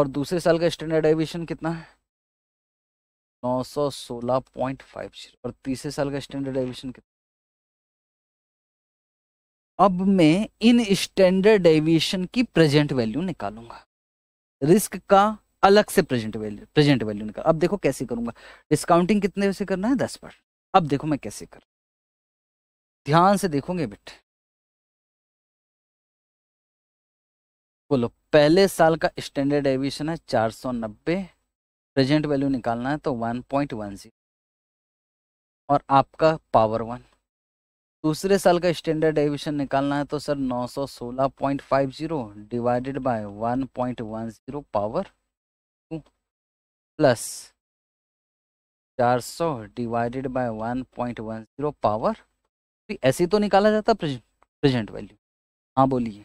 और दूसरे साल का स्टैंडर्ड एविशन कितना है नौ सौ सोलह पॉइंट फाइव और तीसरे साल का स्टैंडर्ड एविशन कितना अब मैं इन स्टैंडर्ड डेविएशन की प्रेजेंट वैल्यू निकालूंगा रिस्क का अलग से प्रेजेंट वैल्यू प्रेजेंट वैल्यू निकाल अब देखो कैसे करूंगा डिस्काउंटिंग कितने से करना है दस पर अब देखो मैं कैसे कर ध्यान से देखोगे बेटे बोलो पहले साल का स्टैंडर्ड एविएशन है 490 प्रेजेंट वैल्यू निकालना है तो 1.10 और आपका पावर वन दूसरे साल का स्टैंडर्ड डेविशन निकालना है तो sir 916.50 divided by 1.10 power two plus 400 divided by 1.10 power three ऐसे तो निकाला जाता प्रेजेंट वैल्यू हाँ बोलिए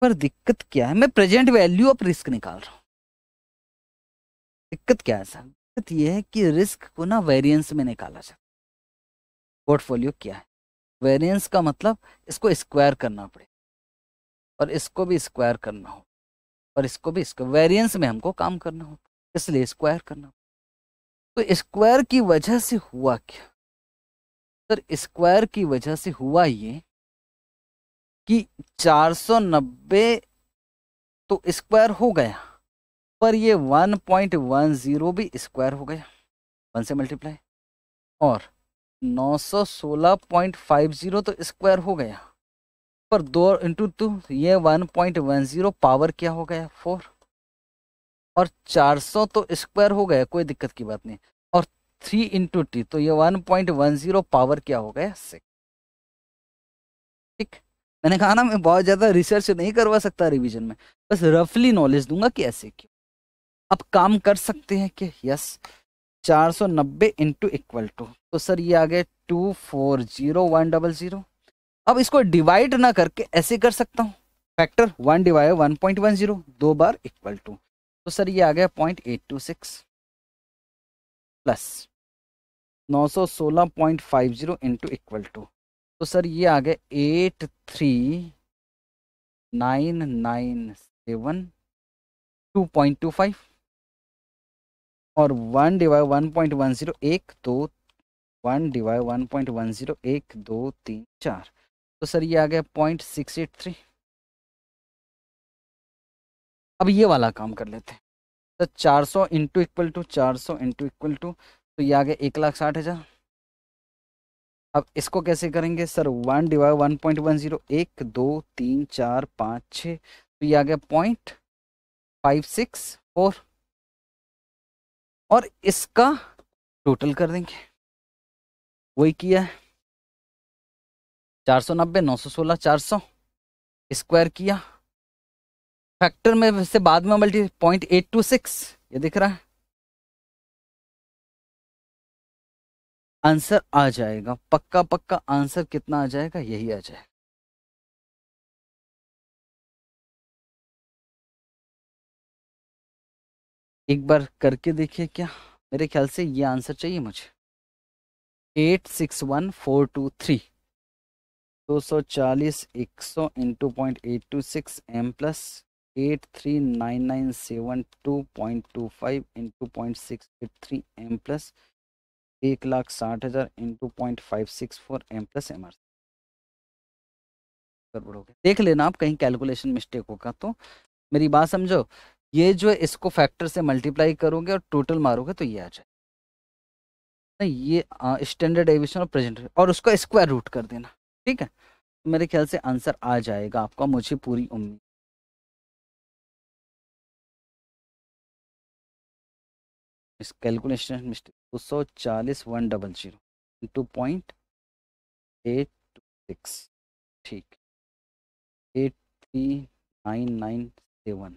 पर दिक्कत क्या है मैं प्रेजेंट वैल्यू ऑफ रिस्क निकाल रहा हूँ दिक्कत क्या है सर दिक्कत ये है कि रिस्क को ना वेरियंस में निकाला जाता पोर्टफोलियो क्या है वेरिएंस का मतलब इसको स्क्वायर करना पड़े और इसको भी स्क्वायर करना हो और इसको भी इसको वेरिएंस में हमको काम करना हो इसलिए स्क्वायर करना तो स्क्वायर की वजह से हुआ क्या सर स्क्वायर की वजह से हुआ ये कि 490 तो स्क्वायर हो गया पर ये 1.10 भी स्क्वायर हो गया वन से मल्टीप्लाई और 916.50 तो स्क्वायर हो गया पर दो इंटू टू ये 1.10 पावर क्या हो गया फोर और 400 तो स्क्वायर हो गया कोई दिक्कत की बात नहीं और थ्री इंटू टी तो ये 1.10 पावर क्या हो गया सिक्स ठीक मैंने कहा ना मैं बहुत ज़्यादा रिसर्च नहीं करवा सकता रिवीजन में बस रफली नॉलेज दूंगा कि ऐसे क्यों अब काम कर सकते हैं कि यस चार सौ नब्बे इंटू इक्वल टू तो सर ये आ गया two four zero one double zero अब इसको डिवाइड ना करके ऐसे कर सकता हूँ factor one divide one point one zero दो बार इक्वल टू तो सर ये आ गया point eight two six plus नौ सौ सोलह point five zero into equal to तो सर ये आ गया eight three nine nine seven two point two five और one divide one point one zero एक दो one divide one point one zero एक दो तीन चार तो सर ये आ गया पॉइंट सिक्स एट थ्री अब ये वाला काम कर लेते हैं तो चार सौ इंटू इक्वल टू चार सौ इंटू इक्वल टू तो ये आ गया एक लाख साठ हज़ार अब इसको कैसे करेंगे sir one divide one point one zero एक दो तीन चार पाँच छः तो ये आ गया पॉइंट फाइव सिक्स फोर और इसका टोटल कर देंगे वही किया है चार सौ नब्बे नौ सौ सोलह चार सौ स्क्वायर किया फैक्टर में से बाद में multi point eight two six ये दिख रहा है आंसर आ जाएगा पक्का पक्का आंसर कितना आ जाएगा यही आ जाएगा एक बार करके देखिए क्या मेरे ख्याल से ये आंसर चाहिए मुझे eight six one four two three दो सौ चालीस एक सौ into point eight two six M plus eight three nine nine seven two point two five into point six eight three M plus एक लाख साठ हज़ार into point five six four M plus M R गड़बड़ हो गया देख लेना आप कहीं कैलकुलेशन मिस्टेक होगा तो मेरी बात समझो ये जो है इसको फैक्टर से मल्टीप्लाई करोगे और टोटल मारोगे तो ये आ जाए ना ये स्टैंडर्ड एविशन और प्रेजेंट और उसका स्क्वायर रूट कर देना ठीक है मेरे ख्याल से आंसर आ जाएगा आपका मुझे पूरी उम्मीद इस कैलकुलेशन मिस्टेक दो सौ चालीस one double zero into point eight two six ठीक eight three nine nine seven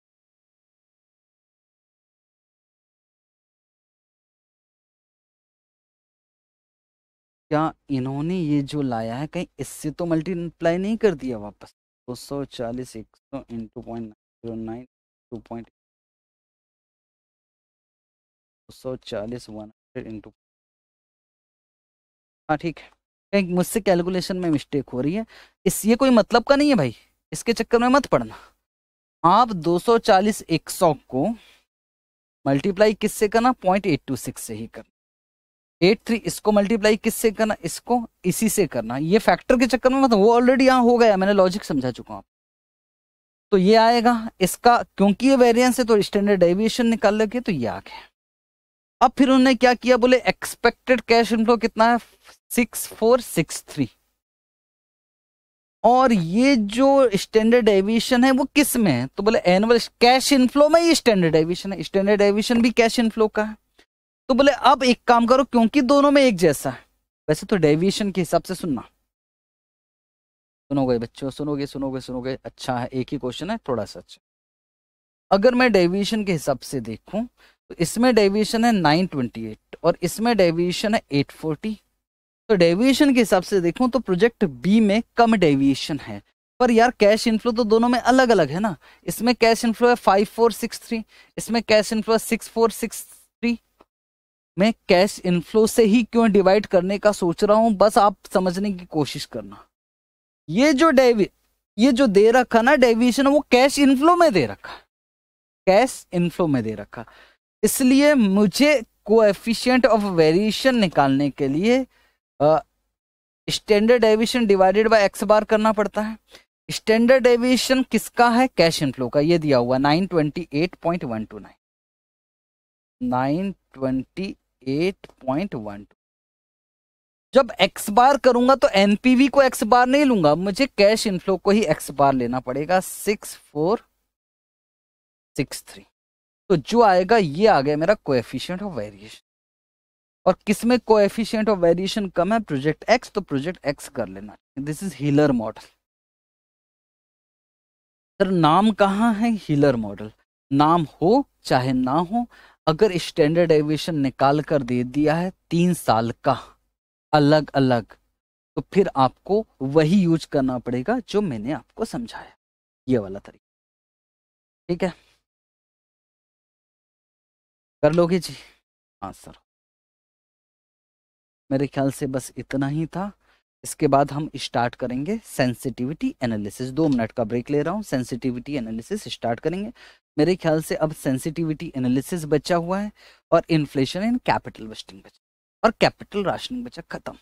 क्या इन्होंने ये जो लाया है कहीं इससे तो मल्टीप्लाई नहीं कर दिया वापस दो सौ चालीस एक सौ into point zero nine two point दो सौ चालीस वन हंड्रेड इंटू हाँ ठीक है कहीं मुझसे कैलकुलेशन में मिस्टेक हो रही है इस ये कोई मतलब का नहीं है भाई इसके चक्कर में मत पड़ना आप दो सौ चालीस एक सौ को मल्टीप्लाई किससे करना पॉइंट एट टू सिक्स से ही करना एट थ्री इसको मल्टीप्लाई किससे करना इसको इसी से करना ये फैक्टर के चक्कर में मतलब वो ऑलरेडी यहाँ हो गया मैंने लॉजिक समझा चुका हूँ तो ये आएगा इसका क्योंकि ये वेरिएंस है तो स्टैंडर्ड डेविएशन निकाल लगे तो ये आ गया अब फिर उन्होंने क्या किया बोले एक्सपेक्टेड कैश इनफ्लो कितना है सिक्स फोर सिक्स थ्री और ये जो स्टैंडर्ड एविएशन है वो किस में है तो बोले एनुअल कैश इनफ्लो में ही स्टैंडर्ड डेविएशन है स्टैंडर्ड डेविएशन भी कैश इनफ्लो का है तो बोले अब एक काम करो क्योंकि दोनों में एक जैसा है वैसे तो डेविएशन के हिसाब से सुनना सुनोगे बच्चों सुनोगे सुनोगे सुनोगे अच्छा है एक ही क्वेश्चन है थोड़ा सा अच्छा अगर मैं डेविएशन के हिसाब से देखूं तो इसमें डेविएशन है 928 और इसमें डेविएशन है 840 तो डेविएशन के हिसाब से देखूं तो प्रोजेक्ट बी में कम डेविएशन है पर यार कैश इनफ्लो तो दोनों में अलग अलग है ना इसमें कैश इनफ्लो है 5463 इसमें कैश इनफ्लो है सिक्स मैं कैश इनफ्लो से ही क्यों डिवाइड करने का सोच रहा हूं बस आप समझने की कोशिश करना ये जो डेवी ये जो दे रखा ना डेविएशन वो कैश इनफ्लो में दे रखा कैश इनफ्लो में दे रखा इसलिए मुझे को एफिशियंट ऑफ वेरिएशन निकालने के लिए standard deviation divided by X bar करना पड़ता है स्टैंडर्ड डेविएशन किसका है कैश इनफ्लो का ये दिया हुआ nine twenty eight point one two nine nine twenty 8.12 जब एक्स बार करूंगा तो एनपीवी को एक्स बार नहीं लूंगा मुझे कैश इनफ्लो को ही एक्स बार लेना पड़ेगा 6463 तो जो आएगा ये आ गया मेरा कोएफिशिएंट ऑफ वेरिएशन और किसमें कोएफिशिएंट ऑफ वेरिएशन कम है प्रोजेक्ट एक्स तो प्रोजेक्ट एक्स कर लेना this is Hillier model sir नाम कहाँ है हीलर मॉडल नाम हो चाहे ना हो अगर स्टैंडर्ड एविएशन निकाल कर दे दिया है तीन साल का अलग अलग तो फिर आपको वही यूज करना पड़ेगा जो मैंने आपको समझाया ये वाला तरीका ठीक है कर लोगे जी हाँ सर मेरे ख्याल से बस इतना ही था इसके बाद हम स्टार्ट करेंगे सेंसिटिविटी एनालिसिस दो मिनट का ब्रेक ले रहा हूँ सेंसिटिविटी एनालिसिस स्टार्ट करेंगे मेरे ख्याल से अब सेंसिटिविटी एनालिसिस बचा हुआ है और इन्फ्लेशन एंड कैपिटल वेस्टिंग बचा और कैपिटल राशनिंग बचा खत्म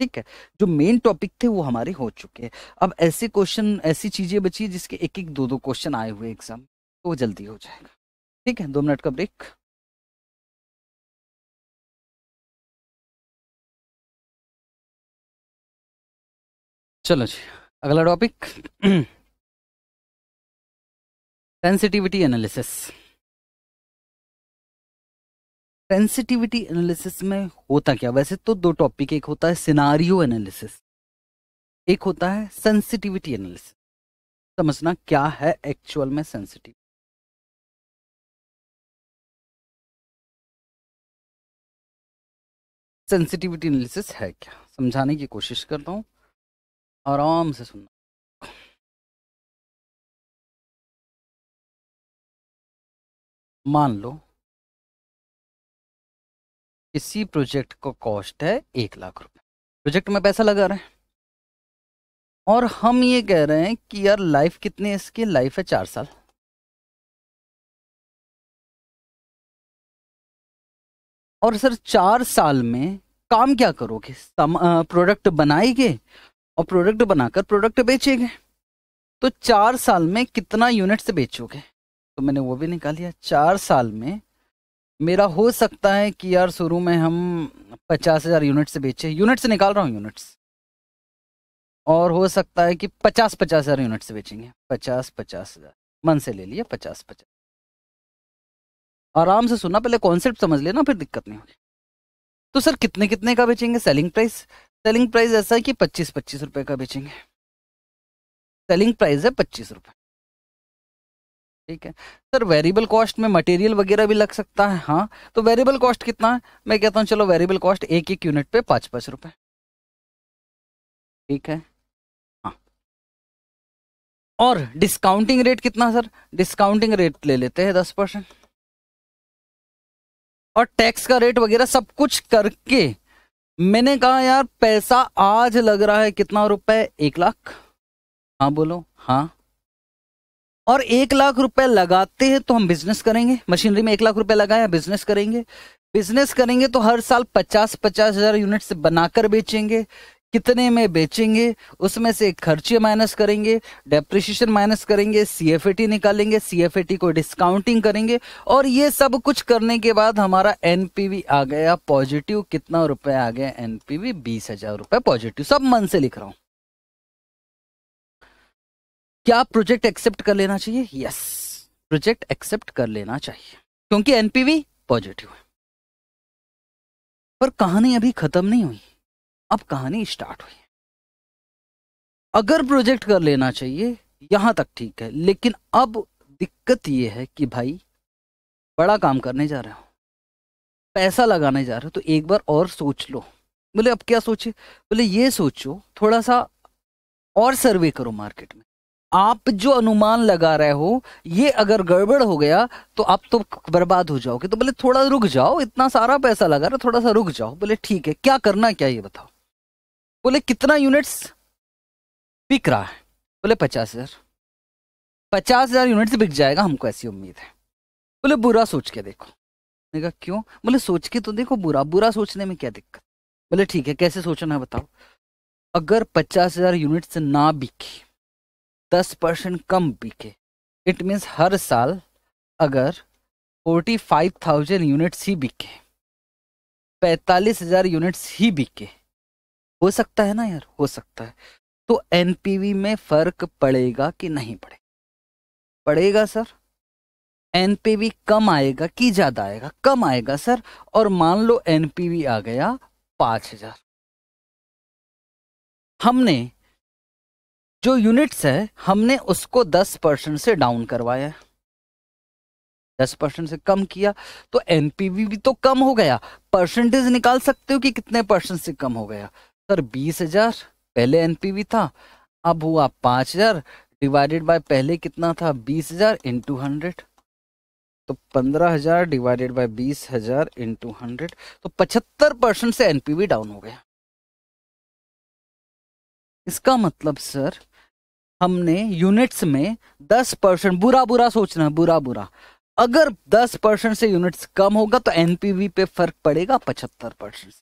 ठीक है जो मेन टॉपिक थे वो हमारे हो चुके हैं अब ऐसे क्वेश्चन ऐसी चीजें बची है जिसके एक एक दो दो क्वेश्चन आए हुए एग्जाम तो जल्दी हो जाएगा ठीक है दो मिनट का ब्रेक चलो जी अगला topic sensitivity analysis sensitivity analysis में होता क्या वैसे तो दो टॉपिक एक होता है सिनारियो एनालिसिस एक होता है सेंसिटिविटी एनालिसिस समझना क्या है एक्चुअल में सेंसिटिव सेंसिटिविटी एनालिसिस है क्या समझाने की कोशिश करता हूँ आराम से सुनना मान लो इसी प्रोजेक्ट को कॉस्ट है एक लाख रुपए प्रोजेक्ट में पैसा लगा रहे हैं और हम ये कह रहे हैं कि यार लाइफ कितनी इसकी लाइफ है चार साल और सर चार साल में काम क्या करोगे प्रोडक्ट बनाएंगे और प्रोडक्ट बनाकर प्रोडक्ट बेचेंगे तो चार साल में कितना यूनिट से बेचोगे तो मैंने वो भी निकाल लिया चार साल में मेरा हो सकता है कि यार शुरू में हम पचास हज़ार यूनिट से बेचे यूनिट से निकाल रहा हूँ यूनिट्स और हो सकता है कि पचास पचास हज़ार यूनिट से बेचेंगे पचास पचास हज़ार मन से ले लिए पचास पचास आराम से सुना पहले कॉन्सेप्ट समझ लेना फिर दिक्कत नहीं होगी तो सर कितने कितने का बेचेंगे सेलिंग प्राइस सेलिंग प्राइस ऐसा है कि पच्चीस पच्चीस रुपये का बेचेंगे सेलिंग प्राइस है पच्चीस रुपये ठीक है सर वेरिएबल कॉस्ट में मटेरियल वगैरह भी लग सकता है हाँ तो वेरिएबल कॉस्ट कितना है मैं कहता हूँ चलो वेरिएबल कॉस्ट एक एक यूनिट पे पाँच पाँच रुपये ठीक है हाँ और डिस्काउंटिंग रेट कितना सर डिस्काउंटिंग रेट ले लेते हैं दस परसेंट और टैक्स का रेट वगैरह सब कुछ करके मैंने कहा यार पैसा आज लग रहा है कितना रुपए एक लाख हाँ बोलो हाँ और एक लाख रुपए लगाते हैं तो हम बिजनेस करेंगे मशीनरी में एक लाख रुपए लगाया बिजनेस करेंगे बिजनेस करेंगे तो हर साल पचास पचास हजार यूनिट से बनाकर बेचेंगे कितने में बेचेंगे उसमें से खर्चे माइनस करेंगे डेप्रिशिएशन माइनस करेंगे सी निकालेंगे सी को डिस्काउंटिंग करेंगे और ये सब कुछ करने के बाद हमारा एनपीवी आ गया पॉजिटिव कितना रुपए आ गया एनपीवी बीस हजार रुपए पॉजिटिव सब मन से लिख रहा हूँ क्या प्रोजेक्ट एक्सेप्ट कर लेना चाहिए यस प्रोजेक्ट एक्सेप्ट कर लेना चाहिए क्योंकि एनपीवी पॉजिटिव है पर कहानी अभी खत्म नहीं हुई अब कहानी स्टार्ट हुई अगर प्रोजेक्ट कर लेना चाहिए यहां तक ठीक है लेकिन अब दिक्कत यह है कि भाई बड़ा काम करने जा रहे हो पैसा लगाने जा रहे हो तो एक बार और सोच लो बोले अब क्या सोचे बोले ये सोचो थोड़ा सा और सर्वे करो मार्केट में आप जो अनुमान लगा रहे हो ये अगर गड़बड़ हो गया तो आप तो बर्बाद हो जाओगे तो बोले थोड़ा रुक जाओ इतना सारा पैसा लगा रहा थोड़ा सा रुक जाओ बोले ठीक है क्या करना क्या ये बताओ बोले कितना यूनिट्स बिक रहा है बोले पचास हजार पचास हजार यूनिट्स बिक जाएगा हमको ऐसी उम्मीद है बोले बुरा सोच के देखो देखा क्यों बोले सोच के तो देखो बुरा बुरा सोचने में क्या दिक्कत बोले ठीक है कैसे सोचना है बताओ अगर पचास हजार यूनिट्स ना बिकी दस परसेंट कम बिके इट मीन्स हर साल अगर फोर्टी फाइव थाउजेंड यूनिट्स ही बिके पैंतालीस हजार यूनिट्स ही बिके हो सकता है ना यार हो सकता है तो एनपीवी में फर्क पड़ेगा कि नहीं पड़ेगा पड़ेगा सर एनपीवी कम आएगा कि ज्यादा आएगा कम आएगा सर और मान लो एनपीवी आ गया पांच हजार हमने जो यूनिट्स है हमने उसको 10 परसेंट से डाउन करवाया दस परसेंट से कम किया तो एनपीवी भी तो कम हो गया परसेंटेज निकाल सकते हो कि कितने परसेंट से कम हो गया सर बीस हजार पहले एनपीवी था अब हुआ पांच हजार डिवाइडेड बाय पहले कितना था बीस हजार इंटू हंड्रेड तो पंद्रह हजार डिवाइडेड बाय बीस हजार इंटू हंड्रेड तो पचहत्तर परसेंट से एनपीवी डाउन हो गया इसका मतलब सर हमने यूनिट्स में 10 परसेंट बुरा बुरा सोचना है बुरा बुरा अगर 10 परसेंट से यूनिट्स कम होगा तो एनपीवी पे फर्क पड़ेगा 75 परसेंट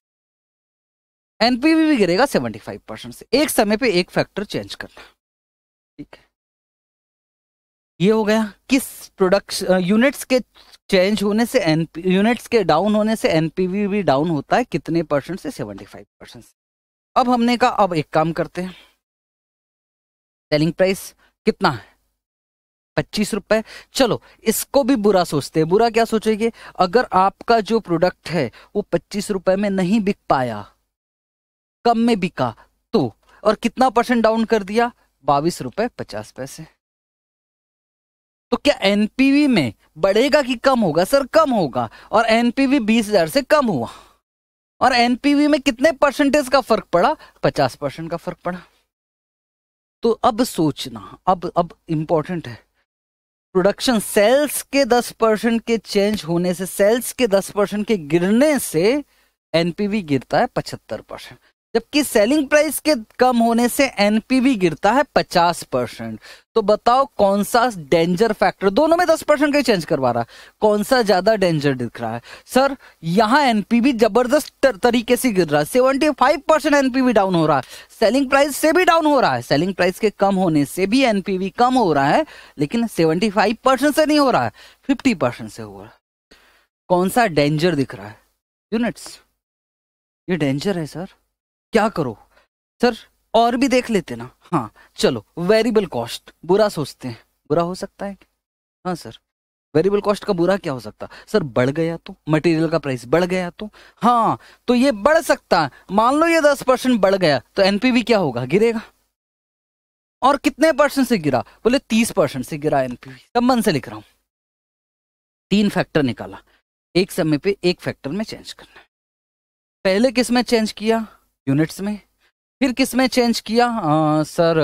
एनपीवी भी गिरेगा 75 परसेंट से एक समय पे एक फैक्टर चेंज करना ठीक है ये हो गया किस प्रोडक्शन यूनिट्स के चेंज होने से एन यूनिट्स के डाउन होने से एनपीवी भी डाउन होता है कितने परसेंट से फाइव परसेंट अब हमने कहा अब एक काम करते हैं सेलिंग प्राइस कितना है पच्चीस रुपए चलो इसको भी बुरा सोचते हैं बुरा क्या सोचेंगे अगर आपका जो प्रोडक्ट है वो पच्चीस रुपए में नहीं बिक पाया कम में बिका तो और कितना परसेंट डाउन कर दिया बाईस रुपए पचास पैसे तो क्या एनपीवी में बढ़ेगा कि कम होगा सर कम होगा और एनपीवी बीस हजार से कम हुआ और एनपीवी में कितने परसेंटेज का फर्क पड़ा पचास परसेंट का फर्क पड़ा तो अब सोचना अब अब इम्पोर्टेंट है प्रोडक्शन सेल्स के दस परसेंट के चेंज होने से सेल्स के दस परसेंट के गिरने से एनपीवी गिरता है पचहत्तर परसेंट जबकि सेलिंग प्राइस के कम होने से एनपीवी गिरता है 50 परसेंट तो बताओ कौन सा डेंजर फैक्टर दोनों में 10 परसेंट का चेंज करवा रहा है कौन सा ज्यादा डेंजर दिख रहा है सर यहाँ एनपीवी जबरदस्त तरीके से गिर रहा है seventy five percent NPV down हो रहा है सेलिंग प्राइस से भी डाउन हो रहा है सेलिंग प्राइस के कम होने से भी एनपीवी कम हो रहा है लेकिन सेवेंटी फाइव परसेंट से नहीं हो रहा है फिफ्टी परसेंट से हो रहा है कौन सा डेंजर दिख रहा है यूनिट्स ये डेंजर है सर क्या करो सर और भी देख लेते ना हाँ चलो वेरिएबल कॉस्ट बुरा सोचते हैं बुरा हो सकता है हाँ सर वेरिएबल कॉस्ट का बुरा क्या हो सकता सर बढ़ गया तो मटेरियल का प्राइस बढ़ गया तो हाँ तो ये बढ़ सकता है मान लो ये दस परसेंट बढ़ गया तो एनपीवी क्या होगा गिरेगा और कितने परसेंट से गिरा बोले तीस परसेंट से गिरा एनपीवी तब मन से लिख रहा हूं तीन फैक्टर निकाला एक समय पे एक फैक्टर में चेंज करना पहले किस में चेंज किया यूनिट्स में फिर किस में चेंज किया आ, सर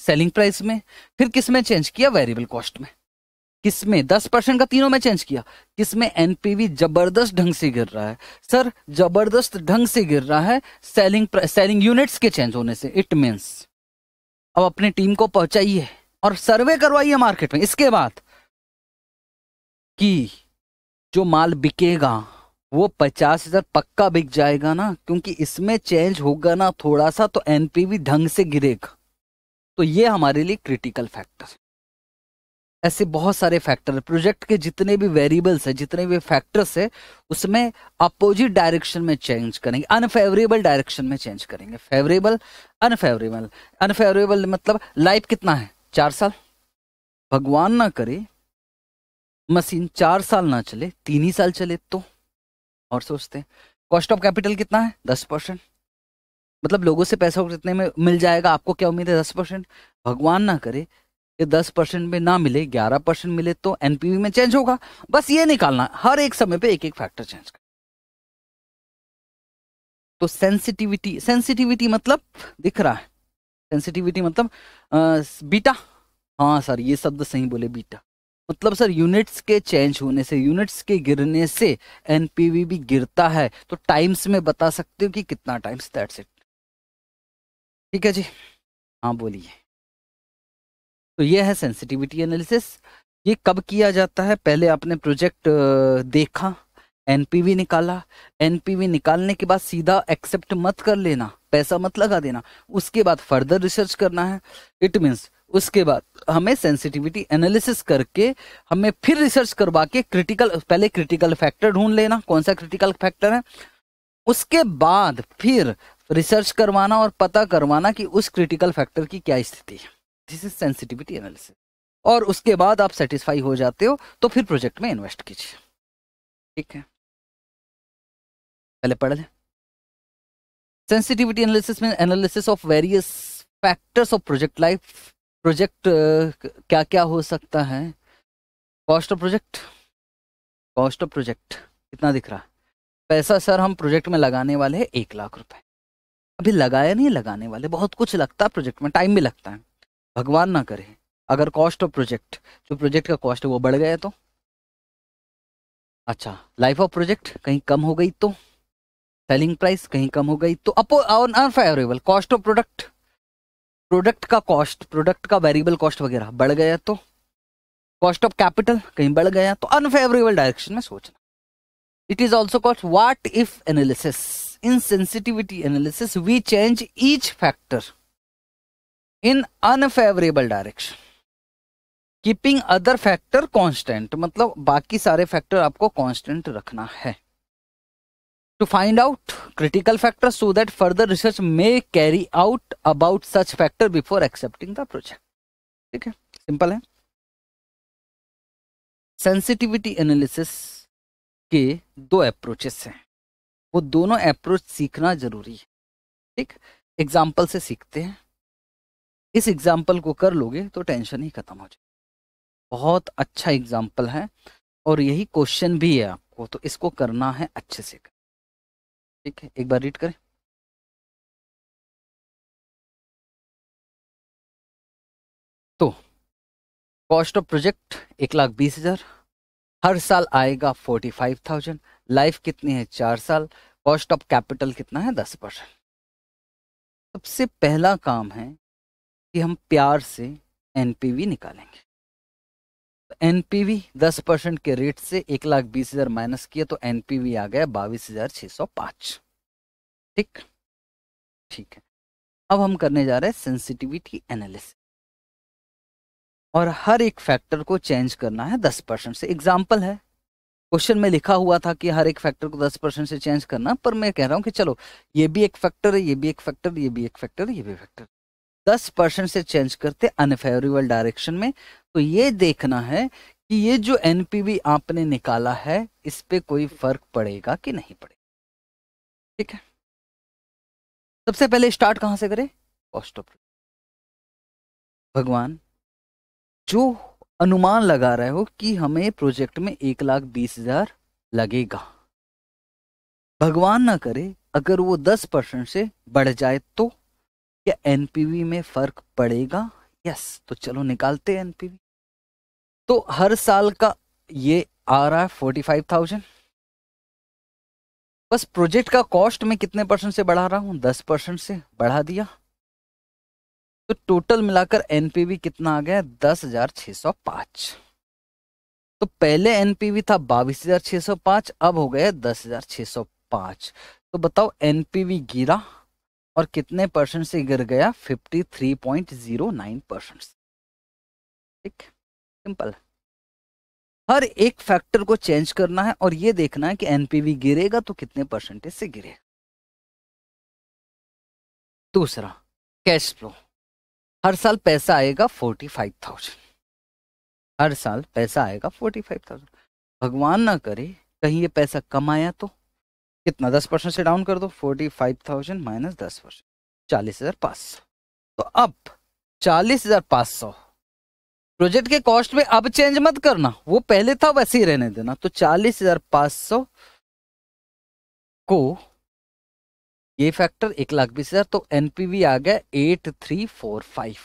सेलिंग प्राइस में फिर किस में चेंज किया वेरिएबल कॉस्ट में किस में दस परसेंट का तीनों में चेंज किया किस में एनपीवी जबरदस्त ढंग से गिर रहा है सर जबरदस्त ढंग से गिर रहा है सेलिंग सेलिंग यूनिट्स के चेंज होने से इट मीन्स अब अपनी टीम को पहुंचाइए और सर्वे करवाइए मार्केट में इसके बाद कि जो माल बिकेगा वो पचास हजार पक्का बिक जाएगा ना क्योंकि इसमें चेंज होगा ना थोड़ा सा तो एनपीवी ढंग से गिरेगा तो ये हमारे लिए क्रिटिकल फैक्टर ऐसे बहुत सारे फैक्टर प्रोजेक्ट के जितने भी वेरिएबल्स है जितने भी फैक्टर्स है उसमें अपोजिट डायरेक्शन में चेंज करेंगे अनफेवरेबल डायरेक्शन में चेंज करेंगे फेवरेबल अनफेवरेबल अनफेवरेबल मतलब लाइफ कितना है चार साल भगवान ना करे मशीन चार साल ना चले तीन ही साल चले तो और सोचते हैं कॉस्ट ऑफ कैपिटल कितना है दस परसेंट मतलब लोगों से पैसा कितने में मिल जाएगा आपको क्या उम्मीद है दस परसेंट भगवान ना करे ये दस परसेंट में ना मिले ग्यारह परसेंट मिले तो एनपीवी में चेंज होगा बस ये निकालना हर एक समय पे एक एक फैक्टर चेंज कर तो सेंसिटिविटी सेंसिटिविटी मतलब दिख रहा है सेंसिटिविटी मतलब आ, बीटा हाँ सर ये शब्द सही बोले बीटा मतलब सर यूनिट्स के चेंज होने से यूनिट्स के गिरने से एनपीवी भी गिरता है तो टाइम्स में बता सकते हो कि कितना टाइम्स दैट्स इट ठीक है जी हाँ बोलिए तो ये है सेंसिटिविटी एनालिसिस ये कब किया जाता है पहले आपने प्रोजेक्ट देखा एनपीवी निकाला एनपीवी निकालने के बाद सीधा एक्सेप्ट मत कर लेना पैसा मत लगा देना उसके बाद फर्दर रिसर्च करना है इट मीन्स उसके बाद हमें सेंसिटिविटी एनालिसिस करके हमें फिर रिसर्च करवा के क्रिटिकल पहले क्रिटिकल फैक्टर ढूंढ लेना कौन सा क्रिटिकल फैक्टर है उसके बाद फिर रिसर्च करवाना और पता करवाना कि उस क्रिटिकल फैक्टर की क्या स्थिति है दिस इज सेंसिटिविटी एनालिसिस और उसके बाद आप सेटिस्फाई हो जाते हो तो फिर प्रोजेक्ट में इन्वेस्ट कीजिए ठीक है पहले पढ़ लें सेंसिटिविटी एनालिसिस में analysis of various factors of project life project क्या क्या हो सकता है cost of project cost of project कितना दिख रहा है पैसा सर हम प्रोजेक्ट में लगाने वाले हैं एक लाख रुपए अभी लगाया नहीं लगाने वाले बहुत कुछ लगता है प्रोजेक्ट में टाइम भी लगता है भगवान ना करे अगर कॉस्ट ऑफ प्रोजेक्ट जो प्रोजेक्ट का कॉस्ट है वो बढ़ गया तो अच्छा लाइफ ऑफ प्रोजेक्ट कहीं कम हो गई तो सेलिंग प्राइस कहीं कम हो गई तो अपो unfavourable cost of product product का कॉस्ट प्रोडक्ट का वेरिएबल कॉस्ट वगैरह बढ़ गया तो कॉस्ट ऑफ कैपिटल कहीं बढ़ गया तो अनफेवरेबल डायरेक्शन में सोचना it is also cost what if analysis in sensitivity analysis we change each factor in unfavourable direction keeping other factor constant मतलब बाकी सारे फैक्टर आपको कॉन्स्टेंट रखना है to find out critical factors so that further research may carry out about such factor before accepting the project ठीक है simple है sensitivity analysis के दो अप्रोचेस हैं वो दोनों अप्रोच सीखना जरूरी है ठीक एग्जाम्पल से सीखते हैं इस एग्जाम्पल को कर लोगे तो टेंशन ही खत्म हो जाए बहुत अच्छा एग्जाम्पल है और यही क्वेश्चन भी है आपको तो इसको करना है अच्छे से कर ठीक है एक बार रीड करें तो कॉस्ट ऑफ प्रोजेक्ट एक लाख बीस हजार हर साल आएगा फोर्टी फाइव थाउजेंड लाइफ कितनी है चार साल कॉस्ट ऑफ कैपिटल कितना है दस परसेंट सबसे पहला काम है कि हम प्यार से एनपीवी निकालेंगे एनपीवी दस परसेंट के रेट से एक लाख बीस हजार माइनस किया तो एनपीवी आ गया बाईस हजार छह सौ पांच ठीक ठीक है अब हम करने जा रहे हैं सेंसिटिविटी एनालिसिस और हर एक फैक्टर को चेंज करना है दस परसेंट से एग्जाम्पल है क्वेश्चन में लिखा हुआ था कि हर एक फैक्टर को दस परसेंट से चेंज करना पर मैं कह रहा हूं कि चलो ये भी एक फैक्टर है ये भी एक फैक्टर ये भी एक फैक्टर ये भी फैक्टर दस परसेंट से चेंज करते अनफेवरेबल डायरेक्शन में तो ये देखना है कि ये जो एनपीवी आपने निकाला है इस पे कोई फर्क पड़ेगा कि नहीं पड़ेगा ठीक है सबसे पहले स्टार्ट कहां से करें कॉस्ट ऑफ भगवान जो अनुमान लगा रहे हो कि हमें प्रोजेक्ट में एक लाख बीस हजार लगेगा भगवान ना करे अगर वो दस परसेंट से बढ़ जाए तो क्या एनपीवी में फर्क पड़ेगा यस तो चलो निकालते हैं एनपीवी तो हर साल का ये आ रहा है फोर्टी फाइव थाउजेंड बस प्रोजेक्ट का कॉस्ट में कितने परसेंट से बढ़ा रहा हूं दस परसेंट से बढ़ा दिया तो टोटल मिलाकर एनपीवी कितना आ गया दस हजार छह सौ पांच तो पहले एनपीवी था बाईस हजार छह सौ पांच अब हो गया दस हजार छह सौ पांच तो बताओ एनपीवी गिरा और कितने परसेंट से गिर गया 53.09 परसेंट ठीक सिंपल हर एक फैक्टर को चेंज करना है और ये देखना है कि एनपीवी गिरेगा तो कितने परसेंटेज से गिरेगा दूसरा कैश फ्लो हर साल पैसा आएगा फोर्टी फाइव थाउजेंड हर साल पैसा आएगा फोर्टी फाइव थाउजेंड भगवान ना करे कहीं ये पैसा कमाया तो कितना दस परसेंट से डाउन कर दो फोर्टी फाइव थाउजेंड माइनस दस परसेंट चालीस हजार पाँच सौ तो अब चालीस हजार पाँच सौ प्रोजेक्ट के कॉस्ट में अब चेंज मत करना वो पहले था वैसे ही रहने देना तो चालीस हजार पाँच सौ को ये फैक्टर एक लाख बीस हजार तो एनपीवी आ गया एट थ्री फोर फाइव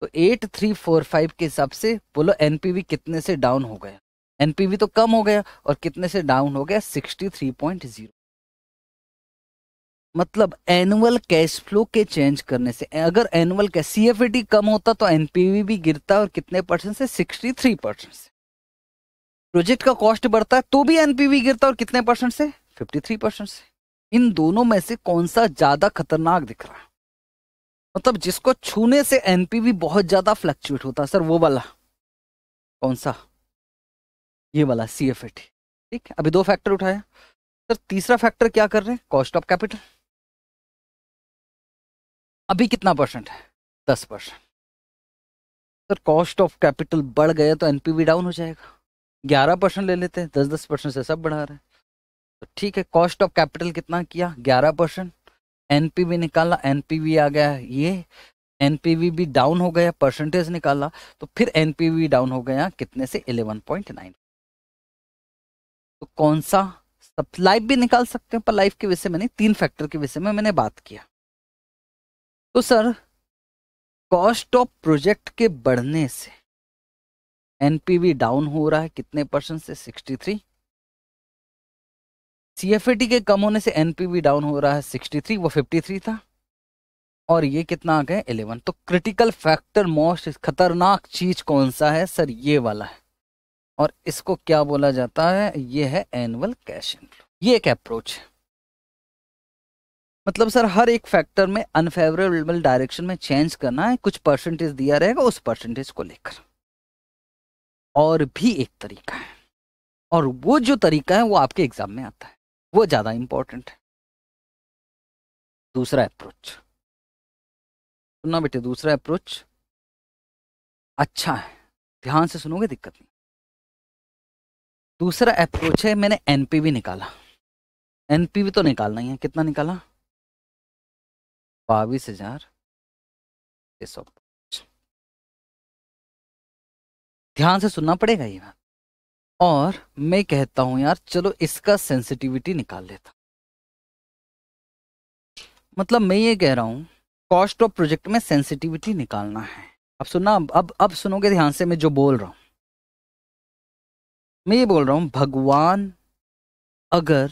तो एट थ्री फोर फाइव के हिसाब से बोलो एनपीवी कितने से डाउन हो गया एनपीवी तो कम हो गया और कितने से डाउन हो गया 63.0 मतलब एनुअल कैश फ्लो के चेंज करने से अगर एनुअल कैश सीएफएटी कम होता तो एनपीवी भी गिरता और कितने परसेंट से 63 परसेंट से प्रोजेक्ट का कॉस्ट बढ़ता है तो भी एनपीवी गिरता और कितने परसेंट से 53 परसेंट से इन दोनों में से कौन सा ज्यादा खतरनाक दिख रहा है मतलब जिसको छूने से एनपीवी बहुत ज्यादा फ्लक्चुएट होता है सर वो वाला कौन सा ये वाला सी एफ एटी ठीक है अभी दो फैक्टर उठाया सर तीसरा फैक्टर क्या कर रहे हैं कॉस्ट ऑफ कैपिटल अभी कितना परसेंट है दस percent sir cost of capital बढ़ गया तो एनपीवी डाउन हो जाएगा ग्यारह परसेंट ले लेते हैं दस दस परसेंट से सब बढ़ा रहे तो ठीक है कॉस्ट ऑफ कैपिटल कितना किया ग्यारह परसेंट एनपीवी निकाला एनपीवी आ गया ये एनपीवी भी डाउन हो गया परसेंटेज निकाला तो फिर एनपीवी डाउन हो गया कितने से इलेवन पॉइंट नाइन तो कौन सा सब लाइफ भी निकाल सकते हैं पर लाइफ के विषय में नहीं तीन फैक्टर के विषय में मैंने बात किया तो सर कॉस्ट ऑफ प्रोजेक्ट के बढ़ने से एनपीवी डाउन हो रहा है कितने परसेंट से 63 सीएफएटी के कम होने से एनपीवी डाउन हो रहा है 63 वो 53 था और ये कितना आ गया 11 तो क्रिटिकल फैक्टर मोस्ट खतरनाक चीज कौन सा है सर ये वाला है और इसको क्या बोला जाता है ये है एनुअल कैश इनफ्लो ये एक अप्रोच है मतलब सर हर एक फैक्टर में अनफेवरेबल डायरेक्शन में चेंज करना है कुछ परसेंटेज दिया रहेगा उस परसेंटेज को लेकर और भी एक तरीका है और वो जो तरीका है वो आपके एग्जाम में आता है वो ज़्यादा इंपॉर्टेंट है दूसरा अप्रोच सुनना बेटे दूसरा अप्रोच अच्छा है ध्यान से सुनोगे दिक्कत नहीं दूसरा अप्रोच है मैंने एनपीवी निकाला एनपीवी तो निकालना ही है कितना निकाला बाईस हजार ध्यान से सुनना पड़ेगा ये बात और मैं कहता हूं यार चलो इसका सेंसिटिविटी निकाल लेता मतलब मैं ये कह रहा हूं कॉस्ट ऑफ प्रोजेक्ट में सेंसिटिविटी निकालना है अब सुनना अब अब सुनोगे ध्यान से मैं जो बोल रहा हूं मैं ये बोल रहा हूँ भगवान अगर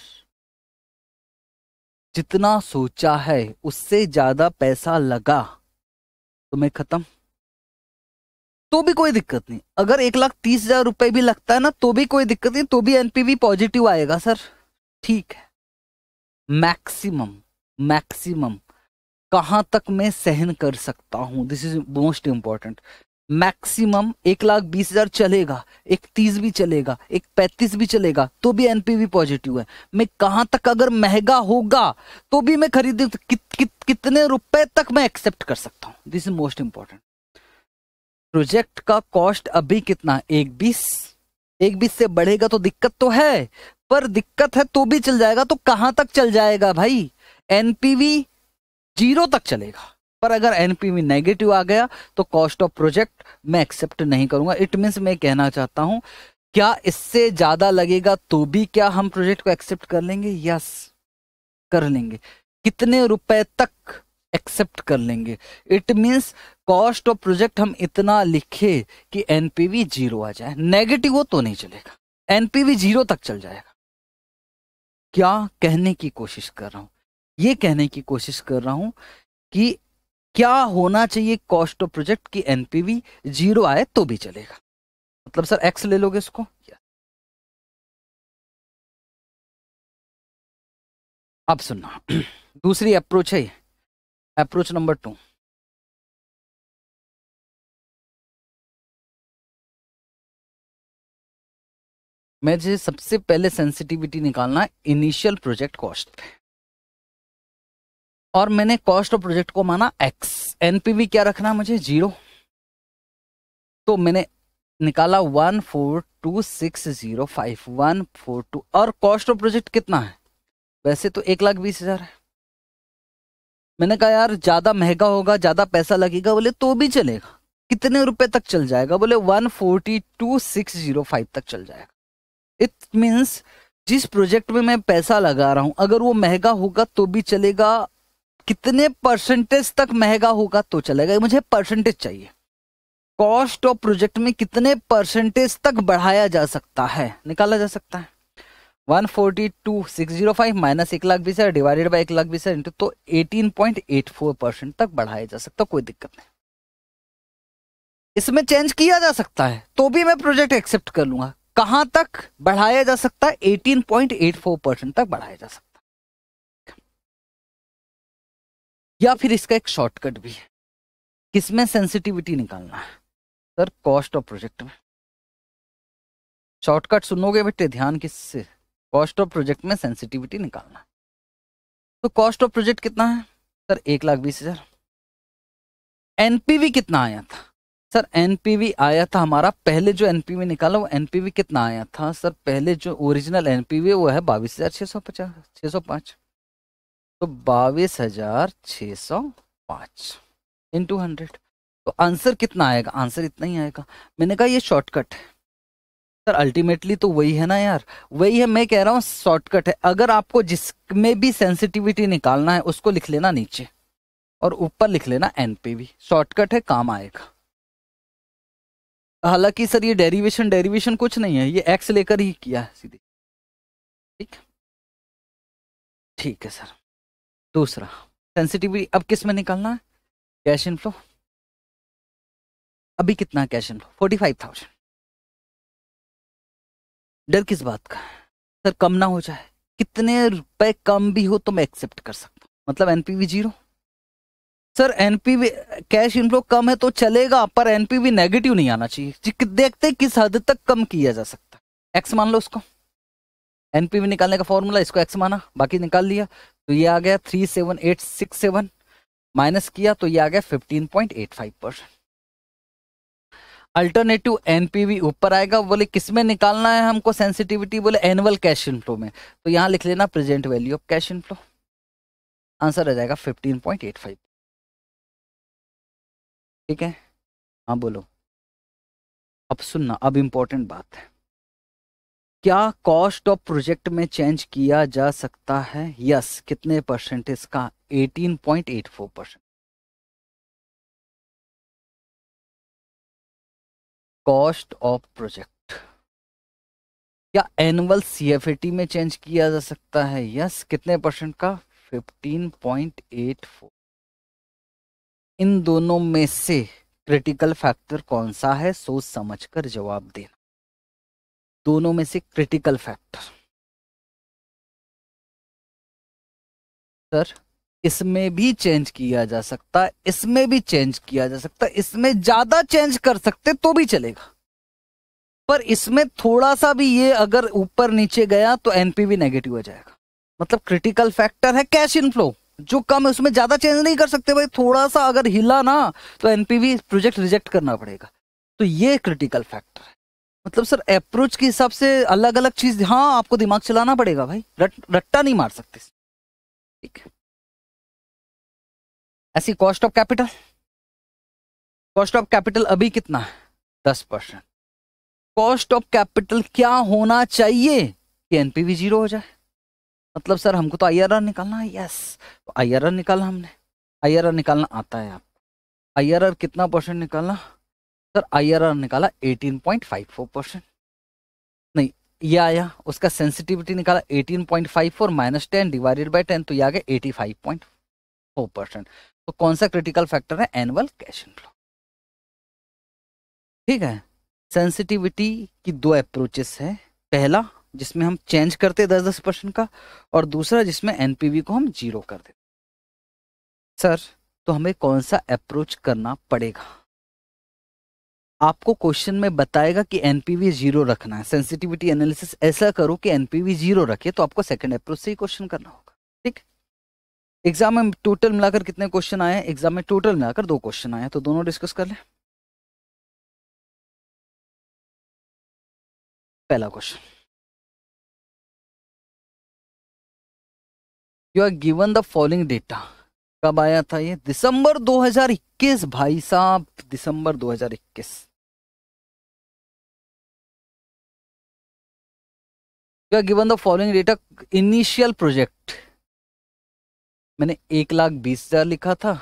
जितना सोचा है उससे ज्यादा पैसा लगा तो मैं खत्म तो भी कोई दिक्कत नहीं अगर एक लाख तीस हजार रुपए भी लगता है ना तो भी कोई दिक्कत नहीं तो भी एनपीवी पॉजिटिव आएगा सर ठीक है मैक्सिमम मैक्सिमम कहां तक मैं सहन कर सकता हूं this is most important maximum एक लाख बीस हजार चलेगा एक तीस भी चलेगा एक पैंतीस भी चलेगा तो भी एनपीवी पॉजिटिव है मैं कहां तक अगर महंगा होगा तो भी मैं खरीद कि, कि, कितने रुपए तक मैं एक्सेप्ट कर सकता हूं this is most important project का कॉस्ट अभी कितना एक बीस एक बीस से बढ़ेगा तो दिक्कत तो है पर दिक्कत है तो भी चल जाएगा तो कहां तक चल जाएगा भाई एनपीवी जीरो तक चलेगा पर अगर एनपीवी नेगेटिव आ गया तो कॉस्ट ऑफ प्रोजेक्ट मैं एक्सेप्ट नहीं करूंगा इट मीन्स मैं कहना चाहता हूं क्या इससे ज्यादा लगेगा तो भी क्या हम प्रोजेक्ट को एक्सेप्ट कर लेंगे यस कर लेंगे कितने रुपए तक एक्सेप्ट कर लेंगे it means cost of project हम इतना लिखे कि एनपीवी जीरो आ जाए नेगेटिव हो तो नहीं चलेगा एनपीवी जीरो तक चल जाएगा क्या कहने की कोशिश कर रहा हूं ये कहने की कोशिश कर रहा हूं कि क्या होना चाहिए कॉस्ट ऑफ प्रोजेक्ट की एनपीवी जीरो आए तो भी चलेगा मतलब सर एक्स ले लोगे इसको अब सुनना दूसरी अप्रोच है अप्रोच नंबर टू मैं जो सबसे पहले सेंसिटिविटी निकालना इनिशियल प्रोजेक्ट कॉस्ट पे और मैंने कॉस्ट ऑफ प्रोजेक्ट को माना एक्स एनपीवी क्या रखना मुझे जीरो तो मैंने निकाला one four two six zero five one four two और कॉस्ट ऑफ प्रोजेक्ट कितना है वैसे तो एक लाख बीस हजार है मैंने कहा यार ज्यादा महंगा होगा ज्यादा पैसा लगेगा बोले तो भी चलेगा कितने रुपए तक चल जाएगा बोले one forty two six zero five तक चल जाएगा इट मीन्स जिस प्रोजेक्ट में मैं पैसा लगा रहा हूं अगर वो महंगा होगा तो भी चलेगा कितने परसेंटेज तक महंगा होगा तो चलेगा मुझे परसेंटेज चाहिए कॉस्ट ऑफ प्रोजेक्ट में कितने परसेंटेज तक बढ़ाया जा सकता है निकाला जा सकता है one forty two six zero five minus एक लाख बीस हजार डिवाइडेड बाई एक लाख बीस हजार इंटू तो eighteen point eight four percent तक बढ़ाया जा सकता कोई दिक्कत नहीं इसमें चेंज किया जा सकता है तो भी मैं प्रोजेक्ट एक्सेप्ट कर लूंगा कहां तक बढ़ाया जा सकता है eighteen point eight four percent तक बढ़ाया जा सकता या फिर इसका एक शॉर्टकट भी है किसमें सेंसिटिविटी निकालना है सर कॉस्ट ऑफ प्रोजेक्ट में शॉर्टकट सुनोगे बेटे ध्यान किससे कॉस्ट ऑफ प्रोजेक्ट में सेंसिटिविटी निकालना तो कॉस्ट ऑफ प्रोजेक्ट कितना है सर एक लाख बीस हजार एनपीवी कितना आया था सर एनपीवी आया था हमारा पहले जो एनपीवी निकाला वो एनपीवी कितना आया था सर पहले जो ओरिजिनल एनपीवी वो है बाईस हजार छह सौ पचास छह सौ पांच तो बाईस हजार छ सौ पांच इन टू हंड्रेड तो आंसर कितना आएगा आंसर इतना ही आएगा मैंने कहा ये शॉर्टकट है सर अल्टीमेटली तो वही है ना यार वही है मैं कह रहा हूँ शॉर्टकट है अगर आपको जिसमें भी सेंसिटिविटी निकालना है उसको लिख लेना नीचे और ऊपर लिख लेना एनपीवी शॉर्टकट है काम आएगा हालांकि सर ये डेरिवेशन डेरिवेशन कुछ नहीं है ये एक्स लेकर ही किया है सीधे ठीक ठीक है सर दूसरा सेंसिटिविटी अब किस में निकालना है कैश इनफ्लो अभी कितना cash inflow forty five thousand डर किस बात का है सर कम ना हो जाए कितने रुपए कम भी हो तो मैं एक्सेप्ट कर सकता हूँ मतलब NPV zero sir NPV cash inflow कम है तो चलेगा पर एनपीवी नेगेटिव नहीं आना चाहिए देखते किस हद तक कम किया जा सकता है एक्स मान लो उसको एनपीवी निकालने का फॉर्मूला इसको एक्स माना बाकी निकाल लिया तो ये आ गया three seven eight six seven minus किया तो ये आ गया fifteen point eight five percent alternative NPV ऊपर आएगा बोले किसमें निकालना है हमको सेंसिटिविटी बोले एनुअल कैश इनफ्लो में तो यहाँ लिख लेना present value of cash inflow answer आ जाएगा फिफ्टीन पॉइंट एट फाइव ठीक है हाँ बोलो अब सुनना अब इम्पोर्टेंट बात है क्या कॉस्ट ऑफ प्रोजेक्ट में चेंज किया जा सकता है यस yes, कितने परसेंट इसका 18.84 परसेंट कॉस्ट ऑफ प्रोजेक्ट क्या एनुअल सी में चेंज किया जा सकता है यस yes, कितने परसेंट का 15.84 इन दोनों में से क्रिटिकल फैक्टर कौन सा है सोच समझकर जवाब देना दोनों में से क्रिटिकल फैक्टर सर इसमें भी चेंज किया जा सकता इसमें भी चेंज किया जा सकता इसमें ज्यादा चेंज कर सकते तो भी चलेगा पर इसमें थोड़ा सा भी ये अगर ऊपर नीचे गया तो एनपीवी नेगेटिव हो जाएगा मतलब क्रिटिकल फैक्टर है कैश इनफ्लो जो कम है उसमें ज्यादा चेंज नहीं कर सकते भाई थोड़ा सा अगर हिला ना तो एनपीवी प्रोजेक्ट रिजेक्ट करना पड़ेगा तो ये क्रिटिकल फैक्टर है मतलब सर अप्रोच के हिसाब से अलग अलग चीज हाँ आपको दिमाग चलाना पड़ेगा भाई रट, रट्टा नहीं मार सकते ठीक है ऐसी cost of capital cost of capital अभी कितना है दस परसेंट कॉस्ट ऑफ कैपिटल क्या होना चाहिए कि एनपीवी जीरो हो जाए मतलब सर हमको तो आईआरआर निकालना है यस तो आईआरआर निकाला हमने आईआरआर निकालना आता है आपको आईआरआर कितना परसेंट निकालना सर आर निकाला 18.54 परसेंट नहीं ये आया उसका सेंसिटिविटी निकाला 18.54 minus ten divided by ten तो ये आ गया 85.4 परसेंट तो कौन सा क्रिटिकल फैक्टर है एनुअल कैश इनफ्लो ठीक है सेंसिटिविटी की दो अप्रोचेस है पहला जिसमें हम चेंज करते दस दस परसेंट का और दूसरा जिसमें एनपीवी को हम जीरो कर देते सर तो हमें कौन सा अप्रोच करना पड़ेगा आपको क्वेश्चन में बताएगा कि एनपीवी जीरो रखना है सेंसिटिविटी एनालिसिस ऐसा करो कि एनपीवी जीरो रखे तो आपको सेकंड अप्रोच से ही क्वेश्चन करना होगा ठीक एग्जाम में टोटल मिलाकर कितने क्वेश्चन आए एग्जाम में टोटल मिलाकर दो क्वेश्चन आए तो दोनों डिस्कस कर ले पहला question you are given the following data कब आया था ये दिसंबर 2021 भाई साहब दिसंबर 2021 you are given the following rate data initial project मैंने एक लाख बीस हजार लिखा था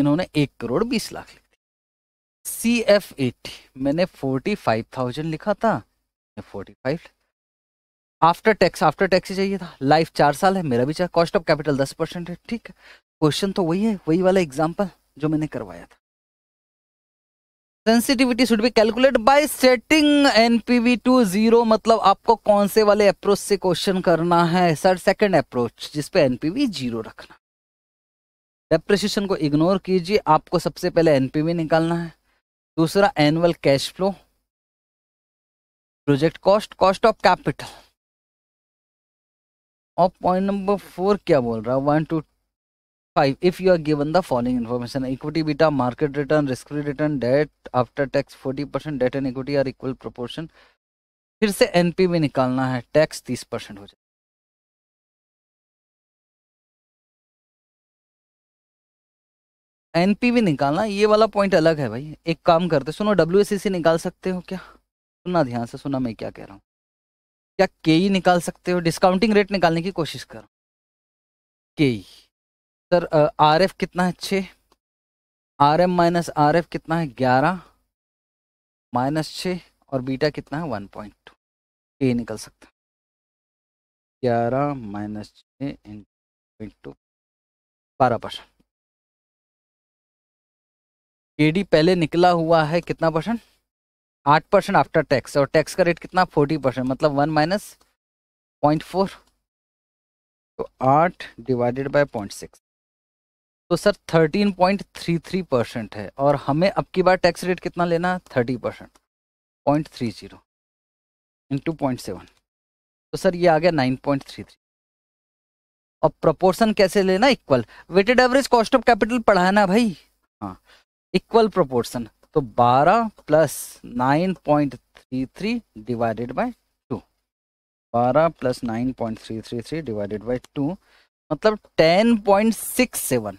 इन्होंने एक करोड़ बीस लाख लिख दिया सी एफ एटी मैंने फोर्टी फाइव थाउजेंड लिखा था forty five after tax after tax ही चाहिए था लाइफ चार साल है मेरा भी चार कॉस्ट ऑफ कैपिटल दस परसेंट है ठीक है क्वेश्चन तो वही है वही वाला एग्जाम्पल जो मैंने करवाया था sensitivity should be calculate by setting NPV to zero मतलब आपको कौन से वाले अप्रोच से क्वेश्चन करना है सर सेकंड अप्रोच जिसपे एनपीवी जीरो रखना डेप्रिसिएशन को इग्नोर कीजिए आपको सबसे पहले एनपीवी निकालना है दूसरा annual cash flow project cost cost of capital और पॉइंट नंबर फोर क्या बोल रहा है one two five if you are given the following information equity beta market return risk return debt after tax forty percent debt and equity are equal proportion फिर से NP में निकालना है tax तीस परसेंट हो जाए एनपी भी निकालना ये वाला पॉइंट अलग है भाई एक काम करते सुनो डब्ल्यू सी e निकाल सकते हो क्या सुना ध्यान से सुना मैं क्या कह रहा हूँ क्या के ई e निकाल सकते हो डिस्काउंटिंग रेट निकालने की कोशिश करो K E e। Sir R F कितना है छः R M minus R F कितना है ग्यारह माइनस छः और बीटा कितना है वन पॉइंट टू ए निकल सकता ग्यारह माइनस छः पॉइंट टू बारह परसेंट के डी पहले निकला हुआ है कितना परसेंट आठ परसेंट आफ्टर टैक्स और टैक्स का रेट कितना फोर्टी परसेंट मतलब वन माइनस पॉइंट फोर तो आठ डिवाइडेड बाय पॉइंट सिक्स तो सर 13.33 परसेंट है और हमें अब की बार टैक्स रेट कितना लेना है thirty percent point three zero into point seven तो सर ये आ गया नाइन पॉइंट थ्री थ्री और प्रोपोर्शन कैसे लेना equal weighted average cost of capital पढ़ाना भाई हाँ इक्वल प्रोपोर्शन तो बारह plus nine point three three divided by two बारह plus nine point three three three divided by two मतलब टेन पॉइंट सिक्स सेवन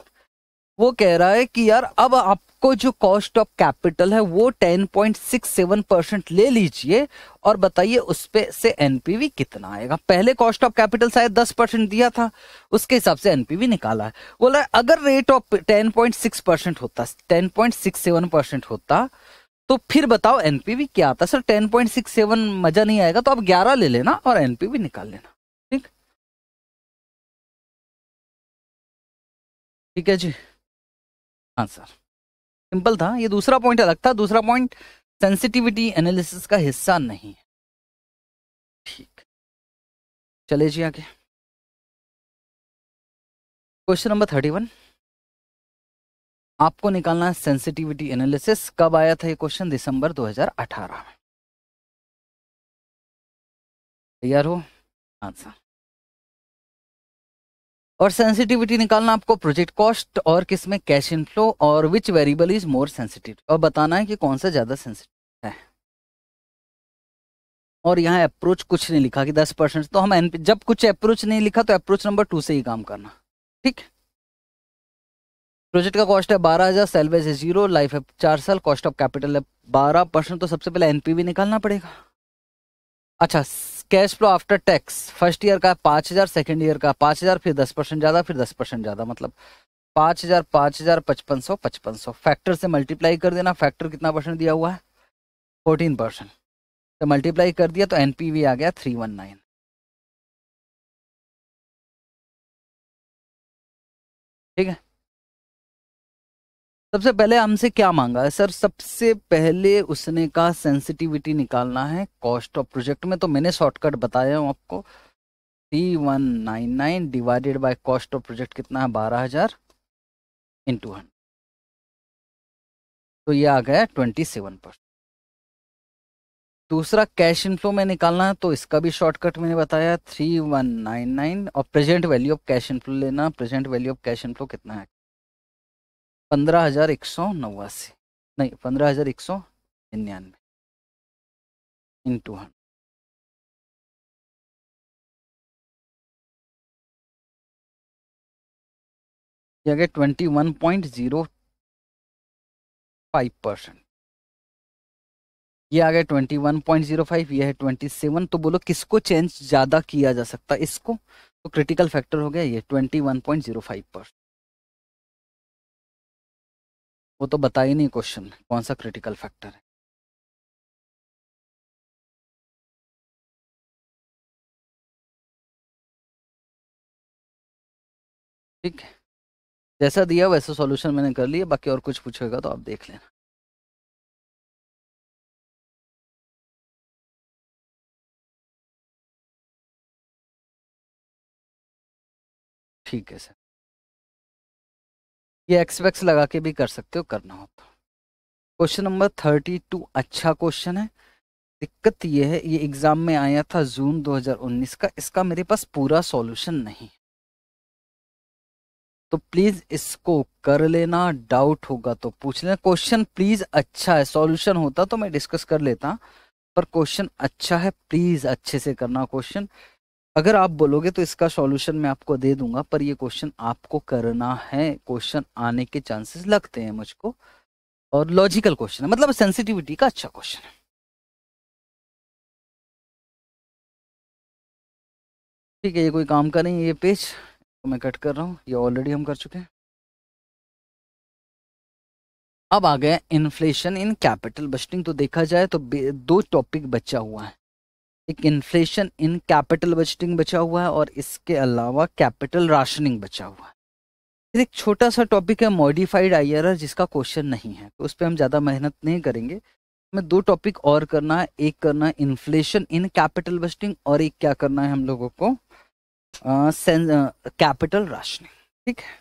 वो कह रहा है कि यार अब आपको जो कॉस्ट ऑफ कैपिटल है वो 10.67 परसेंट ले लीजिए और बताइए उस पे से एनपीवी कितना आएगा पहले कॉस्ट ऑफ कैपिटल शायद 10 परसेंट दिया था उसके हिसाब से एनपीवी निकाला है बोला अगर रेट ऑफ 10.6 परसेंट होता 10.67 परसेंट होता तो फिर बताओ एनपीवी क्या आता सर 10.67 मजा नहीं आएगा तो आप 11 ले लेना और एनपीवी निकाल लेना ठीक ठीक है जी आंसर सिंपल था ये दूसरा पॉइंट अलग था दूसरा पॉइंट सेंसिटिविटी एनालिसिस का हिस्सा नहीं है ठीक चले जी आगे क्वेश्चन नंबर थर्टी वन आपको निकालना है सेंसिटिविटी एनालिसिस कब आया था ये क्वेश्चन दिसंबर 2018 में तैयार हो आंसर और सेंसिटिविटी निकालना आपको प्रोजेक्ट कॉस्ट और किस में कैश इनफ्लो और which variable is more sensitive और बताना है कि कौन सा ज़्यादा सेंसिटिव है और यहाँ अप्रोच कुछ नहीं लिखा कि दस परसेंट तो हम एन जब कुछ अप्रोच नहीं लिखा तो अप्रोच नंबर टू से ही काम करना ठीक प्रोजेक्ट का कॉस्ट है बारह हज़ार सेलवेज है जीरो लाइफ है चार साल कॉस्ट ऑफ कैपिटल है बारह परसेंट तो सबसे पहले एनपीवी निकालना पड़ेगा अच्छा cash flow after tax first year का पाँच हज़ार सेकेंड ईयर का पाँच हज़ार फिर दस परसेंट ज़्यादा फिर दस परसेंट ज़्यादा मतलब पाँच हज़ार पाँच हज़ार पचपन सौ पचपन सौ फैक्टर से मल्टीप्लाई कर देना फैक्टर कितना परसेंट दिया हुआ है फोर्टीन परसेंट तो मल्टीप्लाई कर दिया तो एन आ गया थ्री वन नाइन ठीक है सबसे पहले हमसे क्या मांगा है सर सबसे पहले उसने कहा सेंसिटिविटी निकालना है कॉस्ट ऑफ प्रोजेक्ट में तो मैंने शॉर्टकट बताया हूँ आपको three one nine nine divided by cost of project कितना है बारह हजार इन टू हंड्रेड तो ये आ गया ट्वेंटी सेवन परसेंट दूसरा कैश इनफ्लो में निकालना है तो इसका भी शॉर्टकट मैंने बताया थ्री वन नाइन नाइन और present value of cash inflow लेना present value of cash inflow कितना है पंद्रह हजार एक सौ नवासी नहीं पंद्रह हजार एक सौ निन्यानवे into hundred twenty one point zero five percent ये आ गया twenty one point zero five ये है ट्वेंटी सेवन तो बोलो किसको चेंज ज़्यादा किया जा सकता है इसको तो क्रिटिकल फैक्टर हो गया ये twenty one point zero five percent वो तो बता ही नहीं क्वेश्चन में कौन सा क्रिटिकल फैक्टर है ठीक है जैसा दिया वैसा सॉल्यूशन मैंने कर लिया बाकी और कुछ पूछेगा तो आप देख लेना ठीक है सर ये एक्स लगा के भी कर सकते हो करना हो तो क्वेश्चन नंबर थर्टी टू अच्छा क्वेश्चन है दिक्कत ये है ये एग्ज़ाम में आया था जून 2019 का इसका मेरे पास पूरा सॉल्यूशन नहीं तो प्लीज़ इसको कर लेना डाउट होगा तो पूछ लेना क्वेश्चन प्लीज़ अच्छा है सॉल्यूशन होता तो मैं डिस्कस कर लेता पर क्वेश्चन अच्छा है प्लीज़ अच्छे से करना क्वेश्चन अगर आप बोलोगे तो इसका सॉल्यूशन मैं आपको दे दूंगा पर ये क्वेश्चन आपको करना है क्वेश्चन आने के चांसेस लगते हैं मुझको और लॉजिकल क्वेश्चन है मतलब सेंसिटिविटी का अच्छा क्वेश्चन है ठीक है ये कोई काम का नहीं ये पेज तो मैं कट कर रहा हूँ ये ऑलरेडी हम कर चुके हैं अब आ गया इन्फ्लेशन इन कैपिटल बस्टिंग तो देखा जाए तो दो टॉपिक बचा हुआ है एक इन्फ्लेशन इन कैपिटल बजटिंग बचा हुआ है और इसके अलावा कैपिटल राशनिंग बचा हुआ है फिर एक छोटा सा टॉपिक है मॉडिफाइड आई जिसका क्वेश्चन नहीं है तो उस पर हम ज़्यादा मेहनत नहीं करेंगे हमें दो टॉपिक और करना है एक करना है इन्फ्लेशन इन कैपिटल बजटिंग और एक क्या करना है हम लोगों को कैपिटल राशनिंग ठीक है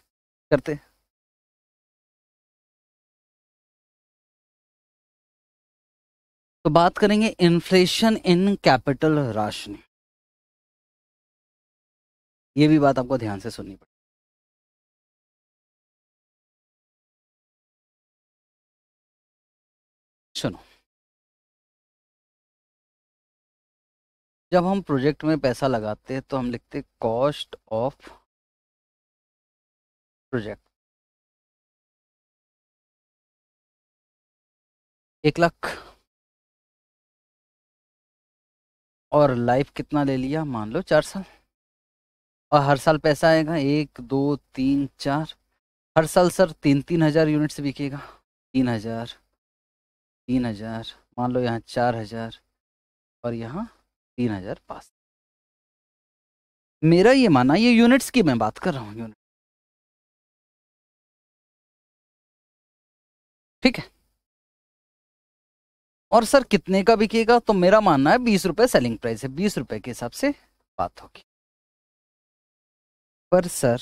करते हैं तो बात करेंगे इन्फ्लेशन इन कैपिटल राशन ये भी बात आपको ध्यान से सुननी पड़ेगी सुनो जब हम प्रोजेक्ट में पैसा लगाते हैं तो हम लिखते कॉस्ट ऑफ प्रोजेक्ट एक लाख और लाइफ कितना ले लिया मान लो चार साल और हर साल पैसा आएगा एक दो तीन चार हर साल सर तीन तीन हज़ार यूनिट्स बिकेगा तीन हज़ार तीन हज़ार मान लो यहाँ चार हज़ार और यहाँ तीन हज़ार पास मेरा ये माना ये यूनिट्स की मैं बात कर रहा हूँ यूनिट ठीक है और सर कितने का बिकेगा तो मेरा मानना है बीस रुपये सेलिंग प्राइस है बीस रुपये के हिसाब से बात होगी पर सर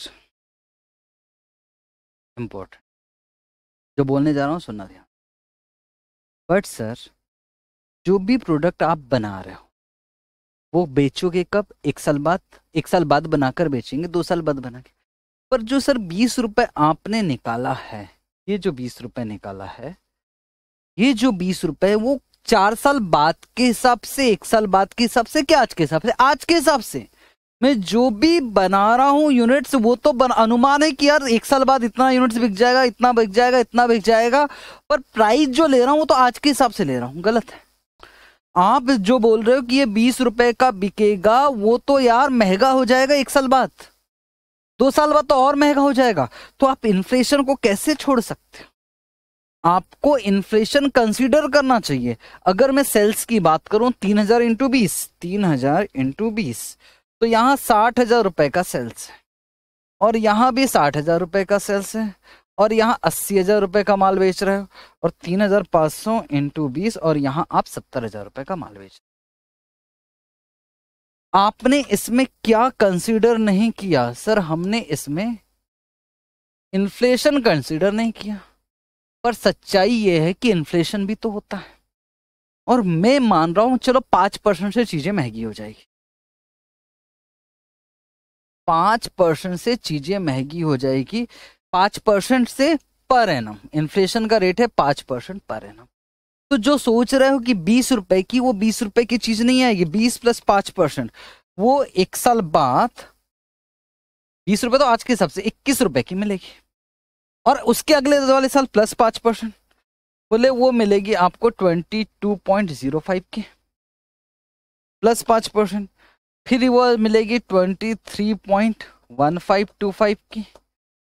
इम्पोर्टेंट जो बोलने जा रहा हूँ सुनना ध्यान बट सर जो भी प्रोडक्ट आप बना रहे हो वो बेचोगे कब एक साल बाद एक साल बाद बनाकर बेचेंगे दो साल बाद बना के पर जो सर बीस रुपये आपने निकाला है ये जो बीस रुपये निकाला है ये जो बीस रुपए वो चार साल बाद के हिसाब से एक साल बाद के हिसाब से क्या आज के हिसाब से आज के हिसाब से मैं जो भी बना रहा हूँ यूनिट्स वो तो अनुमान है कि यार एक साल बाद इतना यूनिट्स बिक जाएगा इतना बिक जाएगा इतना बिक जाएगा पर प्राइस जो ले रहा हूँ वो तो आज के हिसाब से ले रहा हूँ गलत है आप जो बोल रहे हो कि ये बीस रुपए का बिकेगा वो तो यार महंगा हो जाएगा एक साल बाद दो साल बाद तो और महंगा हो जाएगा तो आप इन्फ्लेशन को कैसे छोड़ सकते हो आपको इन्फ्लेशन कंसीडर करना चाहिए अगर मैं सेल्स की बात करूं तीन हजार इंटू बीस तीन हजार इंटू बीस तो यहाँ साठ हजार रुपए का सेल्स है और यहाँ भी साठ हजार रुपए का सेल्स है और यहाँ अस्सी हजार रुपए का माल बेच रहे हो और तीन हजार पाँच सौ इंटू बीस और यहाँ आप सत्तर हजार रुपए का माल बेच रहे आपने इसमें क्या कंसीडर नहीं किया सर हमने इसमें इन्फ्लेशन कंसीडर नहीं किया पर सच्चाई ये है कि इन्फ्लेशन भी तो होता है और मैं मान रहा हूं चलो पांच परसेंट से चीजें महंगी हो जाएगी पांच परसेंट से चीजें महंगी हो जाएगी पांच परसेंट से पर एनम इन्फ्लेशन का रेट है पांच परसेंट पर एनम तो जो सोच रहे हो कि बीस रुपए की वो बीस रुपए की चीज नहीं आएगी बीस प्लस पांच परसेंट वो एक साल बाद बीस रुपए तो आज के हिसाब से इक्कीस रुपए की मिलेगी और उसके अगले वाले साल प्लस पाँच परसेंट बोले वो मिलेगी आपको twenty two point zero five की प्लस पाँच परसेंट फिर वो मिलेगी twenty three point one five two five की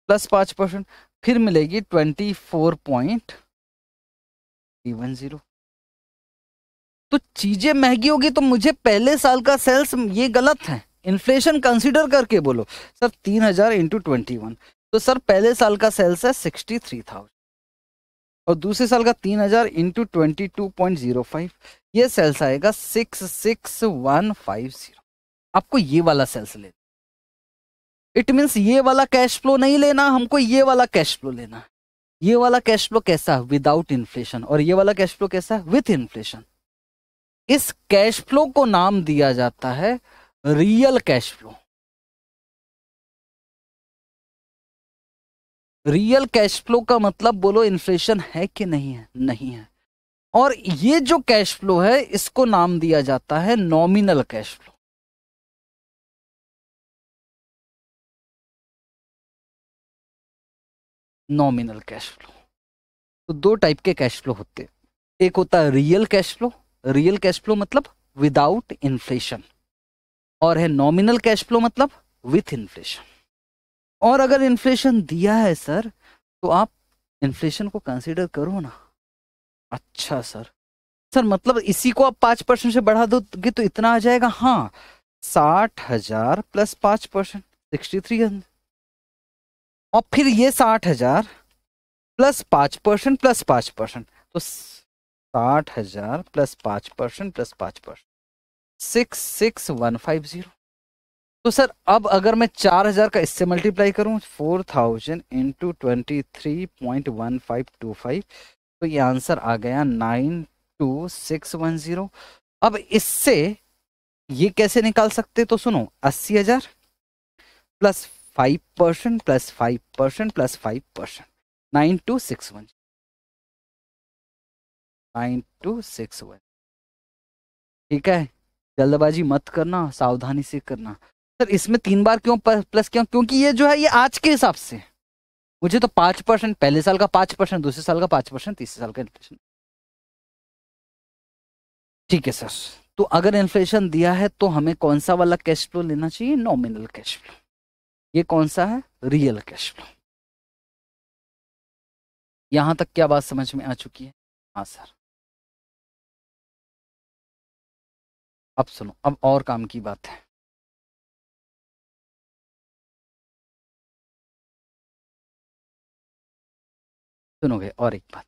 प्लस पाँच परसेंट फिर मिलेगी twenty four point three one zero तो चीजें महंगी होगी तो मुझे पहले साल का सेल्स ये गलत है इन्फ्लेशन कंसीडर करके बोलो सर तीन हजार इंटू ट्वेंटी वन तो सर पहले साल का सेल्स है सिक्सटी थ्री थाउजेंड और दूसरे साल का तीन हजार into twenty two point zero five ये सेल्स आएगा six six one five zero आपको ये वाला सेल्स ले इट मीन्स ये वाला कैश फ्लो नहीं लेना हमको ये वाला कैश फ्लो लेना ये वाला कैश फ्लो कैसा है विदाउट इन्फ्लेशन और ये वाला कैश फ्लो कैसा है विथ इन्फ्लेशन इस कैश फ्लो को नाम दिया जाता है real cash flow real cash flow का मतलब बोलो इन्फ्लेशन है कि नहीं है नहीं है और ये जो कैश फ्लो है इसको नाम दिया जाता है nominal cash flow nominal cash flow तो दो टाइप के कैश फ्लो होते हैं एक होता है real cash flow real cash flow मतलब विदाउट इन्फ्लेशन और है नॉमिनल कैश फ्लो मतलब विथ इन्फ्लेशन और अगर इन्फ्लेशन दिया है सर तो आप इन्फ्लेशन को कंसिडर करो ना अच्छा सर सर मतलब इसी को आप पाँच परसेंट से बढ़ा दोगे तो इतना आ जाएगा हाँ साठ हजार प्लस पाँच परसेंट सिक्सटी थ्री हंड्रेड और फिर ये साठ हजार प्लस पाँच परसेंट प्लस पाँच परसेंट तो साठ हजार प्लस पाँच परसेंट प्लस पाँच percent six six one five zero तो सर अब अगर मैं चार हजार का इससे मल्टीप्लाई करूं four thousand into twenty three point one five two five तो ये आंसर आ गया nine two six one zero अब इससे ये कैसे निकाल सकते तो सुनो अस्सी हजार plus five percent plus five percent plus five percent nine two six one nine two six one ठीक है जल्दबाजी मत करना सावधानी से करना सर इसमें तीन बार क्यों प्लस क्यों क्योंकि ये जो है ये आज के हिसाब से मुझे तो पांच परसेंट पहले साल का पाँच परसेंट दूसरे साल का पाँच परसेंट तीसरे साल का इन्फ्लेशन ठीक है सर तो अगर इन्फ्लेशन दिया है तो हमें कौन सा वाला कैश फ्लो लेना चाहिए नॉमिनल कैश फ्लो ये कौन सा है रियल कैश फ्लो यहां तक क्या बात समझ में आ चुकी है हाँ सर अब सुनो अब और काम की बात है सुनोगे और एक बात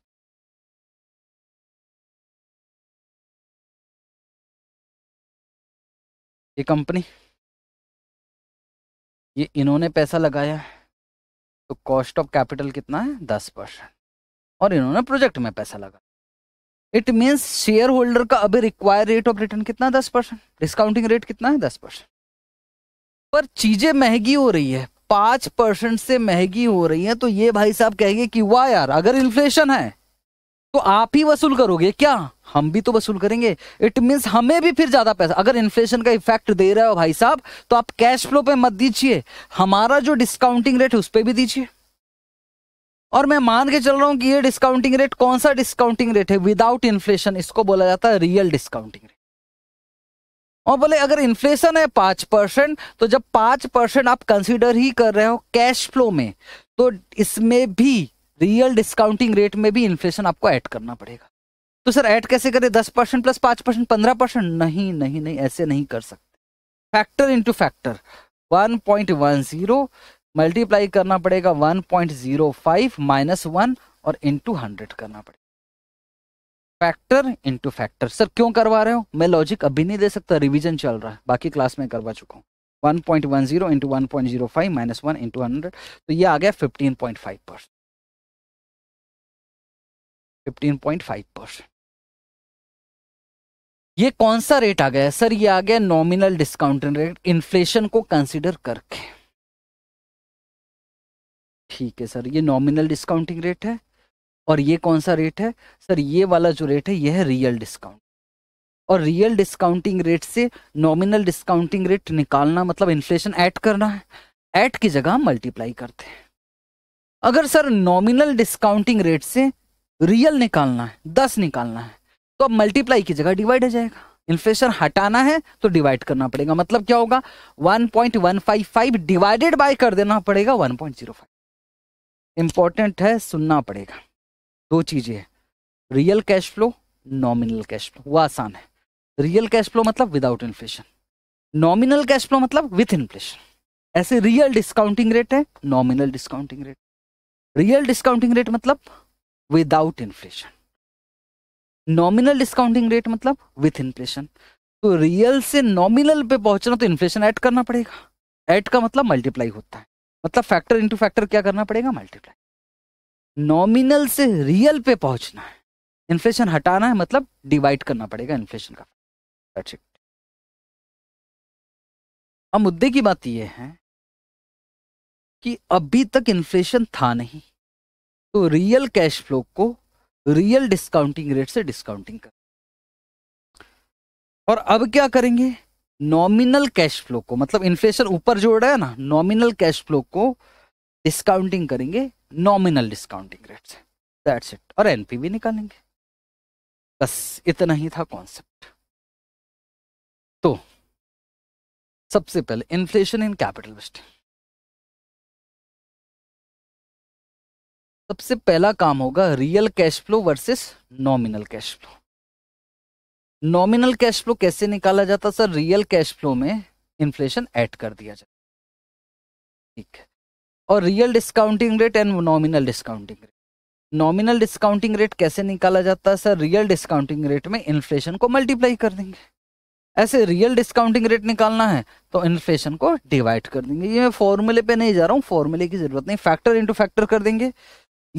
ये कंपनी ये इन्होंने पैसा लगाया तो कॉस्ट ऑफ कैपिटल कितना है दस परसेंट और इन्होंने प्रोजेक्ट में पैसा लगाया इट मीन्स शेयर होल्डर का अभी रिक्वायर रेट ऑफ रिटर्न कितना दस परसेंट डिस्काउंटिंग रेट कितना है दस परसेंट पर चीजें महंगी हो रही है पांच परसेंट से महंगी हो रही है तो ये भाई साहब कहेंगे कि वाह यार अगर इन्फ्लेशन है तो आप ही वसूल करोगे क्या हम भी तो वसूल करेंगे इट मीन्स हमें भी फिर ज्यादा पैसा अगर इन्फ्लेशन का इफेक्ट दे रहे हो भाई साहब तो आप कैश फ्लो पे मत दीजिए हमारा जो डिस्काउंटिंग रेट है उस पर भी दीजिए और मैं मान के चल रहा हूं कि ये डिस्काउंटिंग रेट कौन सा डिस्काउंटिंग रेट है विदाउट इन्फ्लेशन इसको बोला जाता है रियल डिस्काउंटिंग रेट और बोले अगर इन्फ्लेशन है पांच परसेंट तो जब पांच परसेंट आप कंसिडर ही कर रहे हो कैश फ्लो में तो इसमें भी रियल डिस्काउंटिंग रेट में भी इन्फ्लेशन आपको ऐड करना पड़ेगा तो सर ऐड कैसे करें दस परसेंट प्लस पांच परसेंट पंद्रह परसेंट नहीं नहीं नहीं ऐसे नहीं कर सकते factor into factor one point one zero multiply करना पड़ेगा one point zero five minus one और इंटू हंड्रेड करना पड़ेगा फैक्टर इंटू फैक्टर सर क्यों करवा रहे हो मैं लॉजिक अभी नहीं दे सकता रिविजन चल रहा है बाकी क्लास में करवा चुका हूँ one point one zero into one point zero five minus one into hundred तो ये आ गया fifteen point five percent fifteen point five percent ये कौन सा रेट आ गया सर ये आ गया नॉमिनल डिस्काउंट रेट इन्फ्लेशन को कंसिडर करके ठीक है सर ये नॉमिनल डिस्काउंटिंग रेट है और ये कौन सा रेट है सर ये वाला जो रेट है यह है रियल डिस्काउंट और रियल डिस्काउंटिंग रेट से नॉमिनल डिस्काउंटिंग रेट निकालना मतलब इन्फ्लेशन ऐड करना है ऐड की जगह मल्टीप्लाई करते हैं अगर सर नॉमिनल डिस्काउंटिंग रेट से रियल निकालना है दस निकालना है तो अब मल्टीप्लाई की जगह डिवाइड हो जाएगा इन्फ्लेशन हटाना है तो डिवाइड करना पड़ेगा मतलब क्या होगा 1.155 डिवाइडेड बाय कर देना पड़ेगा 1.05 इंपॉर्टेंट है सुनना पड़ेगा दो चीजें हैं real cash flow nominal cash flow वो आसान है रियल कैश फ्लो मतलब without inflation nominal cash flow मतलब विथ इन्फ्लेशन ऐसे रियल डिस्काउंटिंग रेट है nominal discounting rate real discounting rate मतलब without inflation nominal discounting rate मतलब विथ इन्फ्लेशन तो रियल से नॉमिनल पे पहुंचना तो इन्फ्लेशन ऐड करना पड़ेगा ऐड का मतलब मल्टीप्लाई होता है मतलब फैक्टर इंटू फैक्टर क्या करना पड़ेगा मल्टीप्लाई नॉमिनल से रियल पे पहुंचना है इन्फ्लेशन हटाना है मतलब डिवाइड करना पड़ेगा इन्फ्लेशन का अब मुद्दे की बात यह है कि अभी तक इन्फ्लेशन था नहीं तो रियल कैश फ्लो को रियल डिस्काउंटिंग रेट से डिस्काउंटिंग कर और अब क्या करेंगे नॉमिनल कैश फ्लो को मतलब इन्फ्लेशन ऊपर जोड़ रहा है ना नॉमिनल कैश फ्लो को डिस्काउंटिंग करेंगे नॉमिनल डिस्काउंटिंग रेट से दैट्स इट और एनपीवी निकालेंगे बस इतना ही था कॉन्सेप्ट तो सबसे पहले इन्फ्लेशन इन कैपिटल सबसे पहला काम होगा real cash flow versus nominal cash flow nominal cash flow कैसे निकाला जाता सर रियल कैश फ्लो में इन्फ्लेशन ऐड कर दिया जाता ठीक है और real discounting rate and nominal discounting rate nominal discounting rate कैसे निकाला जाता है सर रियल डिस्काउंटिंग रेट में इन्फ्लेशन को मल्टीप्लाई कर देंगे ऐसे रियल डिस्काउंटिंग रेट निकालना है तो इन्फ्लेशन को डिवाइड कर देंगे ये मैं फॉर्मूले पे नहीं जा रहा हूँ फॉर्मूले की जरूरत नहीं फैक्टर इंटू फैक्टर कर देंगे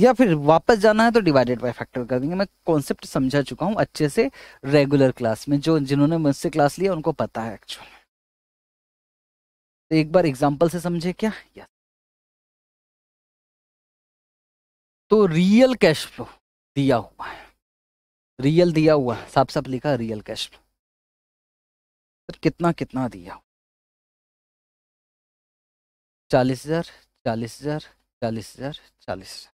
या फिर वापस जाना है तो डिवाइडेड बाय फैक्टर कर देंगे मैं कॉन्सेप्ट समझा चुका हूँ अच्छे से रेगुलर क्लास में जो जिन्होंने मुझसे क्लास लिया उनको पता है एक्चुअल तो एक बार एग्जाम्पल से समझे क्या यस तो रियल कैश फ्लो दिया हुआ है रियल दिया हुआ है साफ साफ लिखा रियल कैश फ्लो सर कितना कितना दिया चालीस हजार चालीस हजार चालीस हजार चालीस हजार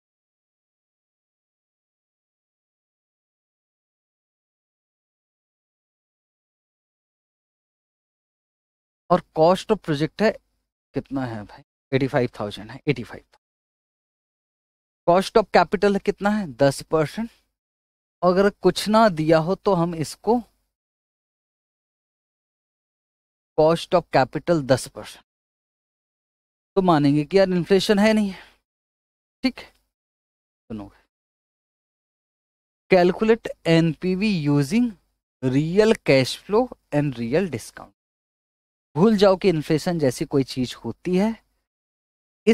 और कॉस्ट ऑफ प्रोजेक्ट है कितना है भाई एटी फाइव थाउजेंड है eighty five cost of capital कितना है दस परसेंट अगर कुछ ना दिया हो तो हम इसको कॉस्ट ऑफ कैपिटल दस परसेंट तो मानेंगे कि यार इन्फ्लेशन है नहीं है ठीक है सुनोगे calculate NPV using real cash flow and real discount भूल जाओ कि इन्फ्लेशन जैसी कोई चीज होती है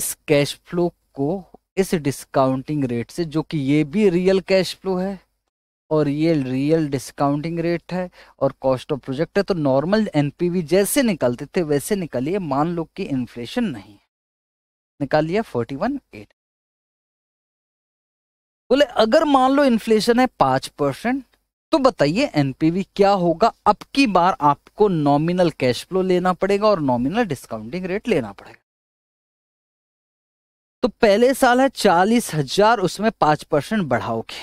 इस कैश फ्लो को इस डिस्काउंटिंग रेट से जो कि ये भी रियल कैश फ्लो है और ये रियल डिस्काउंटिंग रेट है और कॉस्ट ऑफ प्रोजेक्ट है तो नॉर्मल एनपीवी जैसे निकलते थे वैसे निकालिए मान लो कि इन्फ्लेशन नहीं है निकालिए फोर्टी वन एट बोले अगर मान लो इन्फ्लेशन है पांच परसेंट तो बताइए एनपीवी क्या होगा अब की बार आपको नॉमिनल कैश फ्लो लेना पड़ेगा और नॉमिनल डिस्काउंटिंग रेट लेना पड़ेगा तो पहले साल है चालीस हजार उसमें पांच परसेंट बढ़ाओगे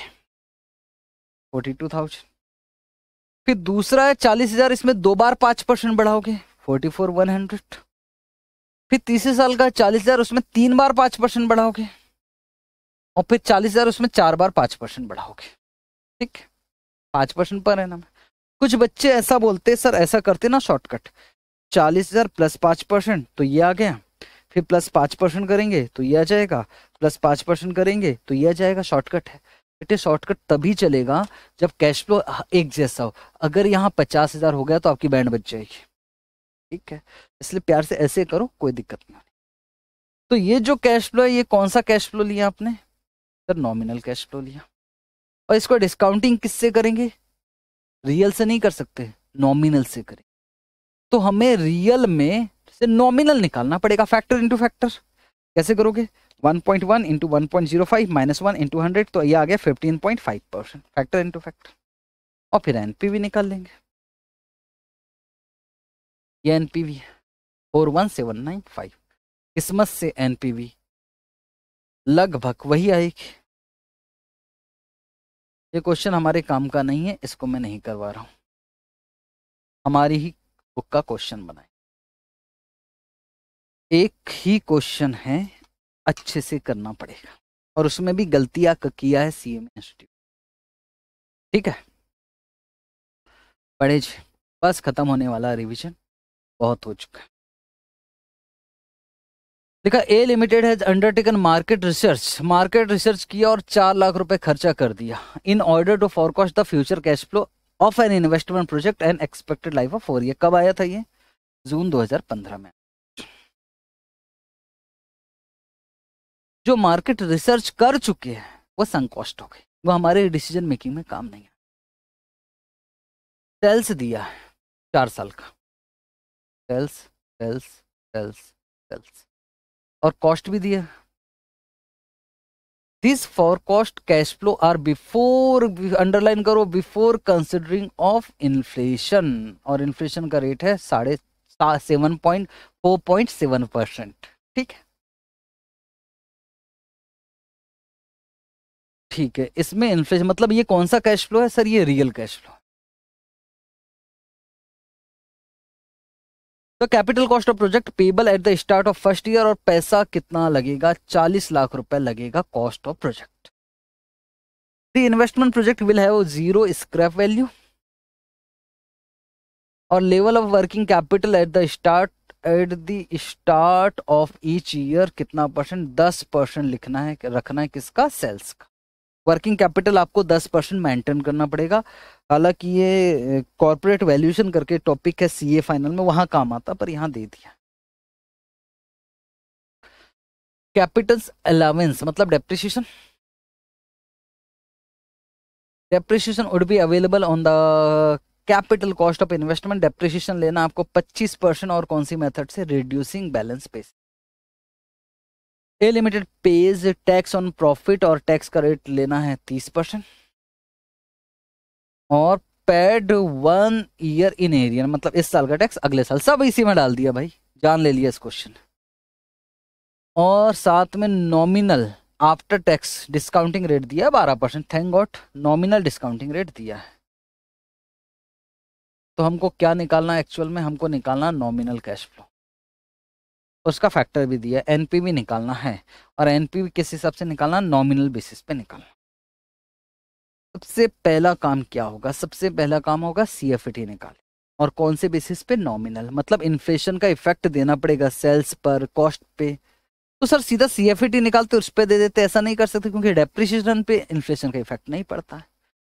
फोर्टी टू थाउजेंड फिर दूसरा है चालीस हजार इसमें दो बार पांच परसेंट बढ़ाओगे फोर्टी फोर वन हंड्रेड फिर तीसरे साल का चालीस हजार उसमें तीन बार पांच परसेंट बढ़ाओगे और फिर चालीस हजार उसमें चार बार पांच परसेंट बढ़ाओगे ठीक पांच परसेंट पर है ना कुछ बच्चे ऐसा बोलते सर ऐसा करते ना शॉर्टकट चालीस हजार प्लस पांच परसेंट तो ये आ गया फिर प्लस पाँच परसेंट करेंगे तो ये आ जाएगा प्लस पाँच परसेंट करेंगे तो ये आ जाएगा शॉर्टकट है बेटे शॉर्टकट तभी चलेगा जब कैश फ्लो एक जैसा हो अगर यहाँ पचास हज़ार हो गया तो आपकी बैंड बच जाएगी ठीक है इसलिए प्यार से ऐसे करो कोई दिक्कत नहीं तो ये जो कैश फ्लो है ये कौन सा कैश फ्लो लिया आपने सर नॉमिनल कैश फ्लो लिया और इसको डिस्काउंटिंग किससे करेंगे रियल से नहीं कर सकते नॉमिनल से करेंगे तो हमें रियल में से नॉमिनल निकालना पड़ेगा फैक्टर इंटू फैक्टर कैसे करोगे 1.1 point one into one point zero five minus one into hundred तो ये आ गया 15.5 परसेंट फैक्टर इंटू फैक्टर और फिर एन एनपीवी निकाल लेंगे ये एनपीवी है four one seven nine five किस्मत से एनपीवी लगभग वही आएगी ये क्वेश्चन हमारे काम का नहीं है इसको मैं नहीं करवा रहा हूँ हमारी ही बुक का क्वेश्चन बनाए एक ही क्वेश्चन है अच्छे से करना पड़ेगा और उसमें भी गलतियां किया है सीएम इंस्टीट्यूट ठीक है पढ़े जी बस खत्म होने वाला रिवीजन बहुत हो चुका है देखा A limited has undertaken market research market research किया और चार लाख रुपए खर्चा कर दिया in order to forecast the future cash flow of an investment project and expected life of four year कब आया था ये जून 2015 में जो मार्केट रिसर्च कर चुके हैं वह संकोष्ट हो गई वो हमारे डिसीजन मेकिंग में काम नहीं है सेल्स दिया है चार साल का सेल्स सेल्स सेल्स सेल्स और कॉस्ट भी दिया this for cost cash flow are before अंडरलाइन करो बिफोर कंसिडरिंग ऑफ इन्फ्लेशन और इन्फ्लेशन का रेट है साढ़े seven point four point seven percent ठीक है ठीक है इसमें इन्फ्लेशन मतलब ये कौन सा कैश फ्लो है सर ये रियल कैश फ्लो तो capital cost of project payable at the start of first year और पैसा कितना लगेगा चालीस लाख रुपए लगेगा cost of project the investment project will have zero scrap value और level of working capital at the start at the start of each year कितना percent दस परसेंट लिखना है रखना है किसका सेल्स का वर्किंग कैपिटल आपको 10 परसेंट मैंटेन करना पड़ेगा हालांकि ये कॉरपोरेट वैल्यूएशन करके टॉपिक है सीए फाइनल में वहां काम आता पर यहां दे दिया कैपिटल्स अलावेंस मतलब depreciation depreciation would be available on the capital cost of investment depreciation लेना आपको 25 परसेंट और कौन सी मेथड से reducing balance pays A limited pays tax on profit और टैक्स का रेट लेना है तीस परसेंट और paid one year in arrear मतलब इस साल का टैक्स अगले साल सब इसी में डाल दिया भाई जान ले लिया इस क्वेश्चन और साथ में nominal after tax discounting rate दिया बारह percent thank God nominal discounting rate दिया है तो हमको क्या निकालना एक्चुअल में हमको निकालना नॉमिनल कैश फ्लो उसका फैक्टर भी दिया एन पी भी निकालना है और एन पी भी किस हिसाब से निकालना नॉमिनल बेसिस पे निकालना सबसे पहला काम क्या होगा सबसे पहला काम होगा सी एफ टी निकाल और कौन से बेसिस पे नॉमिनल मतलब इन्फ्लेशन का इफेक्ट देना पड़ेगा सेल्स पर कॉस्ट पे तो सर सीधा सी एफ टी निकालते उस पर दे देते ऐसा नहीं कर सकते क्योंकि डेप्रिशिएशन पे इन्फ्लेशन का इफेक्ट नहीं पड़ता है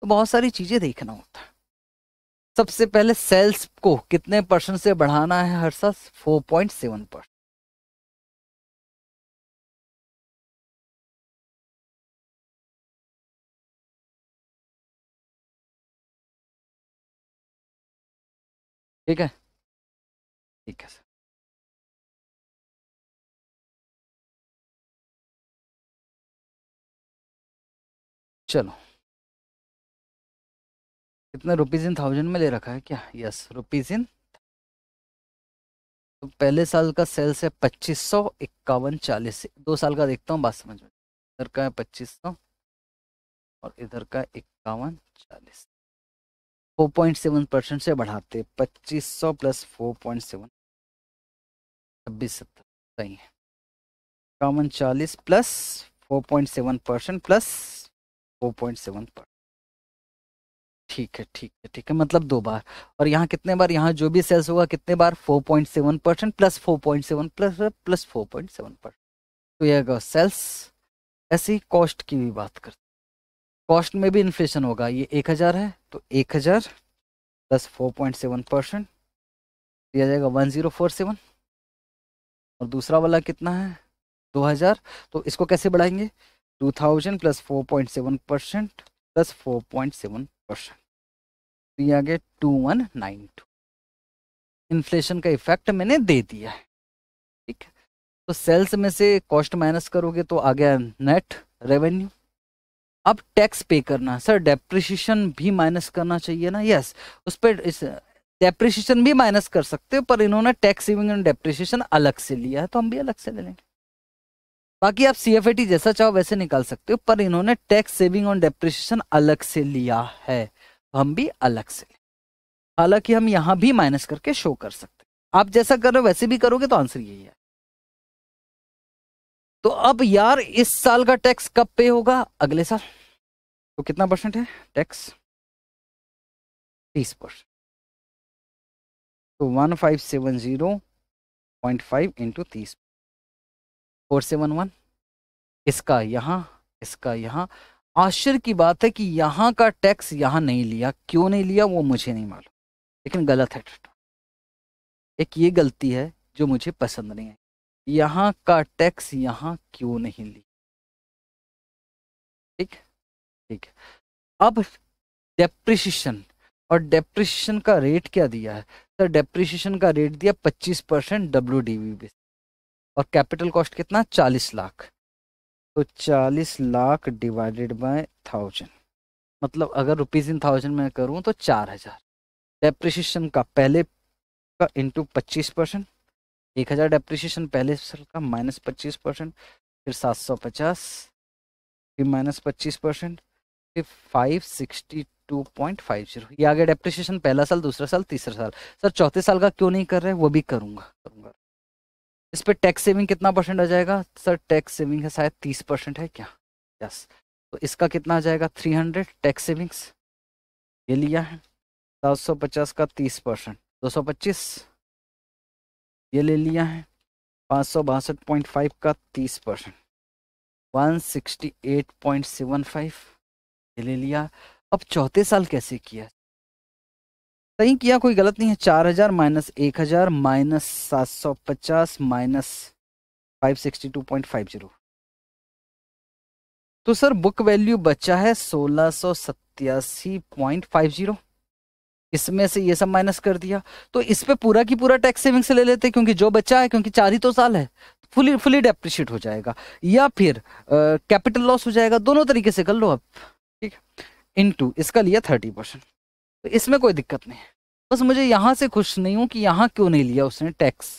तो बहुत सारी चीज़ें देखना होता है सबसे पहले सेल्स को कितने परसेंट से बढ़ाना है हर साल फोर पॉइंट सेवन परसेंट ठीक है ठीक है सर चलो कितना रुपीज़ इन थाउजेंड में ले रखा है क्या यस रुपीज़ इन तो पहले साल का सेल्स है पच्चीस सौ इक्यावन चालीस दो साल का देखता हूँ बात समझ में इधर का है पच्चीस सौ और इधर का इक्यावन चालीस 4.7 परसेंट से बढ़ाते 2500 प्लस 4.7 छब्बीस सही है कॉमन चालीस प्लस 4.7 परसेंट प्लस 4.7 परसेंट ठीक है ठीक है ठीक है मतलब दो बार और यहाँ कितने बार यहाँ जो भी सेल्स होगा कितने बार 4.7 percent plus four point seven plus plus four point seven percent तो यह सेल्स ऐसी कॉस्ट की भी बात करते कॉस्ट में भी इन्फ्लेशन होगा ये एक हज़ार है तो एक हज़ार plus four point seven percent दिया जाएगा वन ज़ीरो फोर सेवन और दूसरा वाला कितना है दो हज़ार तो इसको कैसे बढ़ाएंगे two thousand plus four point seven percent plus four point seven percent तो ये आ गया two one nine two inflation का इफेक्ट मैंने दे दिया है ठीक है तो सेल्स में से कॉस्ट माइनस करोगे तो आ गया नेट रेवेन्यू अब टैक्स पे करना सर डेप्रिशिएशन भी माइनस करना चाहिए ना यस उस पर इस भी माइनस कर सकते हो पर इन्होंने टैक्स सेविंग एंड डेप्रिशिएशन अलग से लिया है तो हम भी अलग से ले लेंगे बाकी आप सी एफ टी जैसा चाहो वैसे निकाल सकते हो पर इन्होंने टैक्स सेविंग और डेप्रिशिएशन अलग से लिया है तो हम भी अलग से हालांकि हम यहाँ भी माइनस करके शो कर सकते हैं आप जैसा कर रहे हो वैसे भी करोगे तो आंसर यही है तो अब यार इस साल का टैक्स कब पे होगा अगले साल तो कितना परसेंट है टैक्स तीस परसेंट तो one five seven zero point five into तीस फोर सेवन वन इसका यहाँ इसका यहाँ आश्चर्य की बात है कि यहाँ का टैक्स यहाँ नहीं लिया क्यों नहीं लिया वो मुझे नहीं मालूम लेकिन गलत है एक ये गलती है जो मुझे पसंद नहीं है यहाँ का टैक्स यहाँ क्यों नहीं ली ठीक ठीक अब डेप्रिशिएशन और डेप्रिशिएशन का रेट क्या दिया है सर तो डेप्रिशिएशन का रेट दिया 25 परसेंट डब्ल्यू डी बेस और कैपिटल कॉस्ट कितना 40 लाख तो 40 लाख डिवाइडेड बाय थाउजेंड मतलब अगर रुपीज़ इन थाउजेंड में करूँ तो चार हज़ार डेप्रिशिएशन का पहले का इंटू पच्चीस परसेंट एक हज़ार डेप्रिसिएशन पहले साल का माइनस पच्चीस परसेंट फिर सात सौ पचास फिर माइनस पच्चीस परसेंट फिर five sixty two point five zero ये आ गया डेप्रिसिएशन पहला साल दूसरा साल तीसरा साल सर चौथे साल का क्यों नहीं कर रहे वो भी करूँगा करूँगा इस पर टैक्स सेविंग कितना परसेंट आ जाएगा सर टैक्स सेविंग है शायद तीस परसेंट है क्या यस तो इसका कितना आ जाएगा थ्री हंड्रेड टैक्स सेविंग्स ये लिया है सात सौ पचास का तीस परसेंट दो सौ पच्चीस ये ले लिया है पाँच सौ बासठ पॉइंट फाइव का तीस percent one sixty eight point seven five ये ले लिया अब चौथे साल कैसे किया सही किया कोई गलत नहीं है चार हजार माइनस एक हजार माइनस सात सौ पचास minus five sixty two point five zero तो सर बुक वैल्यू बचा है सोलह सौ सत्यासी पॉइंट फाइव जीरो इसमें से ये सब माइनस कर दिया तो इस पर पूरा की पूरा टैक्स सेविंग से ले लेते क्योंकि जो बच्चा है क्योंकि चार ही तो साल है फुली फुली डेप्रिशिएट हो जाएगा या फिर कैपिटल लॉस हो जाएगा दोनों तरीके से कर लो आप ठीक है इनटू इसका लिया थर्टी परसेंट तो इसमें कोई दिक्कत नहीं है बस मुझे यहाँ से खुश नहीं हूँ कि यहाँ क्यों नहीं लिया उसने टैक्स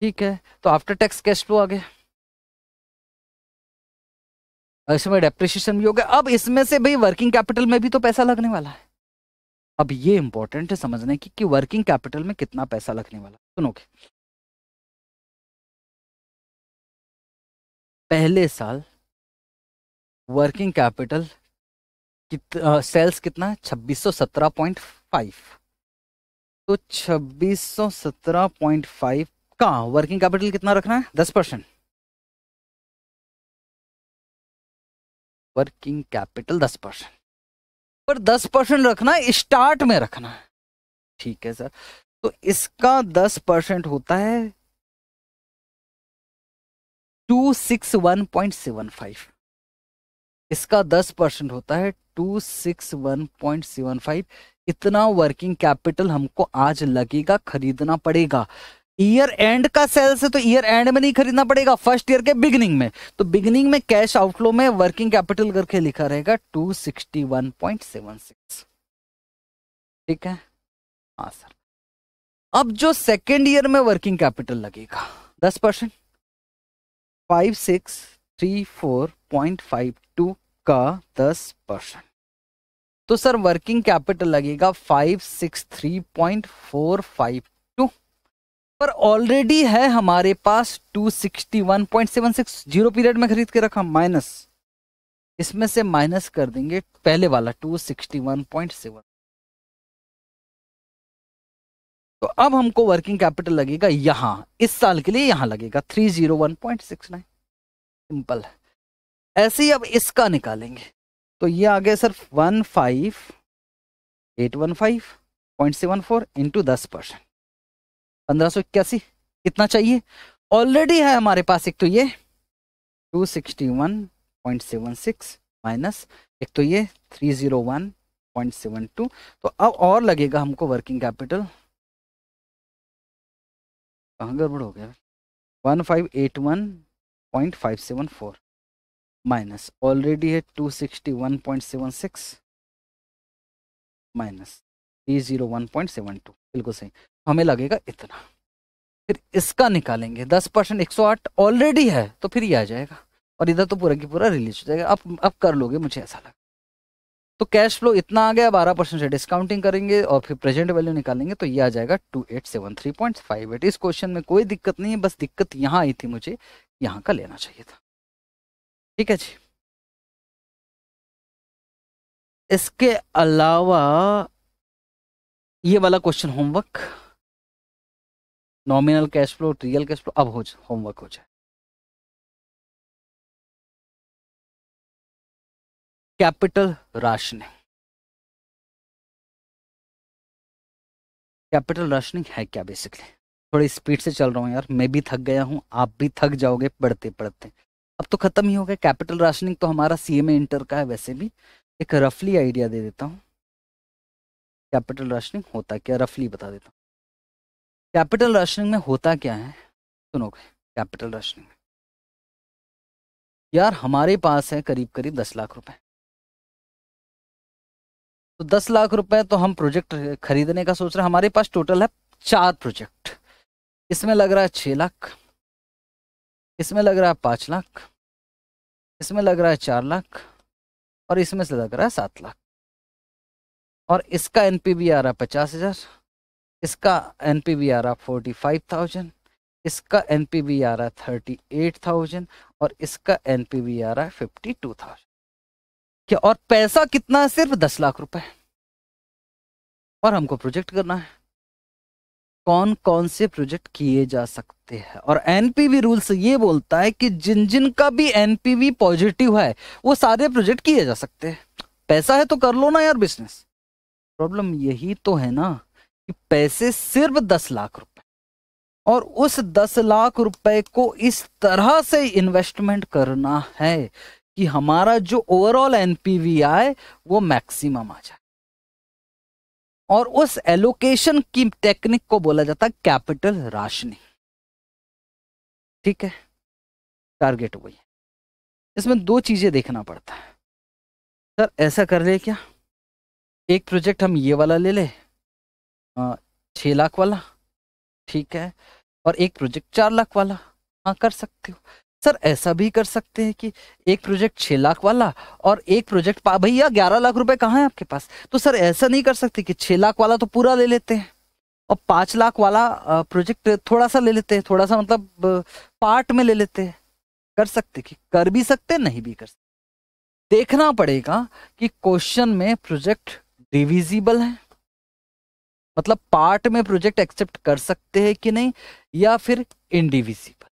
ठीक है तो आफ्टर टैक्स कैश फ्लो आ गया इसमें डेप्रिशिएशन भी हो गया अब इसमें से भाई वर्किंग कैपिटल में भी तो पैसा लगने वाला है अब ये इंपॉर्टेंट है समझने की कि वर्किंग कैपिटल में कितना पैसा लगने वाला सुनोगे पहले साल वर्किंग कैपिटल कित, सेल्स कितना छब्बीस सौ सत्रह पॉइंट फाइव तो छब्बीस सौ सत्रह पॉइंट फाइव का वर्किंग कैपिटल कितना रखना है दस परसेंट वर्किंग कैपिटल दस परसेंट पर दस परसेंट रखना स्टार्ट में रखना है ठीक है सर तो इसका दस परसेंट होता है two six one point seven five इसका दस परसेंट होता है two six one point seven five इतना वर्किंग कैपिटल हमको आज लगेगा खरीदना पड़ेगा ईयर एंड का सेल्स है तो ईयर एंड में नहीं खरीदना पड़ेगा फर्स्ट ईयर के बिगनिंग में तो बिगनिंग में कैश आउटफ्लो में वर्किंग कैपिटल करके लिखा रहेगा सिक्स ठीक है हाँ सर अब जो सेकेंड ईयर में वर्किंग कैपिटल लगेगा दस percent five six three four point five two का दस परसेंट तो सर वर्किंग कैपिटल लगेगा five six three point four five पर ऑलरेडी है हमारे पास 261.760 जीरो पीरियड में खरीद के रखा माइनस इसमें से माइनस कर देंगे पहले वाला 261.7 तो अब हमको वर्किंग कैपिटल लगेगा यहां इस साल के लिए यहां लगेगा 301.69 सिंपल है ऐसे ही अब इसका निकालेंगे तो ये आ गया sir one five eight one five point seven four into दस परसेंट पंद्रह सौ इक्यासी कितना चाहिए ऑलरेडी है हमारे पास एक तो ये two sixty one point seven six minus एक तो ये three zero one point seven two तो अब और लगेगा हमको वर्किंग कैपिटल कहाँ गड़बड़ हो गया one five eight one point five seven four minus already है two sixty one point seven six minus three zero one point seven two बिल्कुल सही हमें लगेगा इतना फिर इसका निकालेंगे दस परसेंट एक सौ आठ ऑलरेडी है तो फिर ये आ जाएगा और इधर तो पूरा की पूरा रिलीज हो जाएगा अब अब कर लोगे मुझे ऐसा लगा तो कैश फ्लो इतना आ गया बारह परसेंट से डिस्काउंटिंग करेंगे और फिर प्रेजेंट वैल्यू निकालेंगे तो ये आ जाएगा two eight seven three point five eight इस क्वेश्चन में कोई दिक्कत नहीं है बस दिक्कत यहाँ आई थी मुझे यहाँ का लेना चाहिए था ठीक है जी इसके अलावा ये वाला question homework nominal cash flow real cash flow अब हो होमवर्क हो जाए कैपिटल राशनिंग कैपिटल राशनिंग है क्या बेसिकली थोड़ी स्पीड से चल रहा हूँ यार मैं भी थक गया हूँ आप भी थक जाओगे पढ़ते पढ़ते अब तो ख़त्म ही हो गया कैपिटल राशनिंग तो हमारा सी एम इंटर का है वैसे भी एक रफली आइडिया दे देता हूँ कैपिटल राशनिंग होता क्या रफली बता देता हूँ कैपिटल राशनिंग में होता क्या है सुनो कैपिटल राशनिंग में यार हमारे पास है करीब करीब दस लाख रुपए तो दस लाख रुपए तो हम प्रोजेक्ट खरीदने का सोच रहे हैं हमारे पास टोटल है चार प्रोजेक्ट इसमें लग रहा है छह लाख इसमें लग रहा है पांच लाख इसमें लग रहा है चार लाख और इसमें से लग रहा है सात लाख और इसका एनपीबी आ रहा है पचास हज़ार इसका एन पी वी आ रहा फोर्टी फाइव थाउजेंड इसका एन पी वी आ रहा थर्टी एट थाउजेंड और इसका एन पी वी आ रहा फिफ्टी टू थाउजेंड क्या और पैसा कितना है सिर्फ दस लाख रुपए और हमको प्रोजेक्ट करना है कौन कौन से प्रोजेक्ट किए जा सकते हैं और एनपीवी रूल्स ये बोलता है कि जिन जिन का भी एनपीवी पॉजिटिव है वो सारे प्रोजेक्ट किए जा सकते हैं पैसा है तो कर लो ना यार बिजनेस प्रॉब्लम यही तो है ना पैसे सिर्फ दस लाख रुपए और उस दस लाख रुपए को इस तरह से इन्वेस्टमेंट करना है कि हमारा जो ओवरऑल एनपीवी आए वो मैक्सिमम आ जाए और उस एलोकेशन की टेक्निक को बोला जाता है कैपिटल राशनी ठीक है टारगेट वही है इसमें दो चीजें देखना पड़ता है सर ऐसा कर ले क्या एक प्रोजेक्ट हम ये वाला ले ले छः लाख वाला ठीक है और एक प्रोजेक्ट चार लाख वाला हाँ कर सकते हो सर ऐसा भी कर सकते हैं कि एक प्रोजेक्ट छः लाख वाला और एक प्रोजेक्ट भैया ग्यारह लाख रुपए कहाँ है आपके पास तो सर ऐसा नहीं कर सकते कि छः लाख वाला तो पूरा ले लेते हैं और पांच लाख वाला प्रोजेक्ट थोड़ा सा ले लेते हैं थोड़ा सा मतलब पार्ट में ले लेते हैं कर सकते कि कर भी सकते नहीं भी कर सकते देखना पड़ेगा कि क्वेश्चन में प्रोजेक्ट डिविजिबल है मतलब पार्ट में प्रोजेक्ट एक्सेप्ट कर सकते हैं कि नहीं या फिर इनडिविजिबल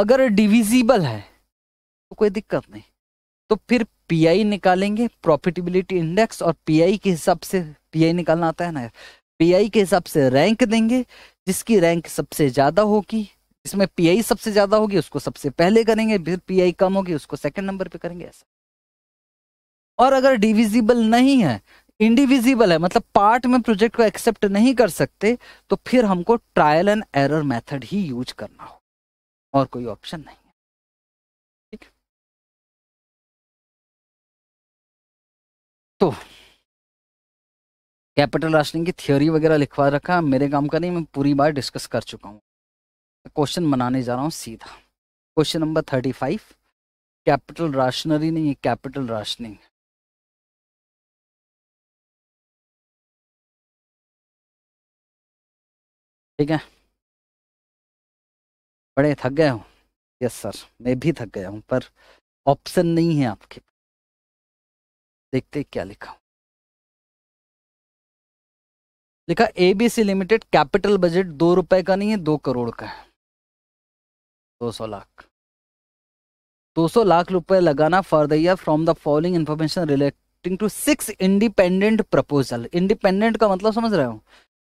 अगर डिविजिबल है तो कोई दिक्कत नहीं तो फिर पीआई निकालेंगे प्रॉफिटेबिलिटी इंडेक्स और पीआई के हिसाब से पीआई निकालना आता है ना पीआई के हिसाब से रैंक देंगे जिसकी रैंक सबसे ज़्यादा होगी इसमें पीआई सबसे ज़्यादा होगी उसको सबसे पहले करेंगे फिर पीआई कम होगी उसको सेकंड नंबर पे करेंगे ऐसा और अगर डिविजिबल नहीं है इंडिविजिबल है मतलब पार्ट में प्रोजेक्ट को एक्सेप्ट नहीं कर सकते तो फिर हमको ट्रायल एंड एरर मेथड ही यूज करना हो और कोई ऑप्शन नहीं है ठीक तो कैपिटल राशनिंग की थियोरी वगैरह लिखवा रखा मेरे काम का नहीं मैं पूरी बार डिस्कस कर चुका हूँ क्वेश्चन बनाने जा रहा हूँ सीधा question number thirty five capital राशनरी नहीं कैपिटल राशनिंग ठीक है बड़े थक गए हो यस सर मैं भी थक गया हूँ पर ऑप्शन नहीं है आपके देखते क्या लिखा लिखा एबीसी लिमिटेड कैपिटल बजट दो रुपए का नहीं है दो करोड़ का है दो सौ लाख दो सौ लाख रुपए लगाना for the year from the following information relating to six independent proposal independent का मतलब समझ रहे हो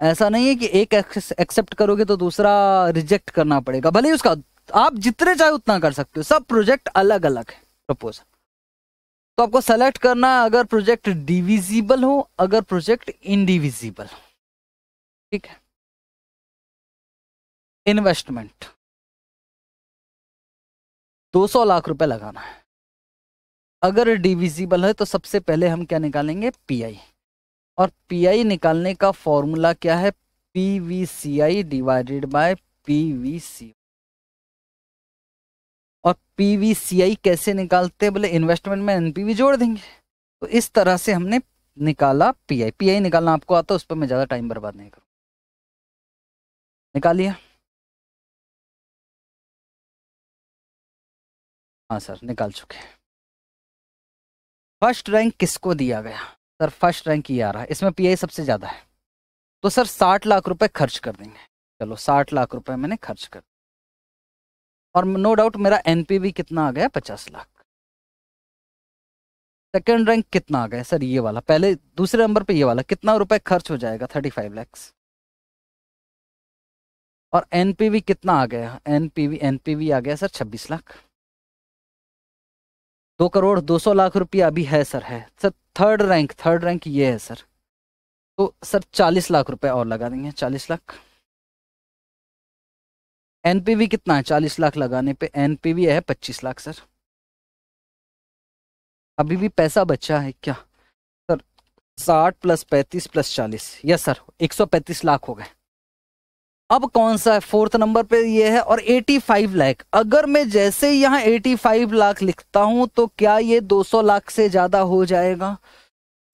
ऐसा नहीं है कि एक एक्सेप्ट करोगे तो दूसरा रिजेक्ट करना पड़ेगा भले ही उसका आप जितने चाहे उतना कर सकते हो सब प्रोजेक्ट अलग अलग है प्रपोजल तो आपको सेलेक्ट करना है अगर प्रोजेक्ट डिविजिबल हो अगर प्रोजेक्ट इनडिविजिबल हो ठीक है इन्वेस्टमेंट 200 लाख रुपए लगाना है अगर डिविजिबल है तो सबसे पहले हम क्या निकालेंगे पीआई और पी निकालने का फॉर्मूला क्या है P V C I divided by P V C और पी वी सी आई कैसे निकालते बोले इन्वेस्टमेंट में एनपीवी जोड़ देंगे तो इस तरह से हमने निकाला पी आई पी आई निकालना आपको आता है उस पर मैं ज़्यादा टाइम बर्बाद नहीं करूँ निकालिए हाँ सर निकाल चुके फर्स्ट रैंक किसको दिया गया सर फर्स्ट रैंक ये आ रहा है इसमें पीआई सबसे ज़्यादा है तो सर साठ लाख रुपए खर्च कर देंगे चलो साठ लाख रुपए मैंने खर्च कर और नो डाउट मेरा एनपीवी कितना आ गया पचास लाख सेकेंड रैंक कितना आ गया सर ये वाला पहले दूसरे नंबर पे ये वाला कितना रुपए खर्च हो जाएगा थर्टी फाइव लैक्स और एनपीवी कितना आ गया एनपीवी एनपीवी आ गया सर छब्बीस लाख दो करोड़ दो सौ लाख रुपया अभी है सर है sir third rank third rank ये है सर तो सर चालीस लाख रुपए और लगा देंगे चालीस लाख एनपीवी कितना है चालीस लाख लगाने पे एनपीवी है पच्चीस लाख सर अभी भी पैसा बचा है क्या सर साठ प्लस पैंतीस प्लस चालीस यस सर एक सौ पैंतीस लाख हो गए अब कौन सा है फोर्थ नंबर पे ये है और 85 लाख अगर मैं जैसे यहाँ 85 लाख लिखता हूं तो क्या ये 200 लाख से ज़्यादा हो जाएगा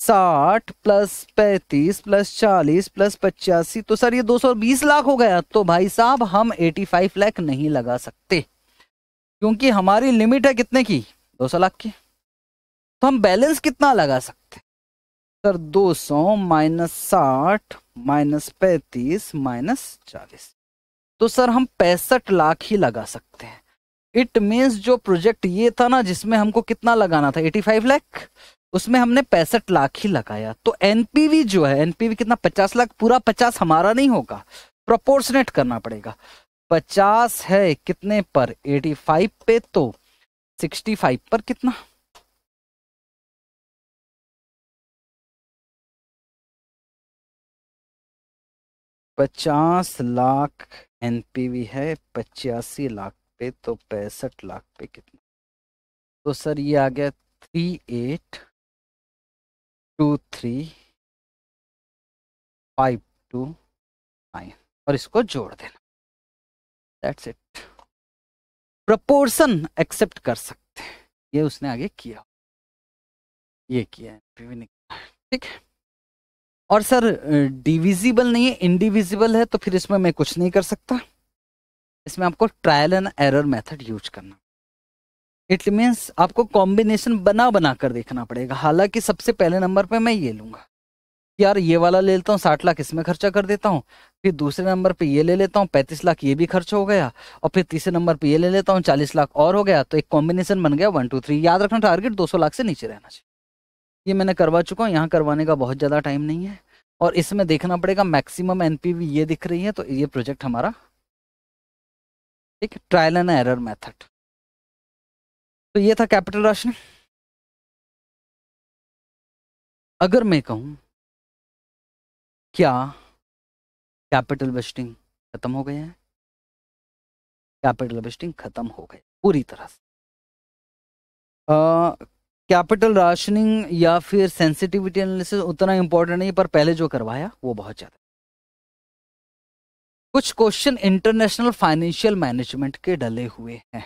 साठ प्लस पैंतीस प्लस चालीस प्लस पचासी तो सर ये 220 लाख हो गया तो भाई साहब हम 85 लाख नहीं लगा सकते क्योंकि हमारी लिमिट है कितने की 200 लाख की तो हम बैलेंस कितना लगा सकते सर दो सौ माइनस साठ माइनस पैंतीस माइनस चालीस तो सर हम पैंसठ लाख ही लगा सकते हैं इट मीन्स जो प्रोजेक्ट ये था ना जिसमें हमको कितना लगाना था 85 लाख उसमें हमने पैंसठ लाख ही लगाया तो एनपीवी जो है एनपीवी कितना पचास लाख पूरा पचास हमारा नहीं होगा प्रोपोर्शनेट करना पड़ेगा पचास है कितने पर 85 पे तो 65 पर कितना पचास लाख एनपीवी है पचासी लाख पे तो पैंसठ लाख पे कितना तो सर ये आ गया three eight two three five two nine और इसको जोड़ देना दैट्स इट प्रपोर्सन एक्सेप्ट कर सकते हैं ये उसने आगे किया ये किया एनपीवी निकाला ठीक है और सर डिविजिबल नहीं है इनडिविजिबल है तो फिर इसमें मैं कुछ नहीं कर सकता इसमें आपको trial and error method use करना इट मीन्स आपको कॉम्बिनेशन बना बना कर देखना पड़ेगा हालांकि सबसे पहले नंबर पे मैं ये लूंगा यार ये वाला ले लेता हूँ साठ लाख इसमें खर्चा कर देता हूँ फिर दूसरे नंबर पे ये ले लेता हूँ पैंतीस लाख ये भी खर्च हो गया और फिर तीसरे नंबर पे ये ले लेता हूँ चालीस लाख और हो गया तो एक कॉम्बिनेशन बन गया वन टू थ्री याद रखना टारगेट दो सौ लाख से नीचे रहना चाहिए ये मैंने करवा चुका हूँ यहाँ करवाने का बहुत ज़्यादा टाइम नहीं है और इसमें देखना पड़ेगा मैक्सिमम एनपीवी ये दिख रही है तो ये प्रोजेक्ट हमारा एक ट्रायल एंड एरर मेथड तो ये था कैपिटल राशन अगर मैं कहूँ क्या कैपिटल वेस्टिंग खत्म हो गए हैं कैपिटल वेस्टिंग खत्म हो गए पूरी तरह से कैपिटल राशनिंग या फिर सेंसिटिविटी एनालिसिस उतना इंपॉर्टेंट नहीं पर पहले जो करवाया वो बहुत ज़्यादा कुछ क्वेश्चन इंटरनेशनल फाइनेंशियल मैनेजमेंट के डले हुए हैं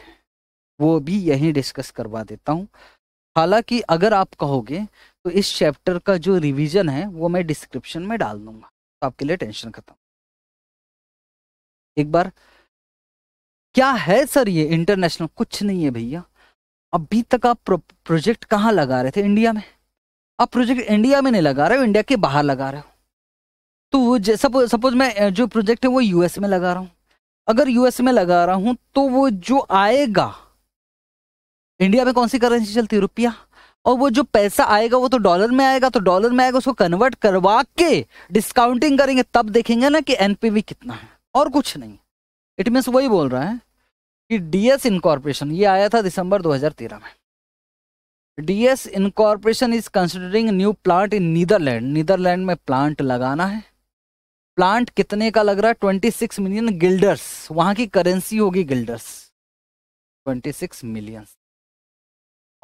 वो भी यही डिस्कस करवा देता हूँ हालांकि अगर आप कहोगे तो इस चैप्टर का जो रिवीजन है वो मैं डिस्क्रिप्शन में डाल दूंगा तो आपके लिए टेंशन खत्म एक बार क्या है सर ये इंटरनेशनल कुछ नहीं है भैया अभी तक आप प्रो, प्रोजेक्ट कहाँ लगा रहे थे इंडिया में आप प्रोजेक्ट इंडिया में नहीं लगा रहे हो इंडिया के बाहर लगा रहे हो तो सपोज सपोज मैं जो प्रोजेक्ट है वो यूएस में लगा रहा हूँ अगर यूएस में लगा रहा हूँ तो वो जो आएगा इंडिया में कौन सी करेंसी चलती है रुपया और वो जो पैसा आएगा वो तो डॉलर में आएगा तो डॉलर में आएगा उसको कन्वर्ट करवा के डिस्काउंटिंग करेंगे तब देखेंगे ना कि एनपीवी कितना है और कुछ नहीं इट मीन्स वही बोल रहा है कि डीएस इनकॉर्पोरेशन ये आया था दिसंबर 2013 में DS incorporation is considering new plant in Netherland Netherland में प्लांट लगाना है प्लांट कितने का लग रहा है सिक्स मिलियन गिल्डर्स वहां की करेंसी होगी गिल्डर्स 26 मिलियन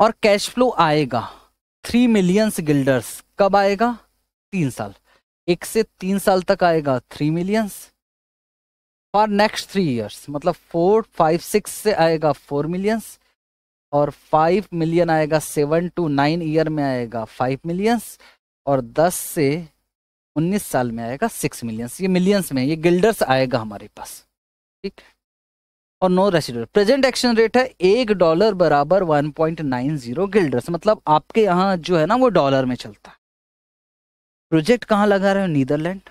और कैश फ्लो आएगा थ्री मिलियंस गिल्डर्स कब आएगा तीन साल एक से तीन साल तक आएगा three millions for next three years मतलब फोर फाइव सिक्स से आएगा फोर मिलियंस और फाइव मिलियन आएगा सेवन टू नाइन ईयर में आएगा फाइव मिलियंस और दस से उन्नीस साल में आएगा सिक्स मिलियंस ये मिलियंस में ये गिल्डर्स आएगा हमारे पास ठीक और no residual present action rate है एक डॉलर बराबर one point nine zero guilders मतलब आपके यहाँ जो है ना वो डॉलर में चलता है प्रोजेक्ट कहाँ लगा रहे हो नीदरलैंड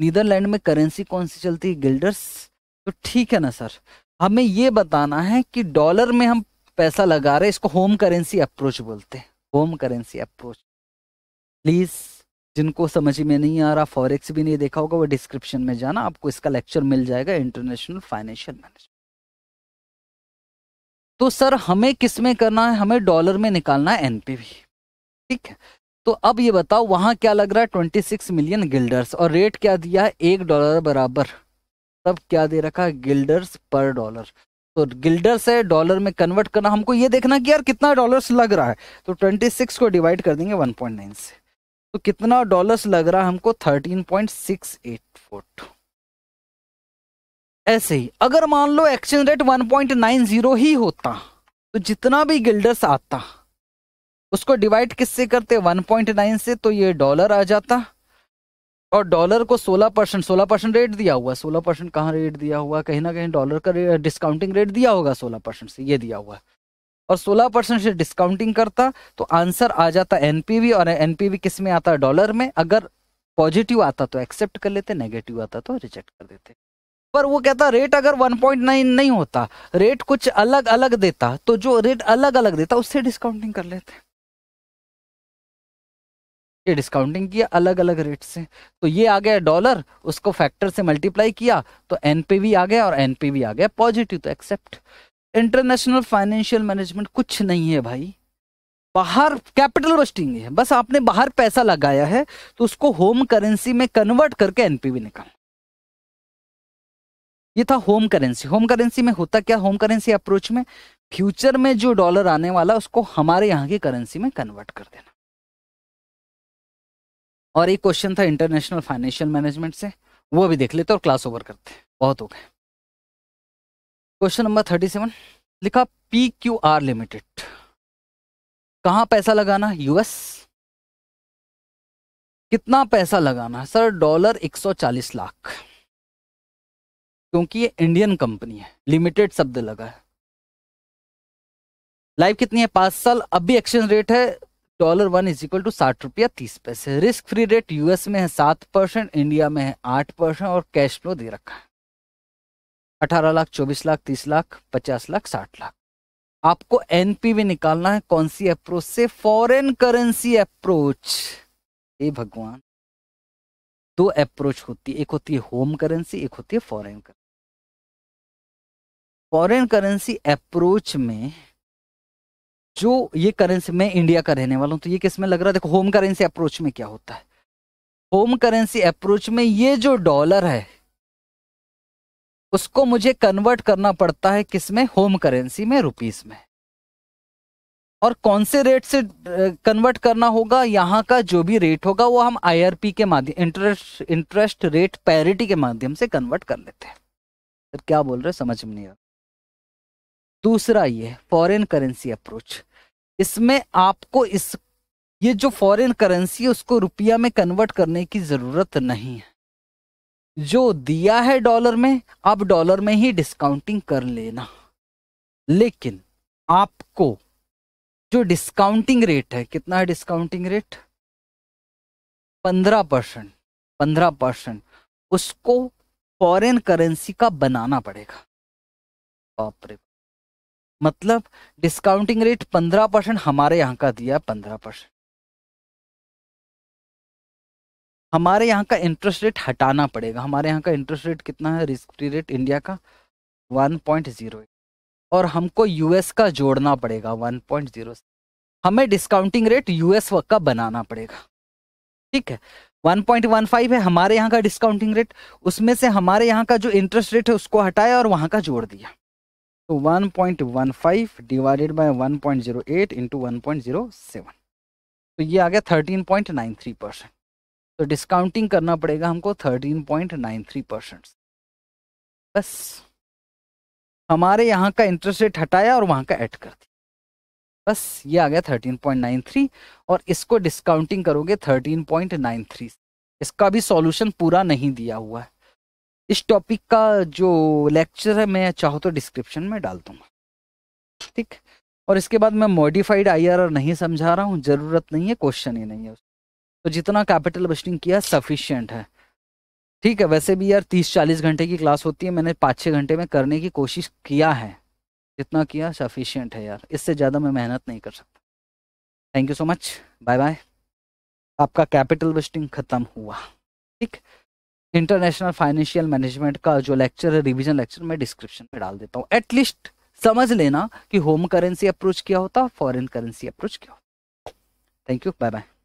नीदरलैंड में करेंसी कौन सी चलती है गिल्डर्स तो ठीक है ना सर हमें ये बताना है कि डॉलर में हम पैसा लगा रहे इसको होम करेंसी अप्रोच बोलते हैं होम करेंसी अप्रोच प्लीज जिनको समझ में नहीं आ रहा फॉरेक्स भी नहीं देखा होगा वो डिस्क्रिप्शन में जाना आपको इसका लेक्चर मिल जाएगा इंटरनेशनल फाइनेंशियल मैनेजमेंट तो सर हमें किस में करना है हमें डॉलर में निकालना है एनपीवी ठीक है तो अब ये बताओ वहां क्या लग रहा है ट्वेंटी सिक्स मिलियन गिल्डर्स और रेट क्या दिया है एक डॉलर बराबर तब क्या दे रखा है गिल्डर्स पर डॉलर तो गिल्डर्स है डॉलर में कन्वर्ट करना हमको ये देखना कि यार कितना डॉलर्स लग रहा है तो सिक्स को डिवाइड कर देंगे नाइन से तो कितना डॉलर्स लग रहा है हमको थर्टीन पॉइंट सिक्स एट फोर्ट ऐसे ही अगर मान लो exchange rate one point nine zero ही होता तो जितना भी गिल्डर्स आता उसको डिवाइड किससे करते 1.9 से तो ये डॉलर आ जाता और डॉलर को 16 परसेंट सोलह परसेंट रेट दिया हुआ सोलह परसेंट कहाँ रेट दिया हुआ कहीं ना कहीं डॉलर का डिस्काउंटिंग रेट दिया होगा सोलह परसेंट से ये दिया हुआ और 16 परसेंट से डिस्काउंटिंग करता तो आंसर आ जाता एनपीवी और एनपीवी किस में आता डॉलर में अगर पॉजिटिव आता तो एक्सेप्ट कर लेते नेगेटिव आता तो रिजेक्ट कर देते पर वो कहता रेट अगर 1.9 नहीं होता रेट कुछ अलग अलग देता तो जो रेट अलग अलग देता उससे डिस्काउंटिंग कर लेते ये डिस्काउंटिंग किया अलग अलग रेट से तो ये आ गया डॉलर उसको फैक्टर से मल्टीप्लाई किया तो भी आ गया और भी आ गया पॉजिटिव तो एक्सेप्ट इंटरनेशनल फाइनेंशियल मैनेजमेंट कुछ नहीं है भाई बाहर कैपिटल रोस्टिंग है बस आपने बाहर पैसा लगाया है तो उसको होम करेंसी में कन्वर्ट करके एनपीवी निकाल ये था होम करेंसी होम करेंसी में होता क्या होम करेंसी अप्रोच में फ्यूचर में जो डॉलर आने वाला उसको हमारे यहाँ की करेंसी में कन्वर्ट कर देना और एक क्वेश्चन था इंटरनेशनल फाइनेंशियल मैनेजमेंट से वो भी देख लेते और क्लास ओवर करते बहुत हो गए क्वेश्चन नंबर थर्टी सेवन लिखा पी क्यू आर लिमिटेड कहाँ पैसा लगाना यूएस कितना पैसा लगाना सर डॉलर 140 लाख क्योंकि ये इंडियन कंपनी है लिमिटेड शब्द लगा है लाइफ कितनी है पांच साल अब भी एक्सचेंज रेट है dollar one is equal to साठ रुपया तीस पैसे रिस्क फ्री रेट यूएस में है सात परसेंट इंडिया में है आठ परसेंट और कैश फ्लो दे रखा है अठारह लाख चौबीस लाख तीस लाख पचास लाख साठ लाख आपको एनपीवी निकालना है कौन सी अप्रोच से फॉरेन करेंसी अप्रोच ए भगवान दो अप्रोच होती है एक होती है होम करेंसी एक होती है foreign currency foreign currency approach में जो ये करेंसी मैं इंडिया का रहने वाला हूँ तो ये किस में लग रहा है देखो होम करेंसी अप्रोच में क्या होता है होम करेंसी अप्रोच में ये जो डॉलर है उसको मुझे कन्वर्ट करना पड़ता है किस में होम करेंसी में रुपीस में और कौन से रेट से कन्वर्ट करना होगा यहाँ का जो भी रेट होगा वो हम आईआरपी के माध्यम इंटरेस्ट इंटरेस्ट रेट पैरिटी के माध्यम से कन्वर्ट कर लेते हैं तो क्या बोल रहे समझ में नहीं आ दूसरा ये फॉरेन करेंसी अप्रोच इसमें आपको इस ये जो फॉरेन करेंसी है उसको रुपया में कन्वर्ट करने की ज़रूरत नहीं है जो दिया है डॉलर में आप डॉलर में ही डिस्काउंटिंग कर लेना लेकिन आपको जो डिस्काउंटिंग रेट है कितना है डिस्काउंटिंग रेट पंद्रह परसेंट पंद्रह परसेंट उसको फॉरेन करेंसी का बनाना पड़ेगा बाप रे मतलब डिस्काउंटिंग रेट पंद्रह परसेंट हमारे यहाँ का दिया पंद्रह परसेंट हमारे यहाँ का इंटरेस्ट रेट हटाना पड़ेगा हमारे यहाँ का इंटरेस्ट रेट कितना है रिस्क फ्री रेट इंडिया का वन पॉइंट जीरो और हमको यूएस का जोड़ना पड़ेगा वन पॉइंट जीरो हमें डिस्काउंटिंग रेट यूएस का बनाना पड़ेगा ठीक है 1.15 है हमारे यहाँ का डिस्काउंटिंग रेट उसमें से हमारे यहाँ का जो इंटरेस्ट रेट है उसको हटाया और वहाँ का जोड़ दिया तो 1.15 डिवाइडेड बाय 1.08 इंटू 1.07 तो ये आ गया 13.93 परसेंट तो डिस्काउंटिंग करना पड़ेगा हमको 13.93 परसेंट बस हमारे यहाँ का इंटरेस्ट रेट हटाया और वहाँ का ऐड कर दिया बस ये आ गया 13.93 और इसको डिस्काउंटिंग करोगे 13.93 इसका भी सॉल्यूशन पूरा नहीं दिया हुआ है इस टॉपिक का जो लेक्चर है मैं चाहूँ तो डिस्क्रिप्शन में डाल दूंगा ठीक और इसके बाद मैं मॉडिफाइड आईआरआर नहीं समझा रहा हूँ ज़रूरत नहीं है क्वेश्चन ही नहीं है तो जितना कैपिटल बस्टिंग किया सफिशियंट है ठीक है वैसे भी यार तीस चालीस घंटे की क्लास होती है मैंने पाँच छः घंटे में करने की कोशिश किया है जितना किया सफिशियंट है यार इससे ज़्यादा मैं मेहनत नहीं कर सकता thank you so much bye bye आपका कैपिटल बस्टिंग ख़त्म हुआ ठीक इंटरनेशनल फाइनेंशियल मैनेजमेंट का जो लेक्चर है रिविजन लेक्चर मैं डिस्क्रिप्शन में डाल देता हूँ एटलीस्ट समझ लेना कि होम करेंसी अप्रोच क्या होता फॉरेन करेंसी अप्रोच क्या होता थैंक यू बाय बाय